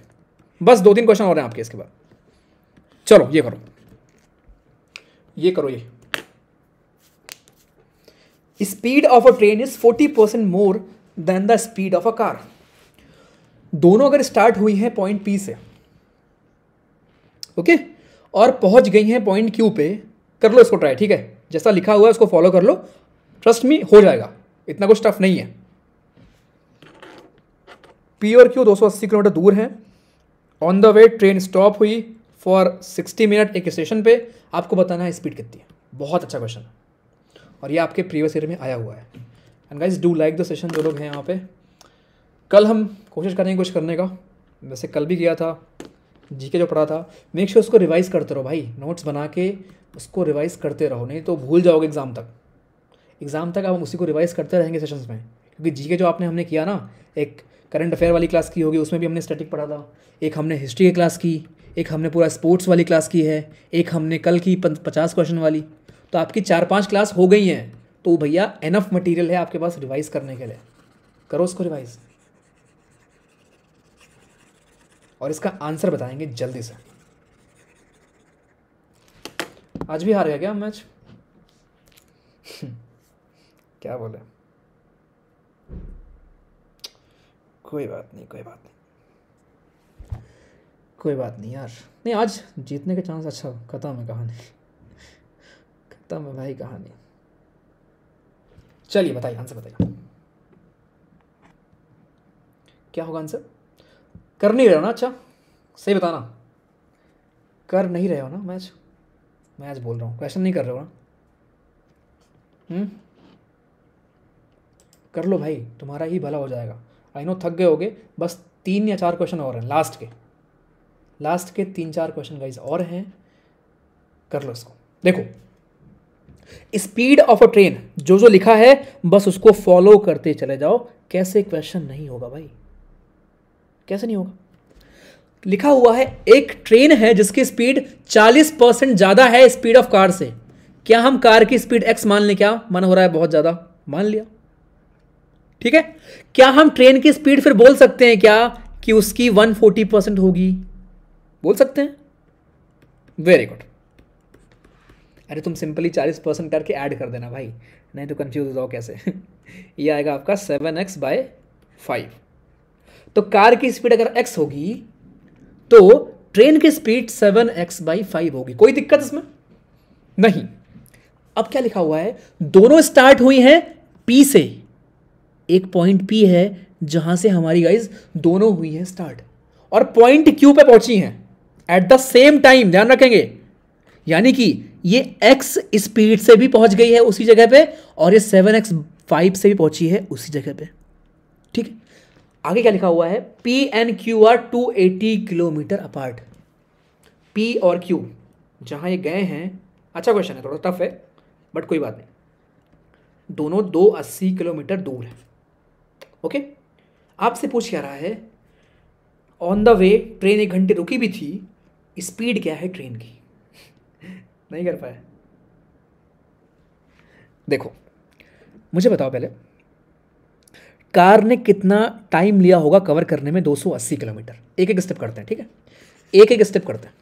बस दो तीन क्वेश्चन और हैं आपके इसके बाद चलो ये करो ये करो ये speed of a train is forty percent more than the speed of a car दोनों अगर स्टार्ट हुई हैं पॉइंट पी से ओके और पहुंच गई हैं पॉइंट क्यू पे कर लो इसको ट्राई ठीक है जैसा लिखा हुआ है उसको फॉलो कर लो ट्रस्ट मी हो जाएगा इतना कुछ टफ नहीं है पी और क्यू 280 किलोमीटर दूर है on the way train stop हुई फॉर 60 मिनट एक स्टेशन पे आपको बताना है स्पीड कितनी है बहुत अच्छा क्वेश्चन है और ये आपके प्रीवियस ईयर में आया हुआ है and guys do like the session जो लोग हैं यहाँ पे कल हम कोशिश करेंगे कुछ करने का वैसे कल भी गया था जी के जो पढ़ा था मेक श्योर sure उसको रिवाइज़ करते रहो भाई नोट्स बना के उसको रिवाइज़ करते रहो नहीं तो भूल जाओगे एग्ज़ाम तक एग्ज़ाम तक आप उसी को रिवाइज़ करते रहेंगे सेशंस में क्योंकि जी के जो आपने हमने किया ना एक करंट अफेयर वाली क्लास की होगी उसमें भी हमने स्टैटिक पढ़ा था एक हमने हिस्ट्री की क्लास की एक हमने पूरा स्पोर्ट्स वाली क्लास की है एक हमने कल की पचास क्वेश्चन वाली तो आपकी चार पाँच क्लास हो गई हैं तो भैया एनफ मटेरियल है आपके पास रिवाइज़ करने के लिए करो उसको रिवाइज़ और इसका आंसर बताएंगे जल्दी से आज भी हार गया क्या मैच क्या बोले कोई बात नहीं कोई बात नहीं कोई बात नहीं यार नहीं आज जीतने का चांस अच्छा खत्म है कहानी खत्म है भाई कहानी चलिए बताइए आंसर बताइए क्या होगा आंसर कर नहीं रहे हो ना अच्छा सही बताना कर नहीं रहे हो ना मैच मैच बोल रहा हूँ क्वेश्चन नहीं कर रहे हो ना हुँ? हम्म? कर लो भाई तुम्हारा ही भला हो जाएगा आई नो थक गए होगे बस तीन या चार क्वेश्चन और हैं लास्ट के लास्ट के तीन चार क्वेश्चन गाइज और हैं कर लो इसको देखो स्पीड ऑफ अ ट्रेन जो जो लिखा है बस उसको फॉलो करते चले जाओ कैसे क्वेश्चन नहीं होगा भाई कैसे नहीं होगा लिखा हुआ है एक ट्रेन है जिसकी स्पीड 40 परसेंट ज़्यादा है स्पीड ऑफ कार से क्या हम कार की स्पीड एक्स मान लें क्या मन हो रहा है बहुत ज़्यादा मान लिया ठीक है क्या हम ट्रेन की स्पीड फिर बोल सकते हैं क्या कि उसकी 140 परसेंट होगी बोल सकते हैं वेरी गुड अरे तुम सिंपली 40 परसेंट करके ऐड कर देना भाई नहीं तो कंफ्यूज हो जाओ कैसे ये आएगा आपका सेवन एक्स बाय फाइव तो कार की स्पीड अगर एक्स होगी तो ट्रेन की speed seven x by five होगी कोई दिक्कत इसमें नहीं अब क्या लिखा हुआ है दोनों स्टार्ट हुई हैं पी से एक पॉइंट पी है जहां से हमारी गाइज दोनों हुई है स्टार्ट और पॉइंट क्यू पे पहुंची हैं एट द सेम टाइम ध्यान रखेंगे यानी कि ये एक्स स्पीड से भी पहुंच गई है उसी जगह पे और ये सेवन एक्स फाइव से भी पहुंची है उसी जगह पे ठीक है आगे क्या लिखा हुआ है P N Q R two eighty kilometre apart P और क्यू जहां ये गए हैं अच्छा क्वेश्चन है थोड़ा टफ है बट कोई बात नहीं दोनों दो अस्सी किलोमीटर दूर है ओके आपसे पूछ क्या रहा है ऑन द वे ट्रेन एक घंटे रुकी भी थी स्पीड क्या है ट्रेन की नहीं कर पाया देखो मुझे बताओ पहले कार ने कितना टाइम लिया होगा कवर करने में 280 किलोमीटर एक एक स्टेप करते हैं ठीक है एक एक स्टेप करते हैं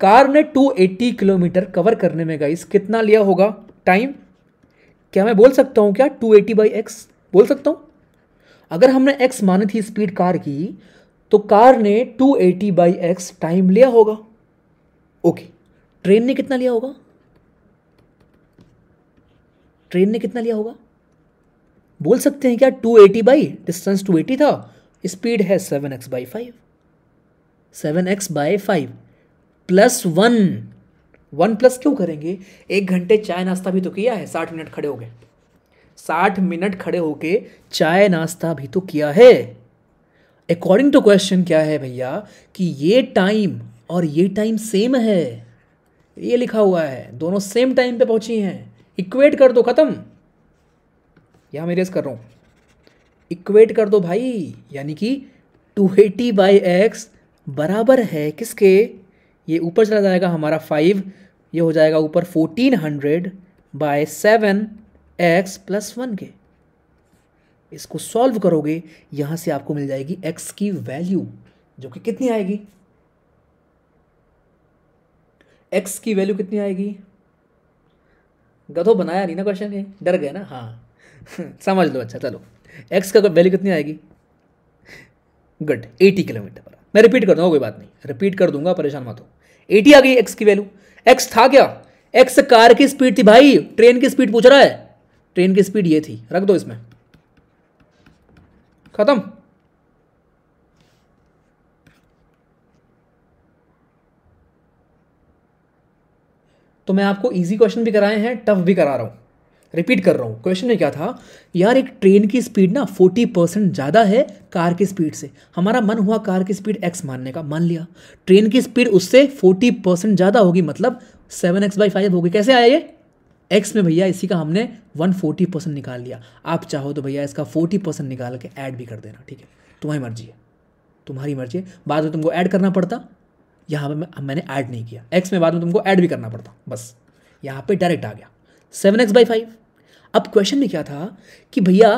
कार ने 280 किलोमीटर कवर करने में गाइस कितना लिया होगा टाइम क्या मैं बोल सकता हूँ क्या 280 एटी बाई एक्स बोल सकता हूँ अगर हमने x मानी थी स्पीड कार की तो कार ने 280 एटी बाई एक्स टाइम लिया होगा ओके ट्रेन ने कितना लिया होगा ट्रेन ने कितना लिया होगा बोल सकते हैं क्या 280 एटी बाई डिस्टेंस 280 था स्पीड है 7x x by five seven x by five plus one one plus क्यों करेंगे एक घंटे चाय नाश्ता भी तो किया है साठ मिनट खड़े हो गए साठ मिनट खड़े होके चाय नाश्ता भी तो किया है अकॉर्डिंग टू क्वेश्चन क्या है भैया कि ये टाइम और ये टाइम सेम है ये लिखा हुआ है दोनों सेम टाइम पे पहुंची हैं इक्वेट कर दो ख़त्म यहाँ मैं रेस कर रहा हूँ इक्वेट कर दो भाई यानी कि टू एटी बाई एक्स बराबर है किसके ये ऊपर चला जाएगा हमारा फाइव ये हो जाएगा ऊपर fourteen hundred by seven x plus one के इसको सॉल्व करोगे यहां से आपको मिल जाएगी एक्स की वैल्यू जो कि कितनी आएगी एक्स की वैल्यू कितनी आएगी गधो बनाया नहीं ना क्वेश्चन है डर गए ना हाँ समझ लो अच्छा चलो एक्स का वैल्यू कितनी आएगी गुड एटी किलोमीटर पर मैं रिपीट कर दूंगा कोई बात नहीं रिपीट कर दूंगा परेशान मत हो एटी आ गई एक्स की वैल्यू एक्स था क्या एक्स कार की स्पीड थी भाई ट्रेन की स्पीड पूछ रहा है ट्रेन की स्पीड ये थी रख दो इसमें ख़त्म तो मैं आपको इजी क्वेश्चन भी कराए हैं टफ भी करा रहा हूं रिपीट कर रहा हूं क्वेश्चन में क्या था यार एक ट्रेन की स्पीड ना फोर्टी परसेंट ज़्यादा है कार की स्पीड से हमारा मन हुआ कार की स्पीड एक्स मानने का मान लिया ट्रेन की स्पीड उससे फोर्टी परसेंट ज़्यादा होगी मतलब सेवन एक्स बाई फाइव होगी कैसे आया ये एक्स में भैया इसी का हमने 140 परसेंट निकाल लिया आप चाहो तो भैया इसका 40 परसेंट निकाल के ऐड भी कर देना ठीक है तुम्हारी मर्जी है तुम्हारी मर्जी है बाद में तुमको ऐड करना पड़ता यहाँ पर मैंने ऐड नहीं किया एक्स में बाद में तुमको ऐड भी करना पड़ता बस यहाँ पर डायरेक्ट आ गया सेवन एक्स बाई फाइव अब क्वेश्चन में क्या था कि भैया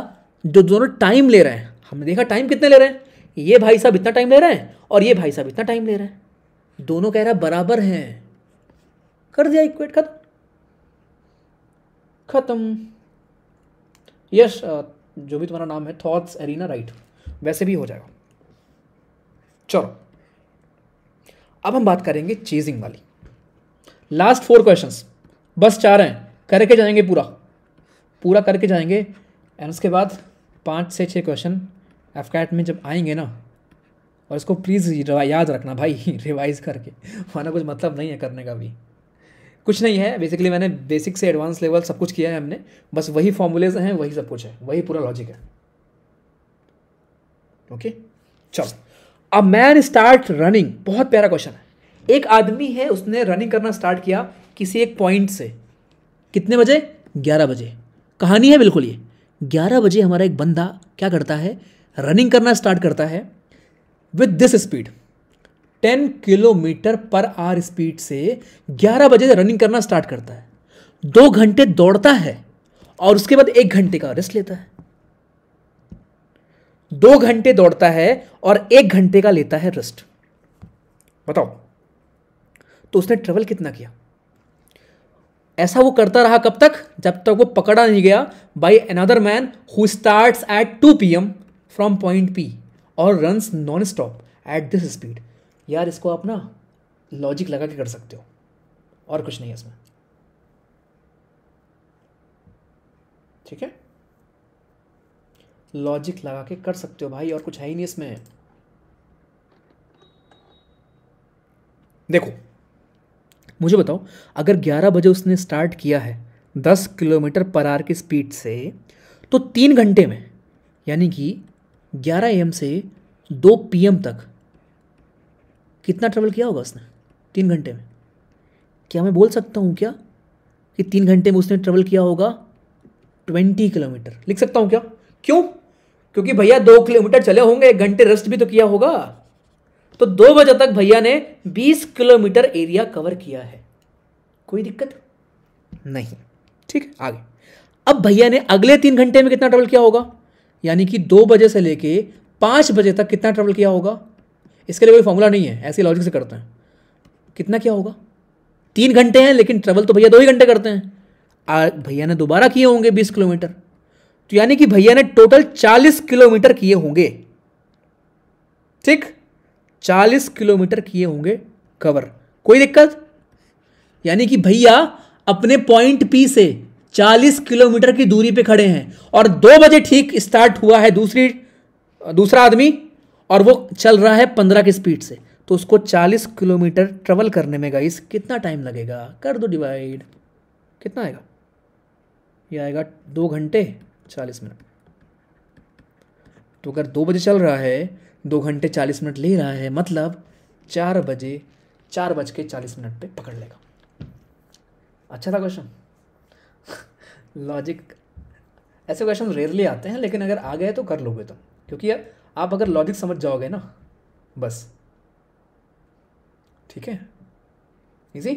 जो दोनों टाइम ले रहे हैं हमने देखा टाइम कितने ले रहे हैं ये भाई साहब इतना टाइम ले रहे हैं और ये भाई साहब इतना टाइम ले रहे हैं दोनों कह रहा बराबर हैं कर दिया इक्वेट खत्म ख़त्म यश जो भी तुम्हारा नाम है थॉट्स एरिना राइट वैसे भी हो जाएगा चलो अब हम बात करेंगे चीजिंग वाली लास्ट फोर क्वेश्चंस बस चार हैं करके जाएंगे पूरा पूरा करके जाएंगे एंड उसके बाद पाँच से छः क्वेश्चन एफकेट में जब आएंगे ना और इसको प्लीज़ याद रखना भाई रिवाइज़ करके वरना कुछ मतलब नहीं है करने का भी कुछ नहीं है बेसिकली मैंने बेसिक से एडवांस लेवल सब कुछ किया है हमने बस वही फॉर्मूलेज हैं वही सब कुछ है वही पूरा लॉजिक है ओके चलो अब मैन स्टार्ट रनिंग बहुत प्यारा क्वेश्चन है एक आदमी है उसने रनिंग करना स्टार्ट किया किसी एक पॉइंट से कितने बजे ग्यारह बजे कहानी है बिल्कुल ये ग्यारह बजे हमारा एक बंदा क्या करता है रनिंग करना स्टार्ट करता है with this speed ten kilometre per hour speed से ग्यारह बजे रनिंग करना स्टार्ट करता है दो घंटे दौड़ता है और उसके बाद एक घंटे का रेस्ट लेता है दो घंटे दौड़ता है और एक घंटे का लेता है रेस्ट बताओ तो उसने ट्रेवल कितना किया ऐसा वो करता रहा कब तक जब तक वो पकड़ा नहीं गया by another man who start at two P M from point P और runs non stop at this speed यार इसको आप ना लॉजिक लगा के कर सकते हो और कुछ नहीं है इसमें ठीक है लॉजिक लगा के कर सकते हो भाई और कुछ है ही नहीं इसमें देखो मुझे बताओ अगर 11 बजे उसने स्टार्ट किया है 10 किलोमीटर पर आर की स्पीड से तो तीन घंटे में यानी कि 11 एम से 2 पीएम तक कितना ट्रेवल किया होगा उसने तीन घंटे में क्या मैं बोल सकता हूँ क्या कि तीन घंटे में उसने ट्रेवल किया होगा ट्वेंटी किलोमीटर लिख सकता हूँ क्या क्यों क्योंकि भैया दो किलोमीटर चले होंगे एक घंटे रेस्ट भी तो किया होगा तो दो बजे तक भैया ने बीस किलोमीटर एरिया कवर किया है कोई दिक्कत नहीं ठीक है आगे अब भैया ने अगले तीन घंटे में कितना ट्रेवल किया होगा यानी कि दो बजे से लेके पाँच बजे तक कितना ट्रेवल किया होगा इसके लिए कोई फॉर्मूला नहीं है ऐसे लॉजिक से करते हैं कितना क्या होगा तीन घंटे हैं लेकिन ट्रेवल तो भैया दो ही घंटे करते हैं भैया ने दोबारा किए होंगे बीस किलोमीटर तो यानी कि भैया ने टोटल चालीस किलोमीटर किए होंगे ठीक चालीस किलोमीटर किए होंगे कवर कोई दिक्कत यानी कि भैया अपने पॉइंट पी से चालीस किलोमीटर की दूरी पे खड़े हैं और दो बजे ठीक स्टार्ट हुआ है दूसरी दूसरा आदमी और वो चल रहा है पंद्रह की स्पीड से तो उसको चालीस किलोमीटर ट्रेवल करने में गाइस कितना टाइम लगेगा कर दो डिवाइड कितना आएगा ये आएगा दो घंटे चालीस मिनट तो अगर दो बजे चल रहा है दो घंटे चालीस मिनट ले रहा है मतलब चार बजे चार बज के चालीस मिनट पे पकड़ लेगा अच्छा था क्वेश्चन लॉजिक ऐसे क्वेश्चन रेयरली आते हैं लेकिन अगर आ गए तो कर लोगे तुम तो। क्योंकि यार आप अगर लॉजिक समझ जाओगे ना बस ठीक है इजी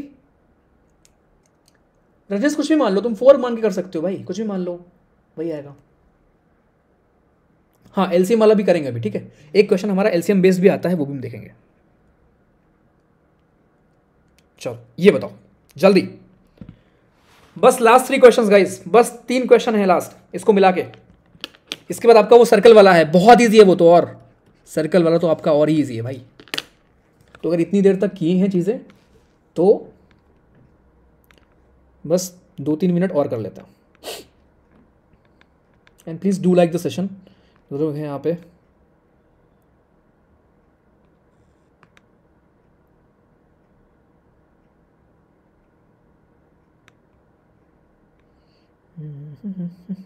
रजेश कुछ भी मान लो तुम फोर मान के कर सकते हो भाई कुछ भी मान लो वही आएगा हाँ एलसीएम वाला भी करेंगे अभी ठीक है एक क्वेश्चन हमारा एलसीएम बेस भी आता है वो भी हम देखेंगे चलो ये बताओ जल्दी बस लास्ट थ्री क्वेश्चंस गाइस बस तीन क्वेश्चन है लास्ट इसको मिला के इसके बाद आपका वो सर्कल वाला है बहुत ईजी है वो तो और सर्कल वाला तो आपका और ही ईजी है भाई तो अगर इतनी देर तक किए हैं चीज़ें तो बस दो तीन मिनट और कर लेता हूँ and please do like the session जो है यहाँ पे mm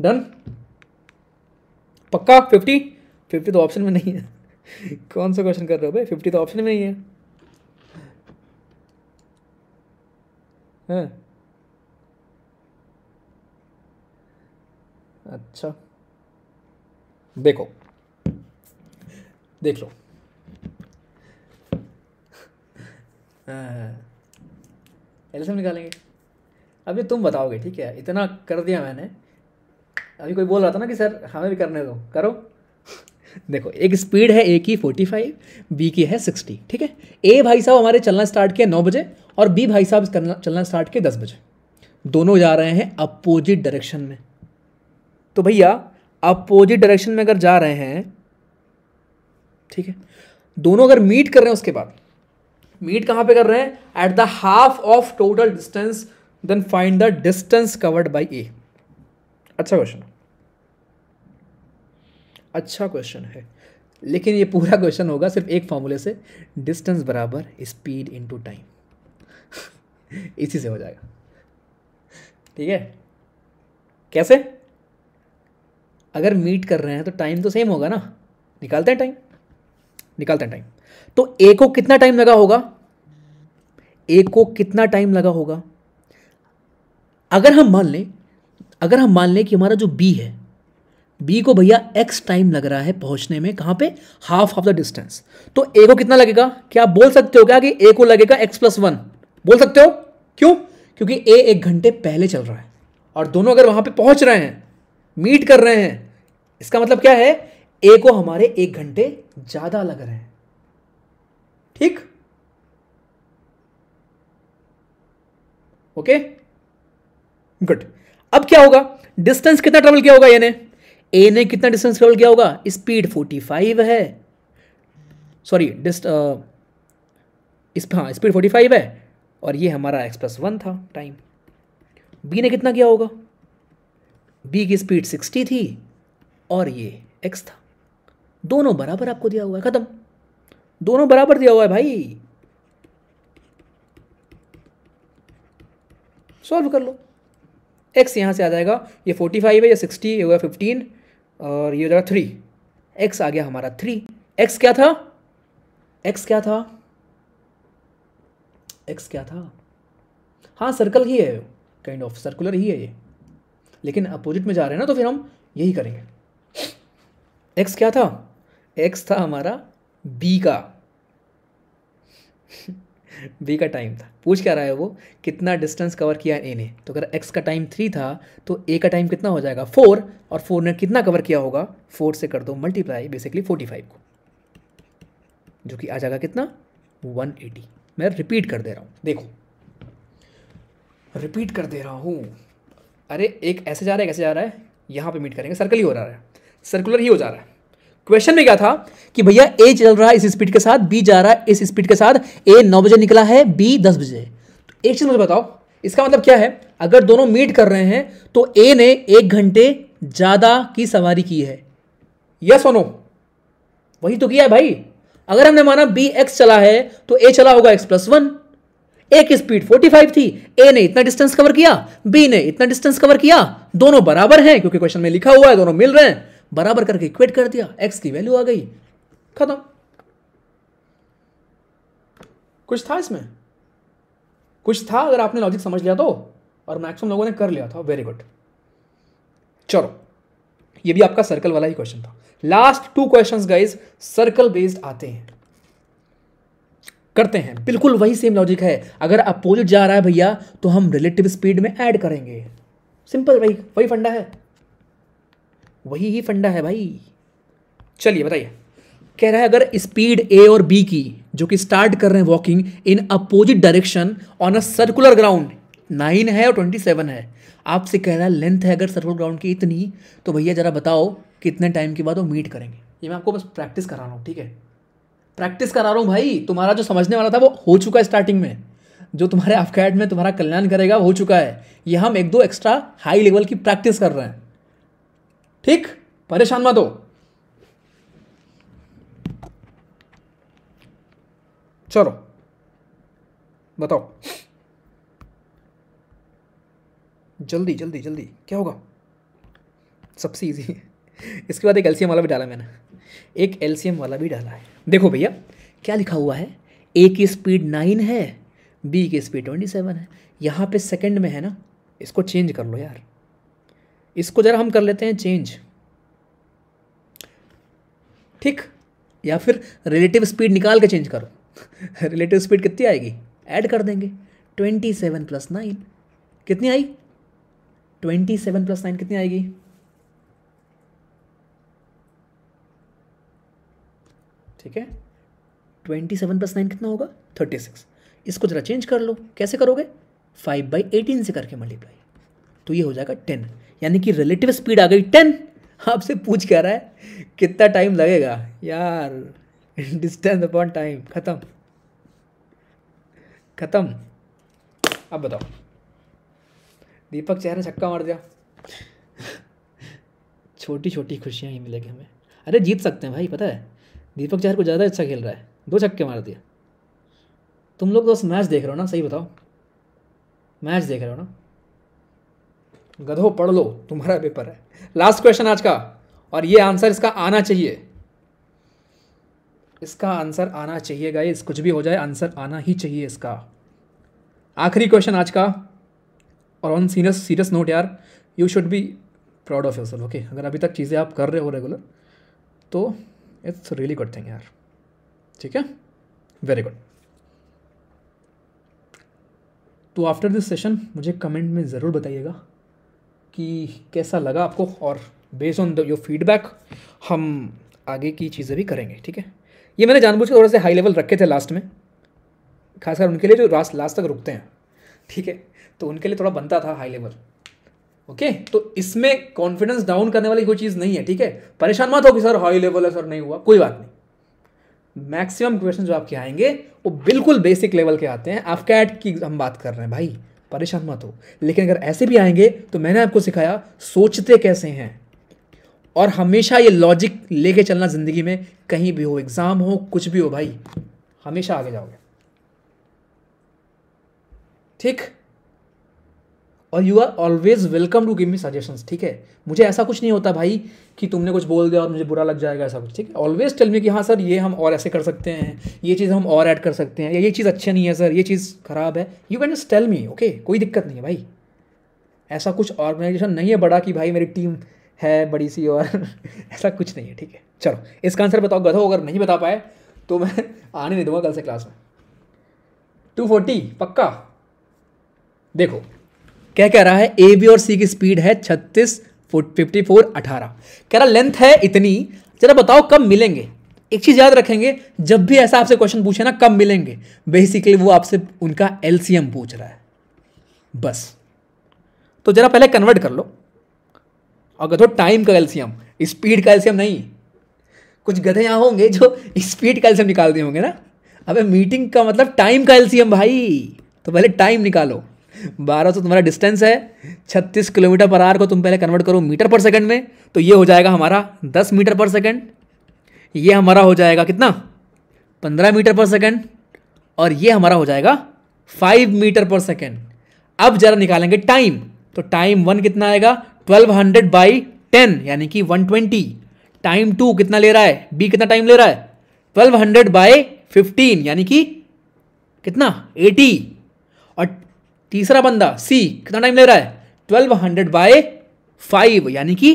डन पक्का फिफ्टी फिफ्टी तो ऑप्शन में नहीं है कौन सा क्वेश्चन कर रहे हो भाई फिफ्टी तो ऑप्शन में नहीं है हाँ। अच्छा देखो देख लो एल हाँ, हाँ, निकालेंगे अभी तुम बताओगे ठीक है इतना कर दिया मैंने अभी कोई बोल रहा था ना कि सर हमें भी करने दो करो देखो एक स्पीड है ए की फोर्टी फाइव बी की है सिक्सटी ठीक है ए भाई साहब हमारे चलना स्टार्ट किया नौ बजे और बी भाई साहब चलना स्टार्ट किया दस बजे दोनों जा रहे हैं अपोजिट डायरेक्शन में तो भैया अपोजिट डायरेक्शन में अगर जा रहे हैं ठीक है दोनों अगर मीट कर रहे हैं उसके बाद मीट कहाँ पे कर रहे हैं at the half of total distance then find the distance covered by A अच्छा क्वेश्चन अच्छा क्वेश्चन है लेकिन ये पूरा क्वेश्चन होगा सिर्फ एक फॉर्मूले से डिस्टेंस बराबर स्पीड इनटू टाइम इसी से हो जाएगा ठीक है कैसे अगर मीट कर रहे हैं तो टाइम तो सेम होगा ना निकालते हैं टाइम निकालते हैं टाइम तो ए को कितना टाइम लगा होगा ए को कितना टाइम लगा होगा अगर हम मान लें अगर हम मान लें कि हमारा जो बी है बी को भैया एक्स टाइम लग रहा है पहुंचने में कहां पे हाफ ऑफ द डिस्टेंस तो ए को कितना लगेगा क्या आप बोल सकते हो क्या कि ए को लगेगा एक्स प्लस वन बोल सकते हो क्यों क्योंकि ए एक घंटे पहले चल रहा है और दोनों अगर वहां पे पहुंच रहे हैं मीट कर रहे हैं इसका मतलब क्या है ए को हमारे एक घंटे ज्यादा लग रहे हैं ठीक ओके गुड अब क्या होगा डिस्टेंस कितना ट्रेवल किया होगा ए ने ए ने कितना डिस्टेंस ट्रेवल किया होगा स्पीड 45 है सॉरी डिस्ट इस हाँ स्पीड 45 है और ये हमारा एक्सप्रेस वन था टाइम बी ने कितना किया होगा बी की स्पीड 60 थी और ये एक्स था दोनों बराबर आपको दिया हुआ है ख़त्म दोनों बराबर दिया हुआ है भाई सॉल्व कर लो एक्स यहाँ से आ जाएगा ये फोर्टी फाइव है या सिक्सटी ये गया फिफ्टीन और ये हो जाएगा थ्री एक्स आ गया हमारा थ्री एक्स क्या था एक्स क्या था एक्स क्या था हाँ सर्कल ही है काइंड ऑफ सर्कुलर ही है ये लेकिन अपोजिट में जा रहे हैं ना तो फिर हम यही करेंगे एक्स क्या था एक्स था हमारा बी का बी का टाइम था पूछ क्या रहा है वो कितना डिस्टेंस कवर किया ए ने तो अगर एक्स का टाइम थ्री था तो ए का टाइम कितना हो जाएगा फोर और फोर ने कितना कवर किया होगा फोर से कर दो मल्टीप्लाई बेसिकली फोर्टी फाइव को जो कि आ जाएगा कितना वन एटी मैं रिपीट कर दे रहा हूँ देखो रिपीट कर दे रहा हूँ अरे एक ऐसे जा रहा है कैसे जा रहा है यहाँ पे मीट करेंगे सर्कल ही हो रहा है सर्कुलर ही हो जा रहा है क्वेश्चन में क्या था कि भैया ए चल रहा है इस स्पीड के साथ बी जा रहा है इस स्पीड के साथ ए नौ बजे निकला है बी दस बजे तो एक चीज़ मुझे बताओ इसका मतलब क्या है अगर दोनों मीट कर रहे हैं तो ए ने एक घंटे ज़्यादा की सवारी की है यस सोनो वही तो किया है भाई अगर हमने माना बी एक्स चला है तो ए चला होगा एक्स प्लस वन ए की स्पीड 45 थी ए ने इतना डिस्टेंस कवर किया बी ने इतना डिस्टेंस कवर किया दोनों बराबर हैं क्योंकि क्वेश्चन में लिखा हुआ है दोनों मिल रहे हैं बराबर करके इक्वेट कर दिया एक्स की वैल्यू आ गई खत्म कुछ था इसमें कुछ था अगर आपने लॉजिक समझ लिया तो और मैक्सिमम लोगों ने कर लिया था वेरी गुड चलो ये भी आपका सर्कल वाला ही क्वेश्चन था last two questions guys circle based आते हैं करते हैं बिल्कुल वही सेम लॉजिक है अगर अपोजिट जा रहा है भैया तो हम रिलेटिव स्पीड में ऐड करेंगे सिंपल वही वही फंडा है वही ही फंडा है भाई चलिए बताइए कह रहा है अगर स्पीड ए और बी की जो कि स्टार्ट कर रहे हैं walking in opposite direction on a circular ground nine है और ट्वेंटी सेवन है आपसे कह रहा है लेंथ है अगर सर्कुलर ग्राउंड की इतनी तो भैया ज़रा बताओ कितने टाइम के बाद वो मीट करेंगे ये मैं आपको बस प्रैक्टिस करा रहा हूँ ठीक है प्रैक्टिस करा रहा हूँ भाई तुम्हारा जो समझने वाला था वो हो चुका है स्टार्टिंग में जो तुम्हारे अफकैड में तुम्हारा कल्याण करेगा हो चुका है ये हम एक दो एक्स्ट्रा हाई लेवल की प्रैक्टिस कर रहे हैं ठीक परेशान मत हो चलो बताओ जल्दी जल्दी जल्दी क्या होगा सबसे इजी है इसके बाद एक एलसीएम वाला भी डाला मैंने एक एलसीएम वाला भी डाला है देखो भैया क्या लिखा हुआ है ए की स्पीड नाइन है बी की स्पीड ट्वेंटी सेवन है यहाँ पे सेकंड में है ना इसको चेंज कर लो यार इसको ज़रा हम कर लेते हैं चेंज ठीक या फिर रिलेटिव स्पीड निकाल के चेंज करो रिलेटिव स्पीड कितनी आएगी ऐड कर देंगे ट्वेंटी सेवन प्लस नाइन कितनी आई ट्वेंटी सेवन प्लस नाइन कितनी आएगी ठीक है ट्वेंटी सेवन प्लस नाइन कितना होगा थर्टी सिक्स इसको ज़रा चेंज कर लो कैसे करोगे फाइव बाई एटीन से करके मल्टीप्लाई तो ये हो जाएगा टेन यानी कि रिलेटिव स्पीड आ गई टेन आपसे पूछ कह रहा है कितना टाइम लगेगा यार डिस्टेंस अपॉन टाइम ख़त्म ख़त्म अब बताओ दीपक चेहरा छक्का मार दिया छोटी छोटी खुशियाँ ही मिलेगी हमें अरे जीत सकते हैं भाई पता है दीपक चहर को ज़्यादा अच्छा खेल रहा है दो छक्के मार दिया तुम लोग तो मैच देख रहे हो ना सही बताओ मैच देख रहे हो ना गधो पढ़ लो तुम्हारा पेपर है लास्ट क्वेश्चन आज का और ये आंसर इसका आना चाहिए इसका आंसर आना चाहिए गाइस कुछ भी हो जाए आंसर आना ही चाहिए इसका आखिरी क्वेश्चन आज का और ऑन सीरियस सीरियस नोट यार you should be proud of yourself okay अगर अभी तक चीज़ें आप कर रहे हो रेगुलर तो इट्स रियली गुड थिंग यार ठीक है वेरी गुड तो आफ्टर दिस सेशन मुझे कमेंट में ज़रूर बताइएगा कि कैसा लगा आपको और based on the your feedback हम आगे की चीज़ें भी करेंगे ठीक है ये मैंने जानबूझ के थोड़ा सा हाई लेवल रखे थे लास्ट में खासकर उनके लिए जो लास्ट लास्ट तक रुकते हैं ठीक है तो उनके लिए थोड़ा बनता था हाई लेवल ओके तो इसमें कॉन्फिडेंस डाउन करने वाली कोई चीज़ नहीं है ठीक है परेशान मत हो कि सर हाई लेवल है सर नहीं हुआ कोई बात नहीं मैक्सिमम क्वेश्चन जो आपके आएंगे वो बिल्कुल बेसिक लेवल के आते हैं आप कैट की हम बात कर रहे हैं भाई परेशान मत हो लेकिन अगर ऐसे भी आएंगे तो मैंने आपको सिखाया सोचते कैसे हैं और हमेशा ये लॉजिक लेके चलना ज़िंदगी में कहीं भी हो एग्ज़ाम हो कुछ भी हो भाई हमेशा आगे जाओगे ठीक और you are always welcome to give me suggestions ठीक है मुझे ऐसा कुछ नहीं होता भाई कि तुमने कुछ बोल दिया और मुझे बुरा लग जाएगा ऐसा कुछ ठीक है ऑलवेज टेल मी कि हाँ सर ये हम और ऐसे कर सकते हैं ये चीज़ हम और ऐड कर सकते हैं या ये चीज़ अच्छी नहीं है सर ये चीज़ ख़राब है you can just tell me okay कोई दिक्कत नहीं है भाई ऐसा कुछ ऑर्गेनाइजेशन नहीं है बड़ा कि भाई मेरी टीम है बड़ी सी और ऐसा कुछ नहीं है ठीक है चलो इसका आंसर बताओ गधो अगर नहीं बता पाए तो मैं आने नहीं दूंगा कल से क्लास में टू फोर्टी पक्का देखो क्या कह रहा है ए बी और सी की स्पीड है छत्तीस फिफ्टी फोर अठारह कह रहा लेंथ है इतनी जरा बताओ कब मिलेंगे एक चीज़ याद रखेंगे जब भी ऐसा आपसे क्वेश्चन पूछे ना कब मिलेंगे बेसिकली वो आपसे उनका एलसीएम पूछ रहा है बस तो जरा पहले कन्वर्ट कर लो और गधो टाइम का एलसीएम स्पीड का एलसीएम नहीं कुछ गधे यहाँ होंगे जो स्पीड का एलसीएम निकाल दिए होंगे ना अबे मीटिंग का मतलब टाइम का एलसीएम भाई तो पहले टाइम निकालो बारह सौ तुम्हारा डिस्टेंस है छत्तीस किलोमीटर पर आवर को तुम पहले कन्वर्ट करो मीटर पर सेकंड में तो ये हो जाएगा हमारा दस मीटर पर सेकंड ये हमारा हो जाएगा कितना पंद्रह मीटर पर सेकंड और ये हमारा हो जाएगा फाइव मीटर पर सेकेंड अब जरा निकालेंगे टाइम तो टाइम वन कितना आएगा ट्वेल्व हंड्रेड बाई टेन यानी कि वन ट्वेंटी टाइम टू कितना ले रहा है बी कितना टाइम ले रहा है ट्वेल्व हंड्रेड बाई फिफ्टीन यानी कि कितना एटी और तीसरा बंदा सी कितना टाइम ले रहा है ट्वेल्व हंड्रेड बाय फाइव यानी कि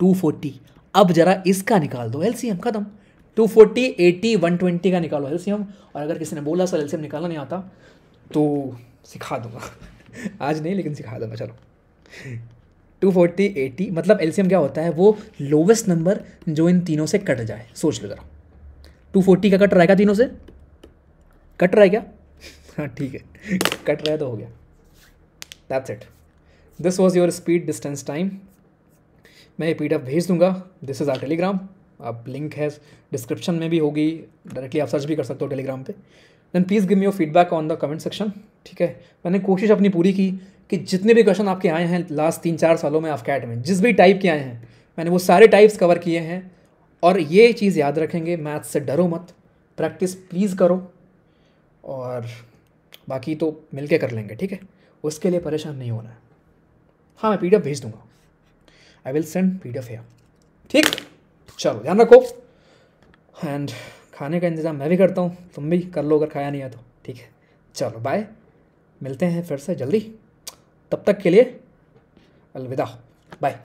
टू फोर्टी अब जरा इसका निकाल दो एलसीएम खत्म two forty eighty one twenty का निकालो एलसीएम और अगर किसी ने बोला सर एलसीएम निकालना नहीं आता तो सिखा दूंगा आज नहीं लेकिन सिखा दूंगा चलो टू फोर्टी एटी मतलब एलसीएम क्या होता है वो लोवेस्ट नंबर जो इन तीनों से कट जाए सोच लो ज़रा टू फोर्टी का कट रहेगा तीनों से कट रहा है क्या हाँ ठीक है कट रहा है तो हो गया that's it this was your speed distance time मैं ये पी भेज दूंगा दिस इज़ आर टेलीग्राम आप लिंक है डिस्क्रिप्शन में भी होगी डायरेक्टली आप सर्च भी कर सकते हो टेलीग्राम पे then please give me your feedback on the comment section ठीक है मैंने कोशिश अपनी पूरी की कि जितने भी क्वेश्चन आपके आए हैं लास्ट तीन चार सालों में आपके कैट में जिस भी टाइप के आए हैं मैंने वो सारे टाइप्स कवर किए हैं और ये चीज़ याद रखेंगे मैथ्स से डरो मत प्रैक्टिस प्लीज़ करो और बाकी तो मिल के कर लेंगे ठीक है उसके लिए परेशान नहीं होना है हाँ मैं पी भेज दूँगा I will send P D F ठीक चलो ध्यान रखो एंड खाने का इंतज़ाम मैं भी करता हूँ तुम भी कर लो अगर खाया नहीं है तो ठीक है चलो बाय मिलते हैं फिर से जल्दी तब तक के लिए अलविदा बाय